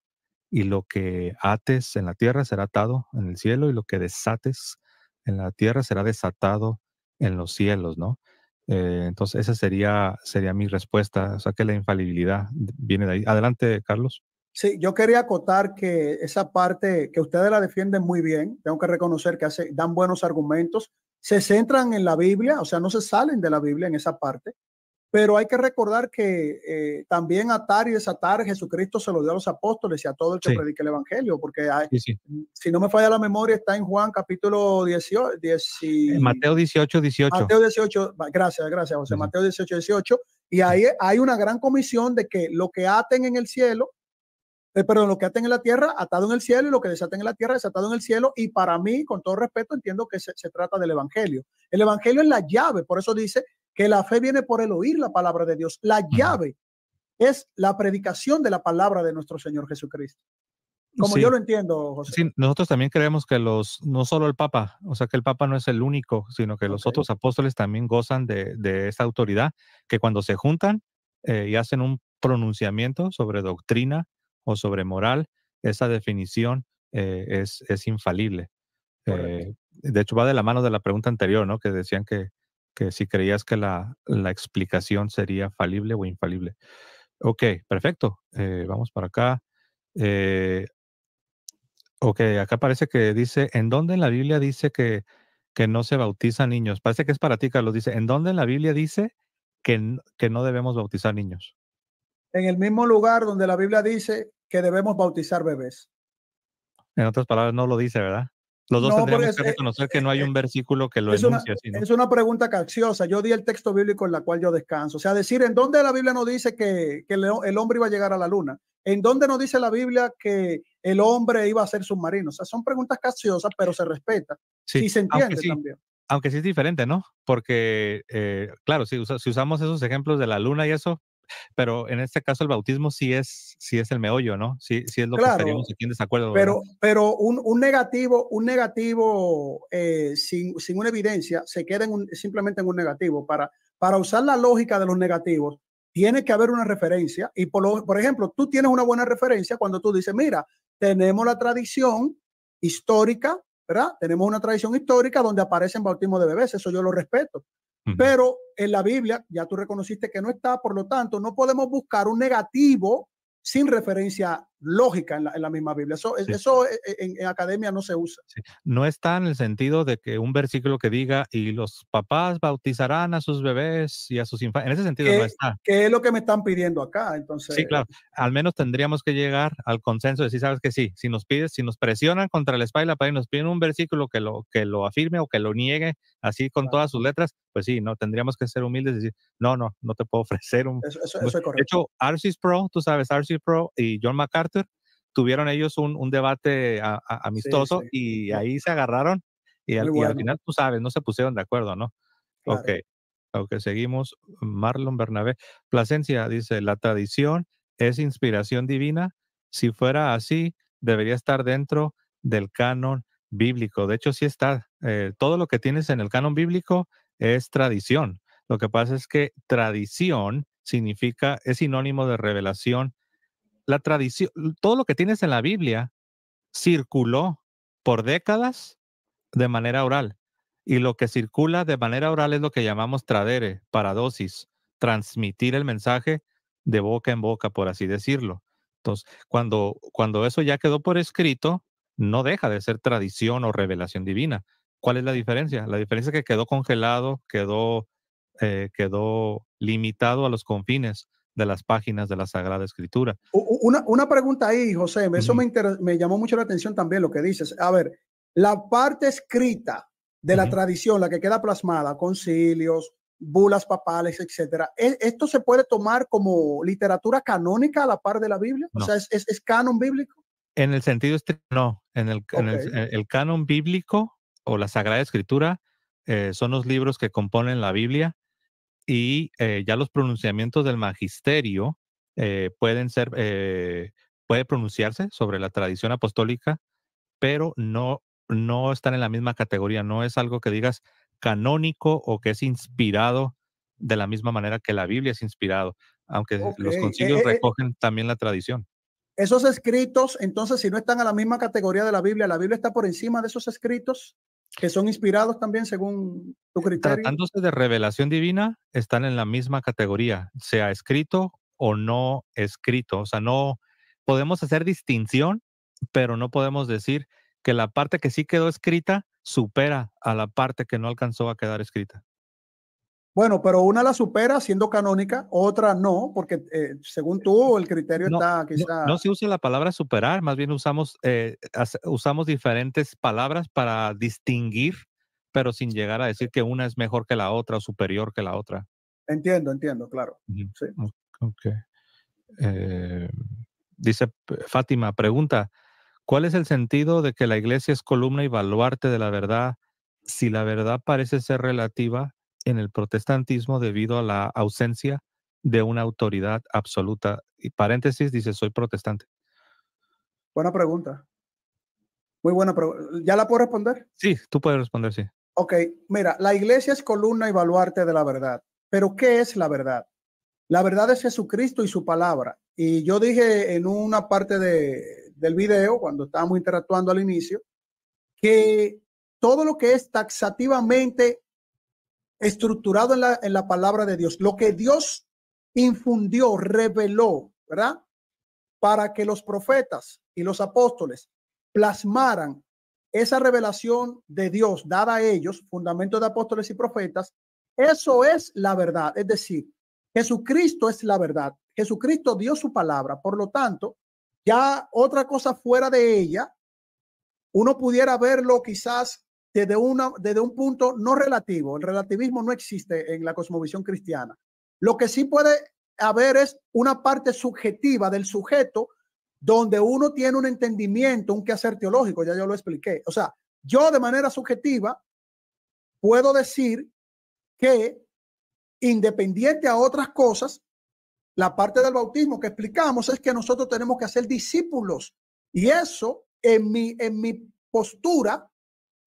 y lo que ates en la tierra será atado en el cielo, y lo que desates en la tierra será desatado en los cielos, ¿no? Eh, entonces, esa sería, sería mi respuesta, o sea que la infalibilidad viene de ahí. Adelante, Carlos. Sí, yo quería acotar que esa parte que ustedes la defienden muy bien, tengo que reconocer que dan buenos argumentos, se centran en la Biblia, o sea, no se salen de la Biblia en esa parte, pero hay que recordar que eh, también atar y desatar Jesucristo se lo dio a los apóstoles y a todo el que predique el Evangelio, porque si no me falla la memoria, está en Juan capítulo 18. Mateo 18, 18. Mateo 18, gracias, gracias, José. Mateo 18, 18. Y ahí hay una gran comisión de que lo que aten en el cielo, eh, perdón, lo que aten en la tierra, atado en el cielo, y lo que desaten en la tierra, desatado en el cielo. Y para mí, con todo respeto, entiendo que se, se trata del Evangelio. El Evangelio es la llave, por eso dice que la fe viene por el oír la palabra de Dios. La llave es la predicación de la palabra de nuestro Señor Jesucristo. Como yo lo entiendo, José. nosotros también creemos que los, no solo el Papa, o sea que el Papa no es el único, sino que los otros apóstoles también gozan de, de, esta autoridad, que cuando se juntan eh, y hacen un pronunciamiento sobre doctrina o sobre moral, esa definición eh, es, es, infalible. Eh, de hecho, va de la mano de la pregunta anterior, ¿no? Que decían que que si creías que la, explicación sería falible o infalible. Ok, perfecto. Eh, vamos para acá. Eh, ok, acá parece que dice, ¿en dónde en la Biblia dice que, que no se bautizan niños? Parece que es para ti, Carlos. Dice, ¿en dónde en la Biblia dice que, que no debemos bautizar niños? En el mismo lugar donde la Biblia dice que debemos bautizar bebés. En otras palabras, no lo dice, ¿verdad? Los dos tendríamos que reconocer que no hay un versículo que lo es enuncie. Una, Es una pregunta capciosa. Yo di el texto bíblico en la cual yo descanso. O sea, decir, ¿en dónde la Biblia no dice que, el hombre iba a llegar a la luna? ¿En dónde no dice la Biblia que el hombre iba a ser submarino? O sea, son preguntas capciosas, pero se respeta. Sí, se entiende también. Aunque sí es diferente, ¿no? Porque, eh, claro, si, si usamos esos ejemplos de la luna y eso, pero en este caso el bautismo sí es, sí es el meollo, ¿no? Sí, sí es lo que estaríamos aquí en desacuerdo. Pero, pero un, un, negativo, un negativo eh, sin, sin, una evidencia se queda en simplemente en un negativo. Para, para usar la lógica de los negativos, tiene que haber una referencia. Y por, lo, por ejemplo, tú tienes una buena referencia cuando tú dices, mira, tenemos la tradición histórica, ¿verdad? Tenemos una tradición histórica donde aparecen bautismos de bebés, eso yo lo respeto. Pero en la Biblia ya tú reconociste que no está, por lo tanto, no podemos buscar un negativo sin referencia lógica en la, en la misma Biblia. Eso, e, eso e, e, en, academia no se usa. No está en el sentido de que un versículo que diga y los papás bautizarán a sus bebés y a sus infantes. En ese sentido no está. qué es lo que me están pidiendo acá. Entonces, sí, claro. Al menos tendríamos que llegar al consenso de si sabes que sí. Si nos pides, si nos presionan contra el espalda y nos piden un versículo que lo, que lo afirme o que lo niegue así con todas sus letras, pues sí, no tendríamos que ser humildes y decir, no, no, no te puedo <laughs> ofrecer un. Eso, eso, es correcto. De hecho, Arsis Pro, tú sabes, Arsis Pro y John MacArthur tuvieron ellos un, debate amistoso y <laughs> ahí se agarraron y al, final tú sabes, no se pusieron de acuerdo, ¿no? Ok, ok, seguimos. Marlon Bernabé, Plasencia dice, la tradición es inspiración divina. Si fuera así, debería estar dentro del canon bíblico. De hecho, sí está. Eh, todo lo que tienes en el canon bíblico es tradición. Lo que pasa es que tradición significa, es sinónimo de revelación la tradición, todo lo que tienes en la Biblia circuló por décadas de manera oral. Y lo que circula de manera oral es lo que llamamos tradere, paradosis, transmitir el mensaje de boca en boca, por así decirlo. Entonces, cuando, cuando eso ya quedó por escrito, no deja de ser tradición o revelación divina. ¿Cuál es la diferencia? La diferencia es que quedó congelado, quedó, eh, quedó limitado a los confines de las páginas de la Sagrada Escritura. Una, pregunta ahí, José, eso me, llamó mucho la atención también lo que dices. A ver, la parte escrita de la tradición, la que queda plasmada, concilios, bulas papales, etcétera, ¿e, ¿esto se puede tomar como literatura canónica a la par de la Biblia? O sea, ¿es, canon bíblico? En el sentido estricto, no. En el, canon bíblico o la Sagrada Escritura eh, son los libros que componen la Biblia y eh, ya los pronunciamientos del magisterio eh, pueden ser, eh, puede pronunciarse sobre la tradición apostólica, pero no, no están en la misma categoría, no es algo que digas canónico o que es inspirado de la misma manera que la Biblia es inspirado, aunque los concilios recogen también la tradición. Esos escritos, entonces, si no están a la misma categoría de la Biblia, ¿la Biblia está por encima de esos escritos? que son inspirados también según tu eh, criterio. Tratándose de revelación divina, están en la misma categoría, sea escrito o no escrito. O sea, no podemos hacer distinción, pero no podemos decir que la parte que sí quedó escrita supera a la parte que no alcanzó a quedar escrita. Bueno, pero una la supera siendo canónica, otra no, porque eh, según tú el criterio está quizá... No, se usa la palabra superar, más bien usamos, eh, usamos diferentes palabras para distinguir, pero sin llegar a decir que una es mejor que la otra o superior que la otra. Entiendo, entiendo, claro. Eh, dice Fátima, pregunta, ¿cuál es el sentido de que la iglesia es columna y baluarte de la verdad si la verdad parece ser relativa en el protestantismo debido a la ausencia de una autoridad absoluta. Y paréntesis dice, soy protestante. Buena pregunta. Muy buena pregunta. ¿Ya la puedo responder? Sí, tú puedes responder, sí. Ok, mira, la iglesia es columna y baluarte de la verdad. Pero ¿qué es la verdad? La verdad es Jesucristo y su palabra. Y yo dije en una parte del video, cuando estábamos interactuando al inicio, que todo lo que es taxativamente estructurado en la, palabra de Dios, lo que Dios infundió, reveló, ¿verdad? Para que los profetas y los apóstoles plasmaran esa revelación de Dios dada a ellos, fundamento de apóstoles y profetas, eso es la verdad. Es decir, Jesucristo es la verdad. Jesucristo dio su palabra. Por lo tanto, ya otra cosa fuera de ella, uno pudiera verlo quizás desde, una, desde un punto no relativo. El relativismo no existe en la cosmovisión cristiana. Lo que sí puede haber es una parte subjetiva del sujeto donde uno tiene un entendimiento, un quehacer teológico, ya yo lo expliqué. O sea, yo de manera subjetiva puedo decir que independiente a otras cosas, la parte del bautismo que explicamos es que nosotros tenemos que hacer discípulos. Y eso en mi, en mi postura,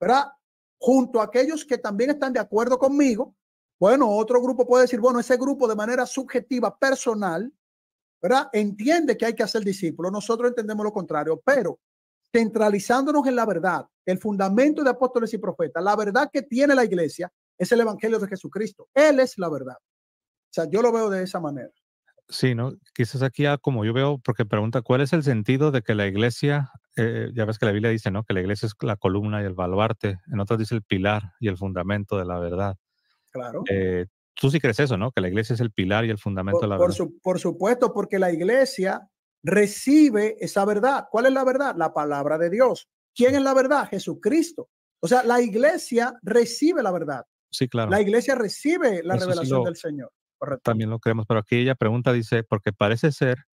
¿verdad? junto a aquellos que también están de acuerdo conmigo. Bueno, otro grupo puede decir, bueno, ese grupo de manera subjetiva, personal, ¿verdad? Entiende que hay que hacer discípulos. Nosotros entendemos lo contrario, pero centralizándonos en la verdad, el fundamento de apóstoles y profetas, la verdad que tiene la iglesia es el Evangelio de Jesucristo. Él es la verdad. O sea, yo lo veo de esa manera. Sí, ¿no? Quizás aquí, ah, como yo veo, porque pregunta, ¿cuál es el sentido de que la iglesia eh, ya ves que la Biblia dice, ¿no? Que la iglesia es la columna y el baluarte. En otras dice el pilar y el fundamento de la verdad. Claro. Eh, tú sí crees eso, ¿no? Que la iglesia es el pilar y el fundamento de la verdad. por supuesto, porque la iglesia recibe esa verdad. ¿Cuál es la verdad? La palabra de Dios. ¿Quién es la verdad? Jesucristo. O sea, la iglesia recibe la verdad. Sí, claro. La iglesia recibe la revelación del Señor. Correcto. También lo creemos, pero aquí ella pregunta, dice, porque parece ser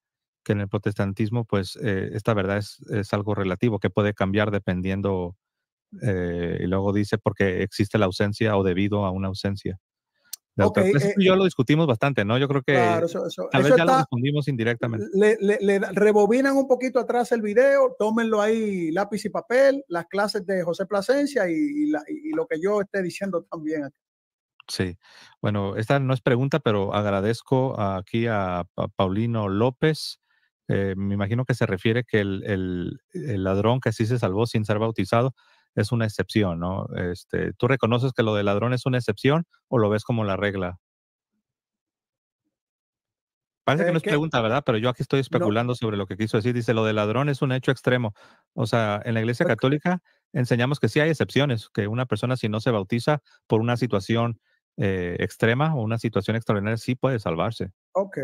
que en el protestantismo, pues eh, esta verdad es, es, algo relativo, que puede cambiar dependiendo, eh, y luego dice, porque existe la ausencia o debido a una ausencia. yo pues, eh, lo discutimos bastante, ¿no? Yo creo que claro, eso, tal ya lo respondimos indirectamente. Le, le, rebobinan un poquito atrás el video, tómenlo ahí lápiz y papel, las clases de José Plasencia y, y, lo que yo esté diciendo también. Sí, bueno, esta no es pregunta, pero agradezco aquí a Paulino López eh, me imagino que se refiere que el, ladrón que sí se salvó sin ser bautizado es una excepción, ¿no? Este, ¿Tú reconoces que lo del ladrón es una excepción o lo ves como la regla? Parece que no eh, es pregunta, ¿verdad? Pero yo aquí estoy especulando sobre lo que quiso decir. Dice, lo del ladrón es un hecho extremo. O sea, en la Iglesia Católica enseñamos que sí hay excepciones, que una persona si no se bautiza por una situación eh, extrema o una situación extraordinaria sí puede salvarse. Ok,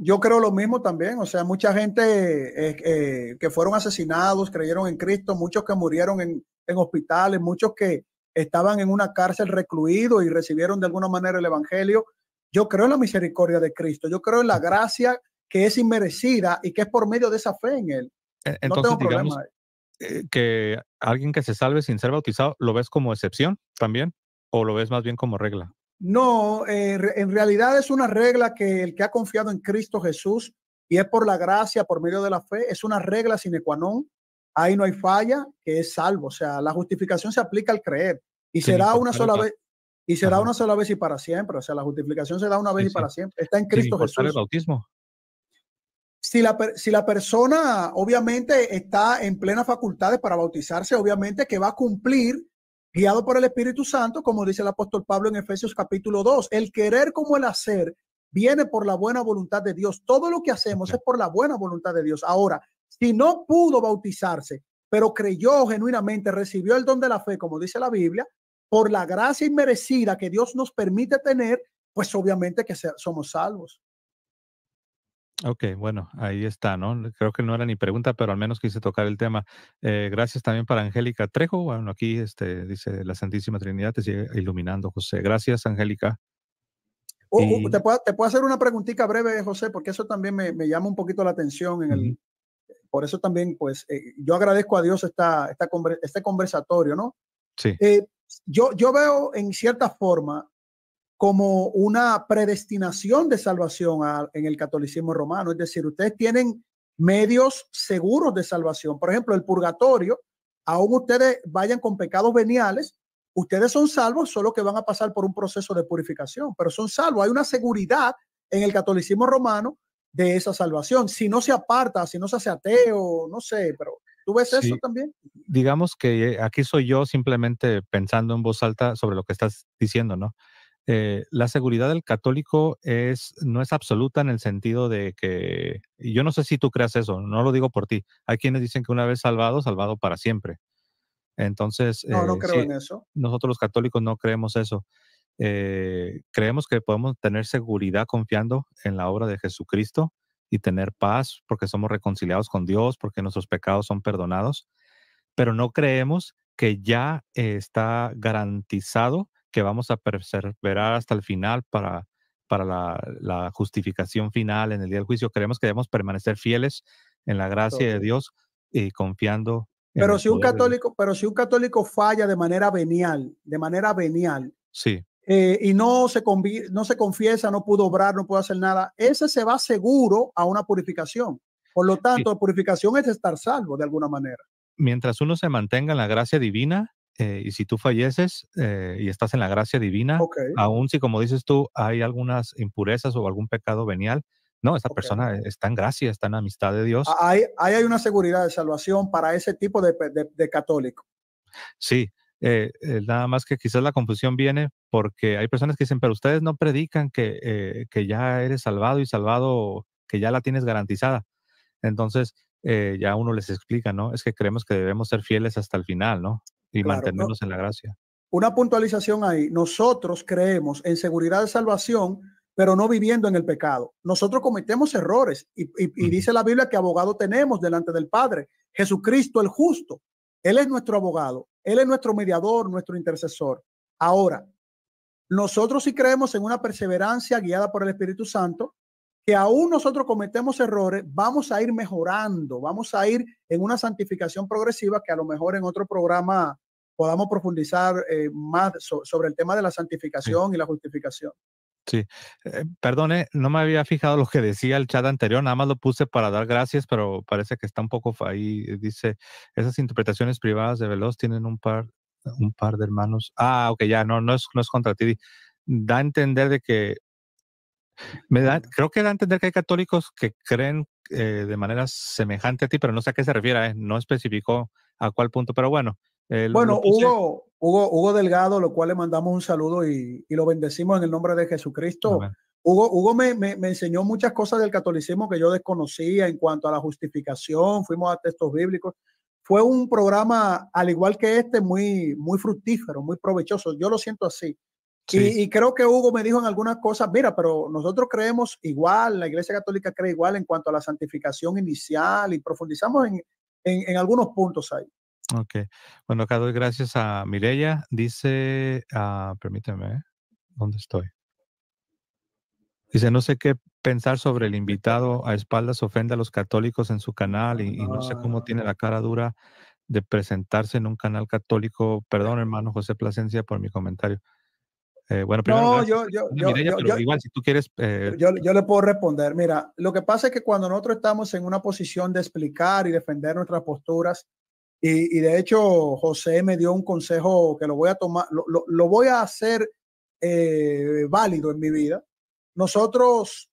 yo creo lo mismo también, o sea, mucha gente eh, eh, que fueron asesinados, creyeron en Cristo, muchos que murieron en, hospitales, muchos que estaban en una cárcel recluido y recibieron de alguna manera el Evangelio. Yo creo en la misericordia de Cristo, yo creo en la gracia que es inmerecida y que es por medio de esa fe en Él. E, entonces, problema. Eh, que alguien que se salve sin ser bautizado, ¿lo ves como excepción también? ¿O lo ves más bien como regla? No, eh, en realidad es una regla que el que ha confiado en Cristo Jesús y es por la gracia, por medio de la fe, es una regla sine qua non. Ahí no hay falla, que es salvo. O sea, la justificación se aplica al creer y será una sola vez. Y será una sola vez y para siempre. O sea, la justificación se da una vez y para siempre. Está en Cristo Jesús. el bautismo? Si la, si la, persona obviamente está en plena facultades para bautizarse, obviamente que va a cumplir guiado por el Espíritu Santo, como dice el apóstol Pablo en Efesios capítulo 2. El querer como el hacer viene por la buena voluntad de Dios. Todo lo que hacemos es por la buena voluntad de Dios. Ahora, si no pudo bautizarse, pero creyó genuinamente, recibió el don de la fe, como dice la Biblia, por la gracia inmerecida que Dios nos permite tener, pues obviamente que somos salvos. Ok, bueno, ahí está, ¿no? Creo que no era ni pregunta, pero al menos quise tocar el tema. Eh, gracias también para Angélica Trejo. Bueno, aquí este, dice la Santísima Trinidad te sigue iluminando, José. Gracias, Angélica. ¿te, puedo, hacer una preguntita breve, José, porque eso también me, me llama un poquito la atención. En el, Por eso también, pues, eh, yo agradezco a Dios esta, esta este conversatorio, ¿no? Sí. Eh, yo, yo veo en cierta forma como una predestinación de salvación en el catolicismo romano. Es decir, ustedes tienen medios seguros de salvación. Por ejemplo, el purgatorio, aún ustedes vayan con pecados veniales, ustedes son salvos, solo que van a pasar por un proceso de purificación, pero son salvos. Hay una seguridad en el catolicismo romano de esa salvación. Si no se aparta, si no se hace ateo, no sé, pero ¿tú ves eso también? Digamos que aquí soy yo simplemente pensando en voz alta sobre lo que estás diciendo, ¿no? Eh, la seguridad del católico es, no es absoluta en el sentido de que, yo no sé si tú creas eso, no lo digo por ti. Hay quienes dicen que una vez salvado, salvado para siempre. Entonces, eh, eso. Nosotros los católicos no creemos eso. Eh, creemos que podemos tener seguridad confiando en la obra de Jesucristo y tener paz porque somos reconciliados con Dios, porque nuestros pecados son perdonados, pero no creemos que ya está garantizado que vamos a perseverar hasta el final para, para la, justificación final en el día del juicio. Creemos que debemos permanecer fieles en la gracia de Dios y confiando. Pero si un católico, pero si un católico falla de manera venial, de manera venial, sí. Eh, y no se, no se confiesa, no pudo obrar, no pudo hacer nada, ese se va seguro a una purificación. Por lo tanto, purificación es estar salvo de alguna manera. Mientras uno se mantenga en la gracia divina, eh, y si tú falleces eh, y estás en la gracia divina, aún si como dices tú hay algunas impurezas o algún pecado venial, no, esa persona está en gracia, está en amistad de Dios. Ah, ahí hay, hay, una seguridad de salvación para ese tipo de, católico. Sí, eh, nada más que quizás la confusión viene porque hay personas que dicen, pero ustedes no predican que, que ya eres salvado y salvado, que ya la tienes garantizada. Entonces, ya uno les explica, ¿no? Es que creemos que debemos ser fieles hasta el final, ¿no? y mantenernos en la gracia. Una puntualización ahí. Nosotros creemos en seguridad de salvación, pero no viviendo en el pecado. Nosotros cometemos errores y, dice la Biblia que abogado tenemos delante del Padre, Jesucristo el justo. Él es nuestro abogado, Él es nuestro mediador, nuestro intercesor. Ahora, nosotros sí creemos en una perseverancia guiada por el Espíritu Santo, que aún nosotros cometemos errores, vamos a ir mejorando, vamos a ir en una santificación progresiva que a lo mejor en otro programa podamos profundizar eh, más sobre el tema de la santificación y la justificación. Sí, eh, perdone, no me había fijado lo que decía el chat anterior, nada más lo puse para dar gracias, pero parece que está un poco ahí. Eh, dice, esas interpretaciones privadas de Veloz tienen un par, un par de hermanos. Ah, ok, ya, no, no es, no es contra ti. Da a entender de que me da, creo que da a entender que hay católicos que creen eh, de manera semejante a ti, pero no sé a qué se refiere, ¿eh? no especificó a cuál punto, pero bueno. bueno, Hugo, Hugo, Hugo, Delgado, lo cual le mandamos un saludo y, y lo bendecimos en el nombre de Jesucristo. Hugo, Hugo me, me, me, enseñó muchas cosas del catolicismo que yo desconocía en cuanto a la justificación, fuimos a textos bíblicos. Fue un programa, al igual que este, muy, muy fructífero, muy provechoso. Yo lo siento así. Y, creo que Hugo me dijo en algunas cosas, mira, pero nosotros creemos igual, la Iglesia Católica cree igual en cuanto a la santificación inicial y profundizamos en, en, algunos puntos ahí. Ok. Bueno, acá doy gracias a Mireya. Dice, ah, permíteme, ¿eh? ¿dónde estoy? Dice, no sé qué pensar sobre el invitado a espaldas ofende a los católicos en su canal y, y no sé cómo tiene la cara dura de presentarse en un canal católico. Perdón, hermano José Plasencia, por mi comentario. Eh, bueno, no, yo, yo, igual si tú quieres... Eh, yo, le puedo responder, mira, lo que pasa es que cuando nosotros estamos en una posición de explicar y defender nuestras posturas, y, de hecho José me dio un consejo que lo voy a tomar, lo, voy a hacer eh, válido en mi vida. Nosotros,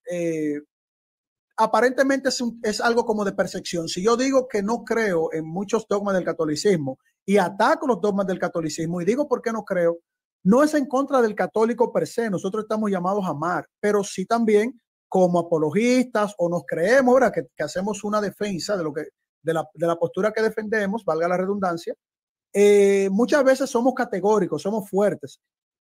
aparentemente es, es algo como de percepción. Si yo digo que no creo en muchos dogmas del catolicismo y ataco los dogmas del catolicismo y digo por qué no creo, no es en contra del católico per se, nosotros estamos llamados a amar, pero sí también como apologistas o nos creemos, ahora que, hacemos una defensa de, lo que, de, la, postura que defendemos, valga la redundancia, eh, muchas veces somos categóricos, somos fuertes.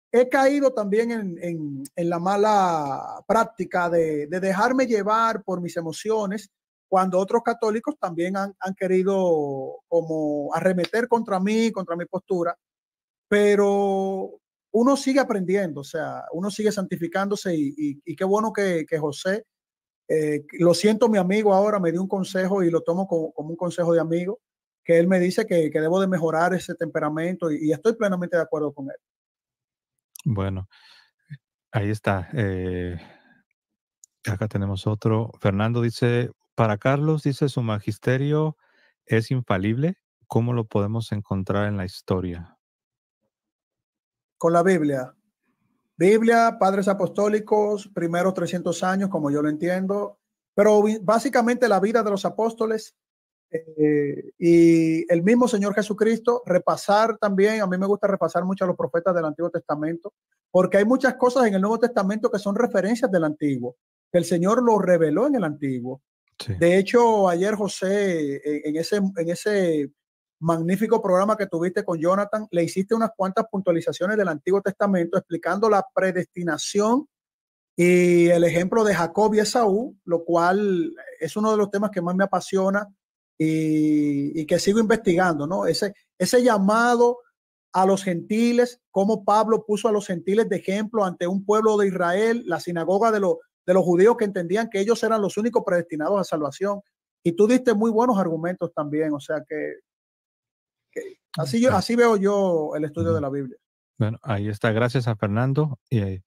He caído también en, la mala práctica de, dejarme llevar por mis emociones cuando otros católicos también han, han, querido como arremeter contra mí, contra mi postura. Pero uno sigue aprendiendo, o sea, uno sigue santificándose y, qué bueno que, José, eh, lo siento mi amigo ahora, me dio un consejo y lo tomo como, un consejo de amigo, que él me dice que, debo de mejorar ese temperamento y, estoy plenamente de acuerdo con él. Bueno, ahí está. Eh, acá tenemos otro. Fernando dice, para Carlos, dice, su magisterio es infalible. ¿Cómo lo podemos encontrar en la historia? con la Biblia. Biblia, padres apostólicos, primeros 300 años, como yo lo entiendo, pero básicamente la vida de los apóstoles eh, y el mismo Señor Jesucristo, repasar también, a mí me gusta repasar mucho a los profetas del Antiguo Testamento, porque hay muchas cosas en el Nuevo Testamento que son referencias del Antiguo, que el Señor lo reveló en el Antiguo. De hecho, ayer José, en ese, en ese magnífico programa que tuviste con Jonathan. Le hiciste unas cuantas puntualizaciones del Antiguo Testamento explicando la predestinación y el ejemplo de Jacob y Esaú, lo cual es uno de los temas que más me apasiona y, que sigo investigando, ¿no? Ese, llamado a los gentiles, cómo Pablo puso a los gentiles de ejemplo ante un pueblo de Israel, la sinagoga de, de los judíos que entendían que ellos eran los únicos predestinados a salvación. Y tú diste muy buenos argumentos también, o sea que Así, yo, ah. así veo yo el estudio de la Biblia. Bueno, ahí está. Gracias a Fernando. Y eh,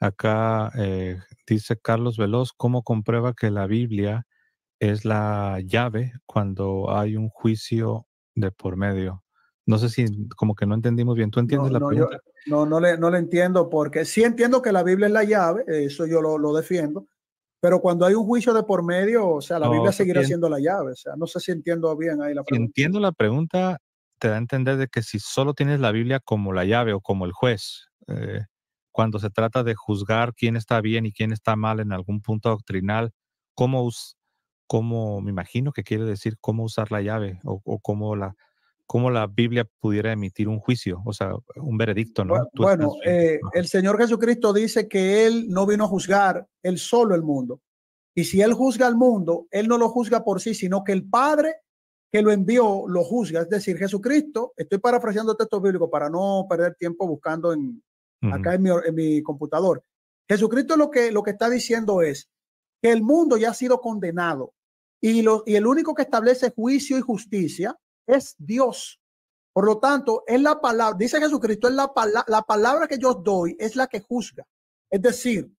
acá eh, dice Carlos Veloz, ¿cómo comprueba que la Biblia es la llave cuando hay un juicio de por medio? No sé si como que no entendimos bien. ¿Tú entiendes la pregunta? no, no le, no le entiendo porque sí entiendo que la Biblia es la llave, eso yo lo, lo defiendo, pero cuando hay un juicio de por medio, o sea, la Biblia seguirá siendo la llave. O sea, no sé si entiendo bien ahí la pregunta. Entiendo la pregunta te da a entender de que si solo tienes la Biblia como la llave o como el juez, eh, cuando se trata de juzgar quién está bien y quién está mal en algún punto doctrinal, cómo, cómo me imagino que quiere decir cómo usar la llave o, cómo la, cómo la Biblia pudiera emitir un juicio, o sea, un veredicto, ¿no? Bueno, eh, el Señor Jesucristo dice que Él no vino a juzgar, Él solo el mundo. Y si Él juzga al mundo, Él no lo juzga por sí, sino que el Padre que lo envió lo juzga, es decir, Jesucristo, estoy parafraseando textos bíblicos para no perder tiempo buscando en, acá en mi, computador. Jesucristo lo que, lo que está diciendo es que el mundo ya ha sido condenado y, lo, y el único que establece juicio y justicia es Dios. Por lo tanto, es la palabra, dice Jesucristo, es la, la palabra que yo doy, es la que juzga. Es decir,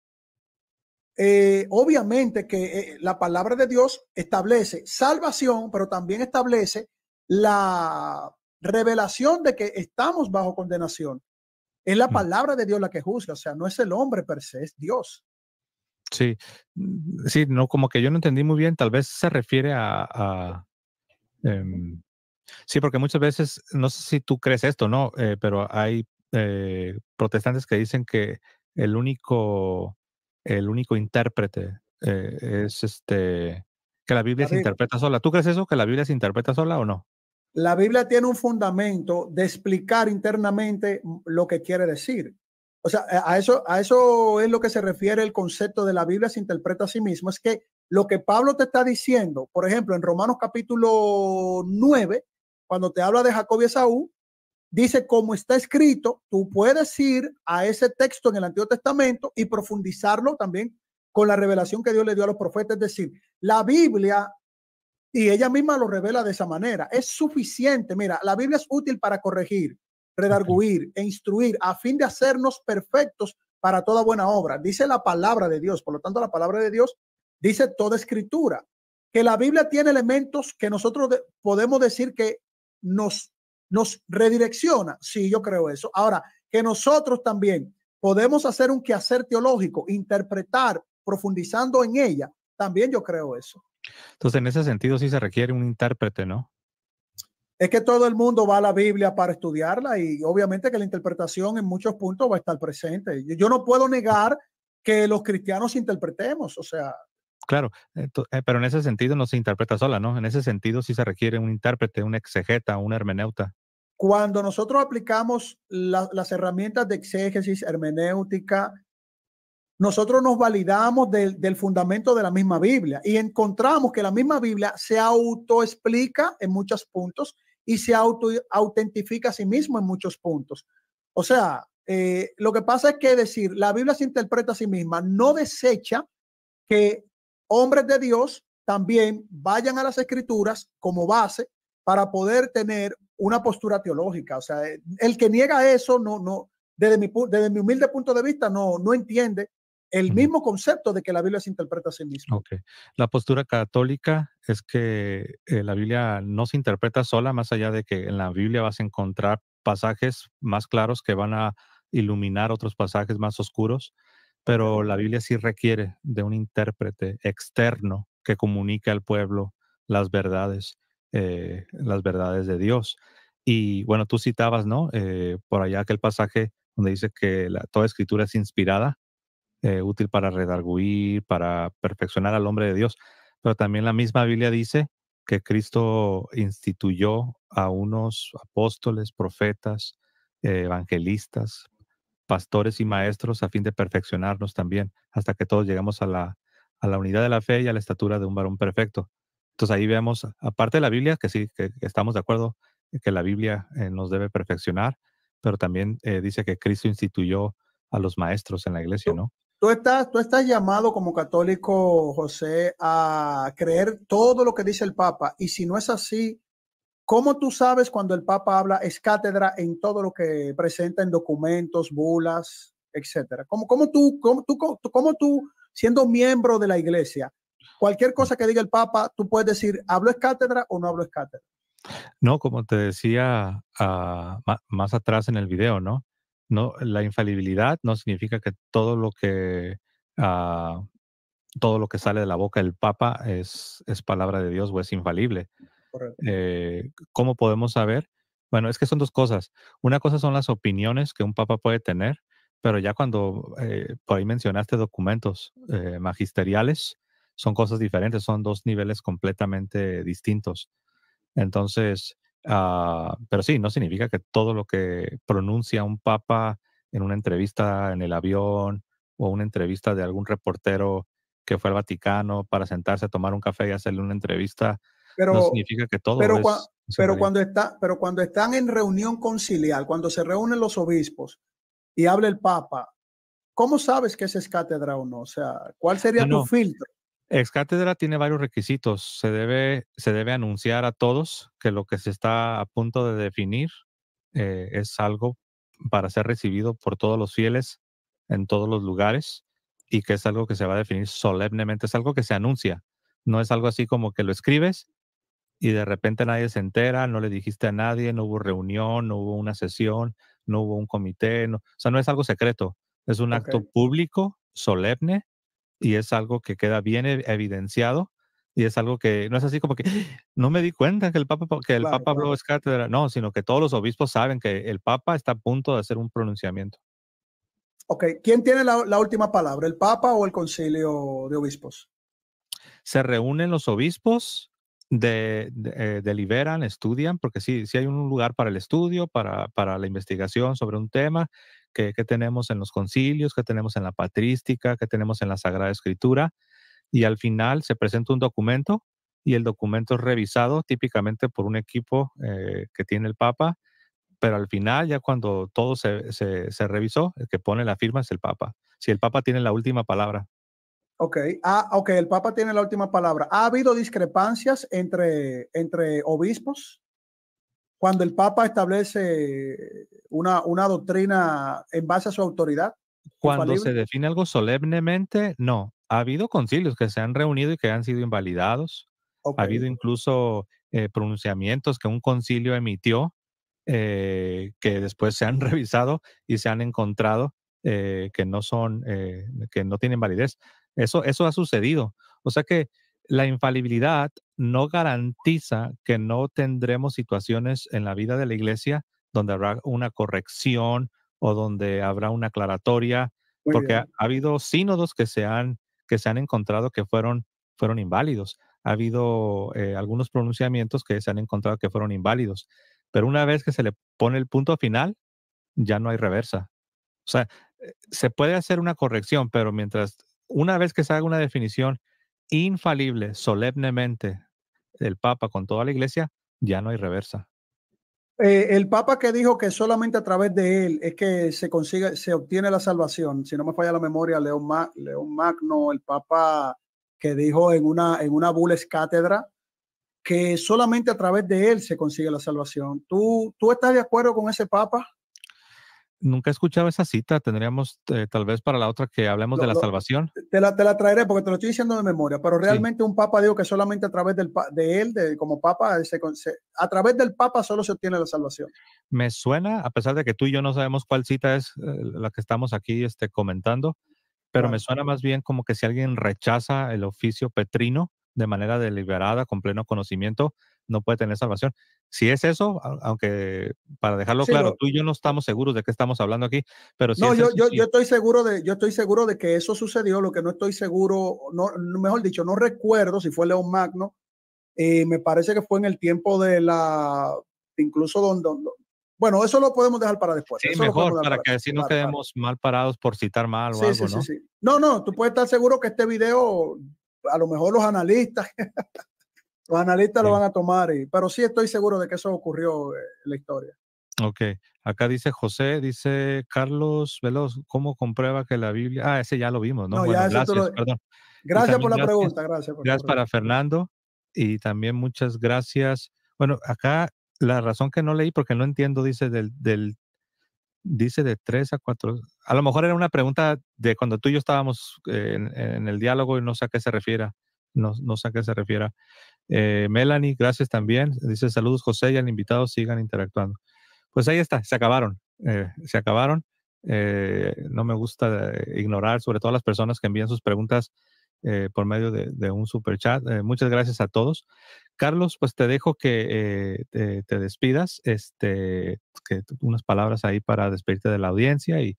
eh, obviamente que eh, la palabra de Dios establece salvación, pero también establece la revelación de que estamos bajo condenación. Es la mm. palabra de Dios la que juzga, o sea, no es el hombre per se, es Dios. Sí, sí, no, como que yo no entendí muy bien, tal vez se refiere a... Em, sí, porque muchas veces, no sé si tú crees esto, ¿no? Eh, pero hay protestantes que dicen que el único el único intérprete eh, es este que la Biblia se interpreta sola. ¿Tú crees eso que la Biblia se interpreta sola o no? La Biblia tiene un fundamento de explicar internamente lo que quiere decir. O sea, a eso, a eso es lo que se refiere el concepto de la Biblia se interpreta a sí mismo. Es que lo que Pablo te está diciendo, por ejemplo, en Romanos capítulo 9, cuando te habla de Jacob y Esaú, dice, como está escrito, tú puedes ir a ese texto en el Antiguo Testamento y profundizarlo también con la revelación que Dios le dio a los profetas. Es decir, la Biblia, y ella misma lo revela de esa manera, es suficiente. Mira, la Biblia es útil para corregir, redarguir e instruir a fin de hacernos perfectos para toda buena obra. Dice la palabra de Dios. Por lo tanto, la palabra de Dios dice toda escritura. Que la Biblia tiene elementos que nosotros podemos decir que nos nos redirecciona. Sí, yo creo eso. Ahora, que nosotros también podemos hacer un quehacer teológico, interpretar, profundizando en ella, también yo creo eso. Entonces, en ese sentido sí se requiere un intérprete, ¿no? Es que todo el mundo va a la Biblia para estudiarla y obviamente que la interpretación en muchos puntos va a estar presente. Yo no puedo negar que los cristianos interpretemos, o sea, Claro, eh, pero en ese sentido no se interpreta sola, ¿no? En ese sentido sí se requiere un intérprete, un exegeta, un hermeneuta. Cuando nosotros aplicamos las herramientas de exégesis, hermenéutica, nosotros nos validamos del, fundamento de la misma Biblia y encontramos que la misma Biblia se autoexplica en muchos puntos y se auto autentifica a sí mismo en muchos puntos. O sea, eh, lo que pasa es que decir, la Biblia se interpreta a sí misma, no desecha que hombres de Dios también vayan a las escrituras como base para poder tener una postura teológica. O sea, eh, el que niega eso, no, no, desde mi, desde mi humilde punto de vista, no, no entiende el mismo concepto de que la Biblia se interpreta a sí misma. La postura católica es que eh, la Biblia no se interpreta sola, más allá de que en la Biblia vas a encontrar pasajes más claros que van a iluminar otros pasajes más oscuros, pero la Biblia sí requiere de un intérprete externo que comunique al pueblo las verdades. Eh, las verdades de Dios. Y bueno, tú citabas, ¿no? Eh, por allá aquel pasaje donde dice que la, toda escritura es inspirada, eh, útil para redarguir, para perfeccionar al hombre de Dios. Pero también la misma Biblia dice que Cristo instituyó a unos apóstoles, profetas, evangelistas, pastores y maestros a fin de perfeccionarnos también, hasta que todos llegamos a la, a la unidad de la fe y a la estatura de un varón perfecto. Entonces ahí vemos, aparte de la Biblia, que sí, que, estamos de acuerdo eh, que la Biblia eh, nos debe perfeccionar, pero también eh, dice que Cristo instituyó a los maestros en la iglesia, ¿no? Tú estás, tú estás llamado como católico, José, a creer todo lo que dice el Papa. Y si no es así, ¿cómo tú sabes cuando el Papa habla es cátedra en todo lo que presenta en documentos, bulas, etcétera? ¿Cómo, cómo, tú, cómo, tú, cómo tú, siendo miembro de la iglesia, cualquier cosa que diga el Papa, tú puedes decir, ¿hablo es cátedra o no hablo es cátedra? No, como te decía ah, más atrás en el video, ¿no? No, la infalibilidad no significa que todo lo que ah, todo lo que sale de la boca del Papa es, es palabra de Dios o es infalible. Eh, ¿Cómo podemos saber? Bueno, es que son dos cosas. Una cosa son las opiniones que un Papa puede tener, pero ya cuando eh, por ahí mencionaste documentos eh, magisteriales, son cosas diferentes, son dos niveles completamente distintos. Entonces, ah, pero sí, no significa que todo lo que pronuncia un papa en una entrevista en el avión o una entrevista de algún reportero que fue al Vaticano para sentarse a tomar un café y hacerle una entrevista, no significa que todo pero, es, pero cuando está pero cuando están en reunión conciliar cuando se reúnen los obispos y habla el papa cómo sabes que es cátedra o no o sea cuál sería tu filtro Ex cátedra tiene varios requisitos. Se debe, se debe anunciar a todos que lo que se está a punto de definir eh, es algo para ser recibido por todos los fieles en todos los lugares y que es algo que se va a definir solemnemente, es algo que se anuncia. No es algo así como que lo escribes y de repente nadie se entera, no le dijiste a nadie, no hubo reunión, no hubo una sesión, no hubo un comité, o sea, no es algo secreto, es un acto público, solemne, y es algo que queda bien e, evidenciado y es algo que no es así como que <gasps> no me di cuenta que el Papa, que el Papa habló es cátedra, no, sino que todos los obispos saben que el Papa está a punto de hacer un pronunciamiento. Ok, ¿quién tiene la, la última palabra, el Papa o el Concilio de Obispos? Se reúnen los obispos de, eh, deliberan, estudian, porque sí, sí hay un lugar para el estudio, para, para la investigación sobre un tema que, que, tenemos en los concilios, que tenemos en la patrística, que tenemos en la Sagrada Escritura, y al final se presenta un documento y el documento es revisado típicamente por un equipo eh, que tiene el Papa, pero al final ya cuando todo se, se, se revisó, el que pone la firma es el Papa. Si el Papa tiene la última palabra, Ok, ah, el Papa tiene la última palabra. ¿Ha habido discrepancias entre, entre obispos? Cuando el Papa establece una, una doctrina en base a su autoridad. Cuando se define algo solemnemente, no. Ha habido concilios que se han reunido y que han sido invalidados. Ha habido incluso eh, pronunciamientos que un concilio emitió eh, que después se han <laughs> revisado y se han encontrado eh, que no son, que no tienen validez. Eso, ha sucedido. O sea que la infalibilidad no garantiza que no tendremos situaciones en la vida de la iglesia donde habrá una corrección o donde habrá una aclaratoria, porque ha, habido sínodos que se han, que se han encontrado que fueron, fueron inválidos. Ha habido eh, algunos pronunciamientos que se han encontrado que fueron inválidos. Pero una vez que se le pone el punto final, ya no hay reversa. O sea, eh, se puede hacer una corrección, pero mientras una vez que se haga una definición infalible, solemnemente, del Papa con toda la iglesia, ya no hay reversa. Eh, el Papa que dijo que solamente a través de él es que se consigue, se obtiene la salvación. Si no me falla la memoria, León, Magno, el Papa que dijo en una, en una bules cátedra que solamente a través de él se consigue la salvación. ¿Tú, ¿Tú estás de acuerdo con ese Papa? nunca he escuchado esa cita. Tendríamos eh, tal vez para la otra que hablemos de la salvación. Te la, te la, traeré porque te lo estoy diciendo de memoria, pero realmente un papa dijo que solamente a través del, de él, de, como papa, a través del papa solo se obtiene la salvación. Me suena, a pesar de que tú y yo no sabemos cuál cita es eh, la que estamos aquí este, comentando, pero me suena más bien como que si alguien rechaza el oficio petrino de manera deliberada, con pleno conocimiento, no puede tener salvación. Si es eso, aunque para dejarlo claro, tú y yo no estamos seguros de qué estamos hablando aquí, pero no, yo, yo, yo, estoy seguro de, yo estoy seguro de que eso sucedió, lo que no estoy seguro, no, mejor dicho, no recuerdo si fue León Magno, eh, me parece que fue en el tiempo de la, incluso donde, Don. bueno, eso lo podemos dejar para después. Sí, mejor, para, que así no quedemos mal parados por citar mal o sí, algo, sí, ¿no? Sí, no, no, tú puedes estar seguro que este video, a lo mejor los analistas <laughs> Los analistas lo van a tomar, pero sí estoy seguro de que eso ocurrió eh, en la historia. Ok, acá dice José, dice Carlos Veloz, ¿cómo comprueba que la Biblia? Ah, ese ya lo vimos, ¿no? gracias, perdón. Gracias por la pregunta, gracias. Por gracias para Fernando y también muchas gracias. Bueno, acá la razón que no leí, porque no entiendo, dice del, del dice de tres a cuatro… A lo mejor era una pregunta de cuando tú y yo estábamos eh, en, el diálogo y no sé a qué se refiera. No, no sé a qué se refiera. Eh, Melanie, gracias también. Dice saludos José y al invitado, sigan interactuando. Pues ahí está, se acabaron, eh, se acabaron. Eh, no me gusta ignorar, sobre todo las personas que envían sus preguntas por medio de, un super chat. muchas gracias a todos. Carlos, pues te dejo que te, despidas, este, que, unas palabras ahí para despedirte de la audiencia y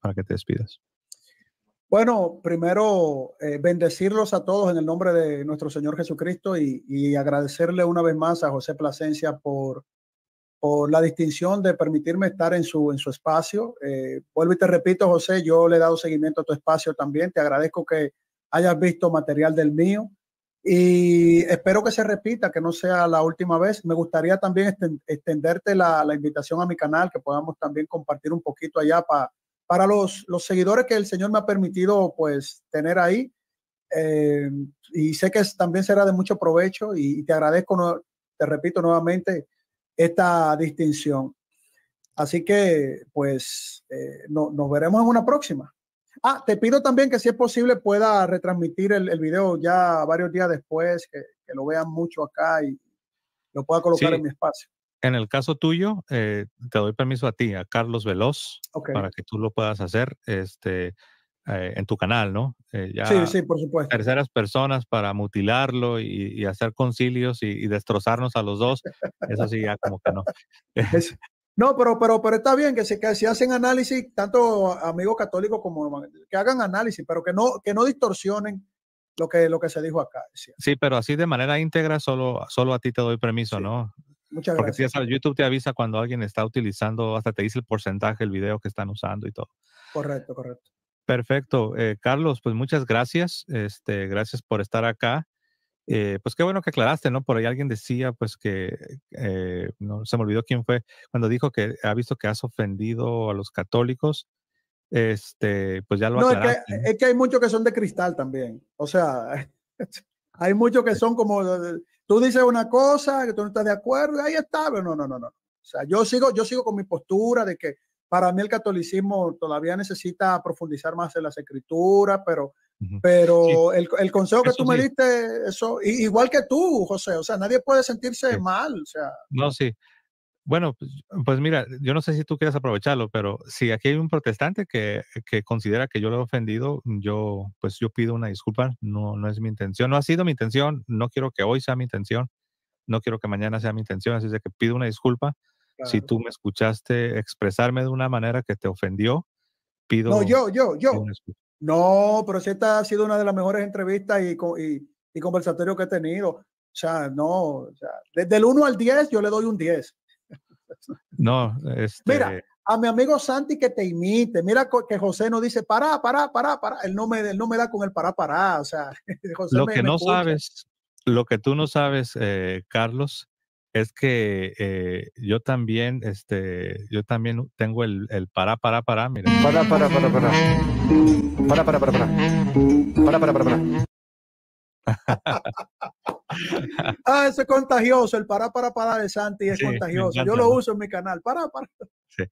para que te despidas. Bueno, primero eh, bendecirlos a todos en el nombre de nuestro Señor Jesucristo y, agradecerle una vez más a José Plasencia por, por la distinción de permitirme estar en su, en su espacio. Eh, vuelvo y te repito, José, yo le he dado seguimiento a tu espacio también. Te agradezco que hayas visto material del mío y espero que se repita, que no sea la última vez. Me gustaría también extenderte la, la invitación a mi canal, que podamos también compartir un poquito allá para para los, seguidores que el Señor me ha permitido pues tener ahí. Eh, y sé que también será de mucho provecho y, te agradezco, no, te repito nuevamente, esta distinción. Así que pues eh, nos veremos en una próxima. Ah, te pido también que si es posible pueda retransmitir el, el video ya varios días después, que, lo vean mucho acá y lo pueda colocar en mi espacio. En el caso tuyo, eh, te doy permiso a ti, a Carlos Veloz, para que tú lo puedas hacer este, eh, en tu canal, ¿no? Eh, sí, sí, por supuesto. Terceras personas para mutilarlo y, hacer concilios y, destrozarnos a los dos, eso sí, ya como que no. <laughs> no, pero, pero, pero está bien que se, que si hacen análisis, tanto amigos católicos como que hagan análisis, pero que no, que no distorsionen lo que, lo que se dijo acá. ¿sí? pero así de manera íntegra, solo, solo a ti te doy permiso, ¿no? Muchas Porque gracias. Porque si YouTube te avisa cuando alguien está utilizando, hasta te dice el porcentaje del video que están usando y todo. Correcto, correcto. Perfecto. Eh, Carlos, pues muchas gracias. Este, gracias por estar acá. Eh, pues qué bueno que aclaraste, ¿no? Por ahí alguien decía, pues que, eh, no se me olvidó quién fue, cuando dijo que ha visto que has ofendido a los católicos, este, pues ya lo aclaraste. Es que, es que hay muchos que son de cristal también, o sea, <laughs> Hay muchos que son como, tú dices una cosa, que tú no estás de acuerdo, ahí está, pero no, no, no, no. O sea, yo sigo, yo sigo con mi postura de que para mí el catolicismo todavía necesita profundizar más en las escrituras, pero, pero el, el, consejo que tú me diste, eso, igual que tú, José, o sea, nadie puede sentirse mal, o sea. No, sí. Bueno, pues, pues, mira, yo no sé si tú quieres aprovecharlo, pero si aquí hay un protestante que, que, considera que yo lo he ofendido, yo pues yo pido una disculpa, no, no es mi intención, no ha sido mi intención, no quiero que hoy sea mi intención, no quiero que mañana sea mi intención, así que pido una disculpa. Si tú me escuchaste expresarme de una manera que te ofendió, pido... No, yo, yo, yo. No, pero si esta ha sido una de las mejores entrevistas y, y, conversatorios que he tenido. O sea, no, o sea, desde el 1 al 10 yo le doy un 10. No, este... Mira, a mi amigo Santi que te imite. Mira que José no dice para, para, para, para, El no me, no me da con el para, para, O sea, <laughs> lo que no sabes, lo que tú no sabes, eh, Carlos, es que eh, yo también, este, yo también tengo el, el para, para pará. Mira. para, para Para, para, para, para Para, para, para, para pará, pará. <laughs> ah, ese es contagioso, el para, para, para de Santi es contagioso. yo lo uso en mi canal, para, para. Sí.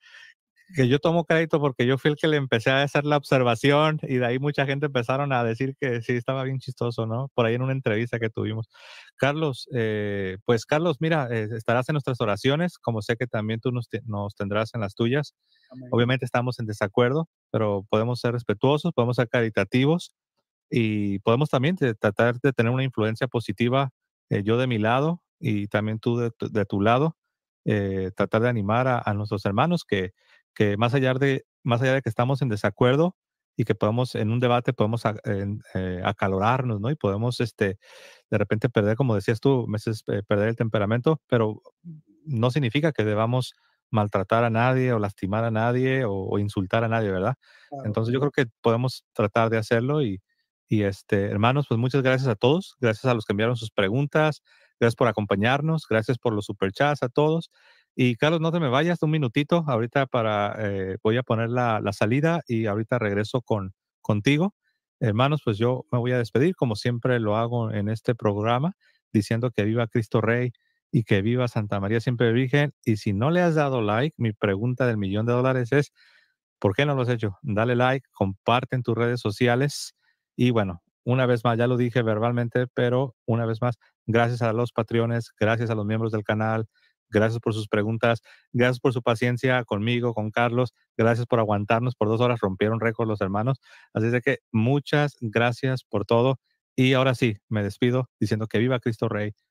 Que yo tomo crédito porque yo fui el que le empecé a hacer la observación y de ahí mucha gente empezaron a decir que sí estaba bien chistoso, ¿no? Por ahí en una entrevista que tuvimos. Carlos, eh, pues Carlos, mira, eh, estarás en nuestras oraciones, como sé que también tú nos, tendrás en las tuyas. Obviamente estamos en desacuerdo, pero podemos ser respetuosos, podemos ser caritativos y podemos también tratar de tener una influencia positiva, eh, yo de mi lado y también tú de, tu lado, eh, tratar de animar a, nuestros hermanos que, que, más, allá de, más allá de que estamos en desacuerdo y que podemos, en un debate podemos eh, acalorarnos, ¿no? Y podemos, este, de repente perder, como decías tú, meses, perder el temperamento, pero no significa que debamos maltratar a nadie o lastimar a nadie o, insultar a nadie, ¿verdad? Entonces yo creo que podemos tratar de hacerlo y, y este, hermanos, pues muchas gracias a todos, gracias a los que enviaron sus preguntas, gracias por acompañarnos, gracias por los superchats a todos. Y Carlos, no te me vayas un minutito, ahorita para, eh, voy a poner la, salida y ahorita regreso con, contigo. Hermanos, pues yo me voy a despedir, como siempre lo hago en este programa, diciendo que viva Cristo Rey y que viva Santa María Siempre Virgen. Y si no le has dado like, mi pregunta del millón de dólares es, ¿por qué no lo has hecho? Dale like, comparte en tus redes sociales y bueno, una vez más, ya lo dije verbalmente, pero una vez más, gracias a los patrones, gracias a los miembros del canal, gracias por sus preguntas, gracias por su paciencia conmigo, con Carlos, gracias por aguantarnos por dos horas, rompieron récord los hermanos. Así es que muchas gracias por todo. Y ahora sí, me despido diciendo que viva Cristo Rey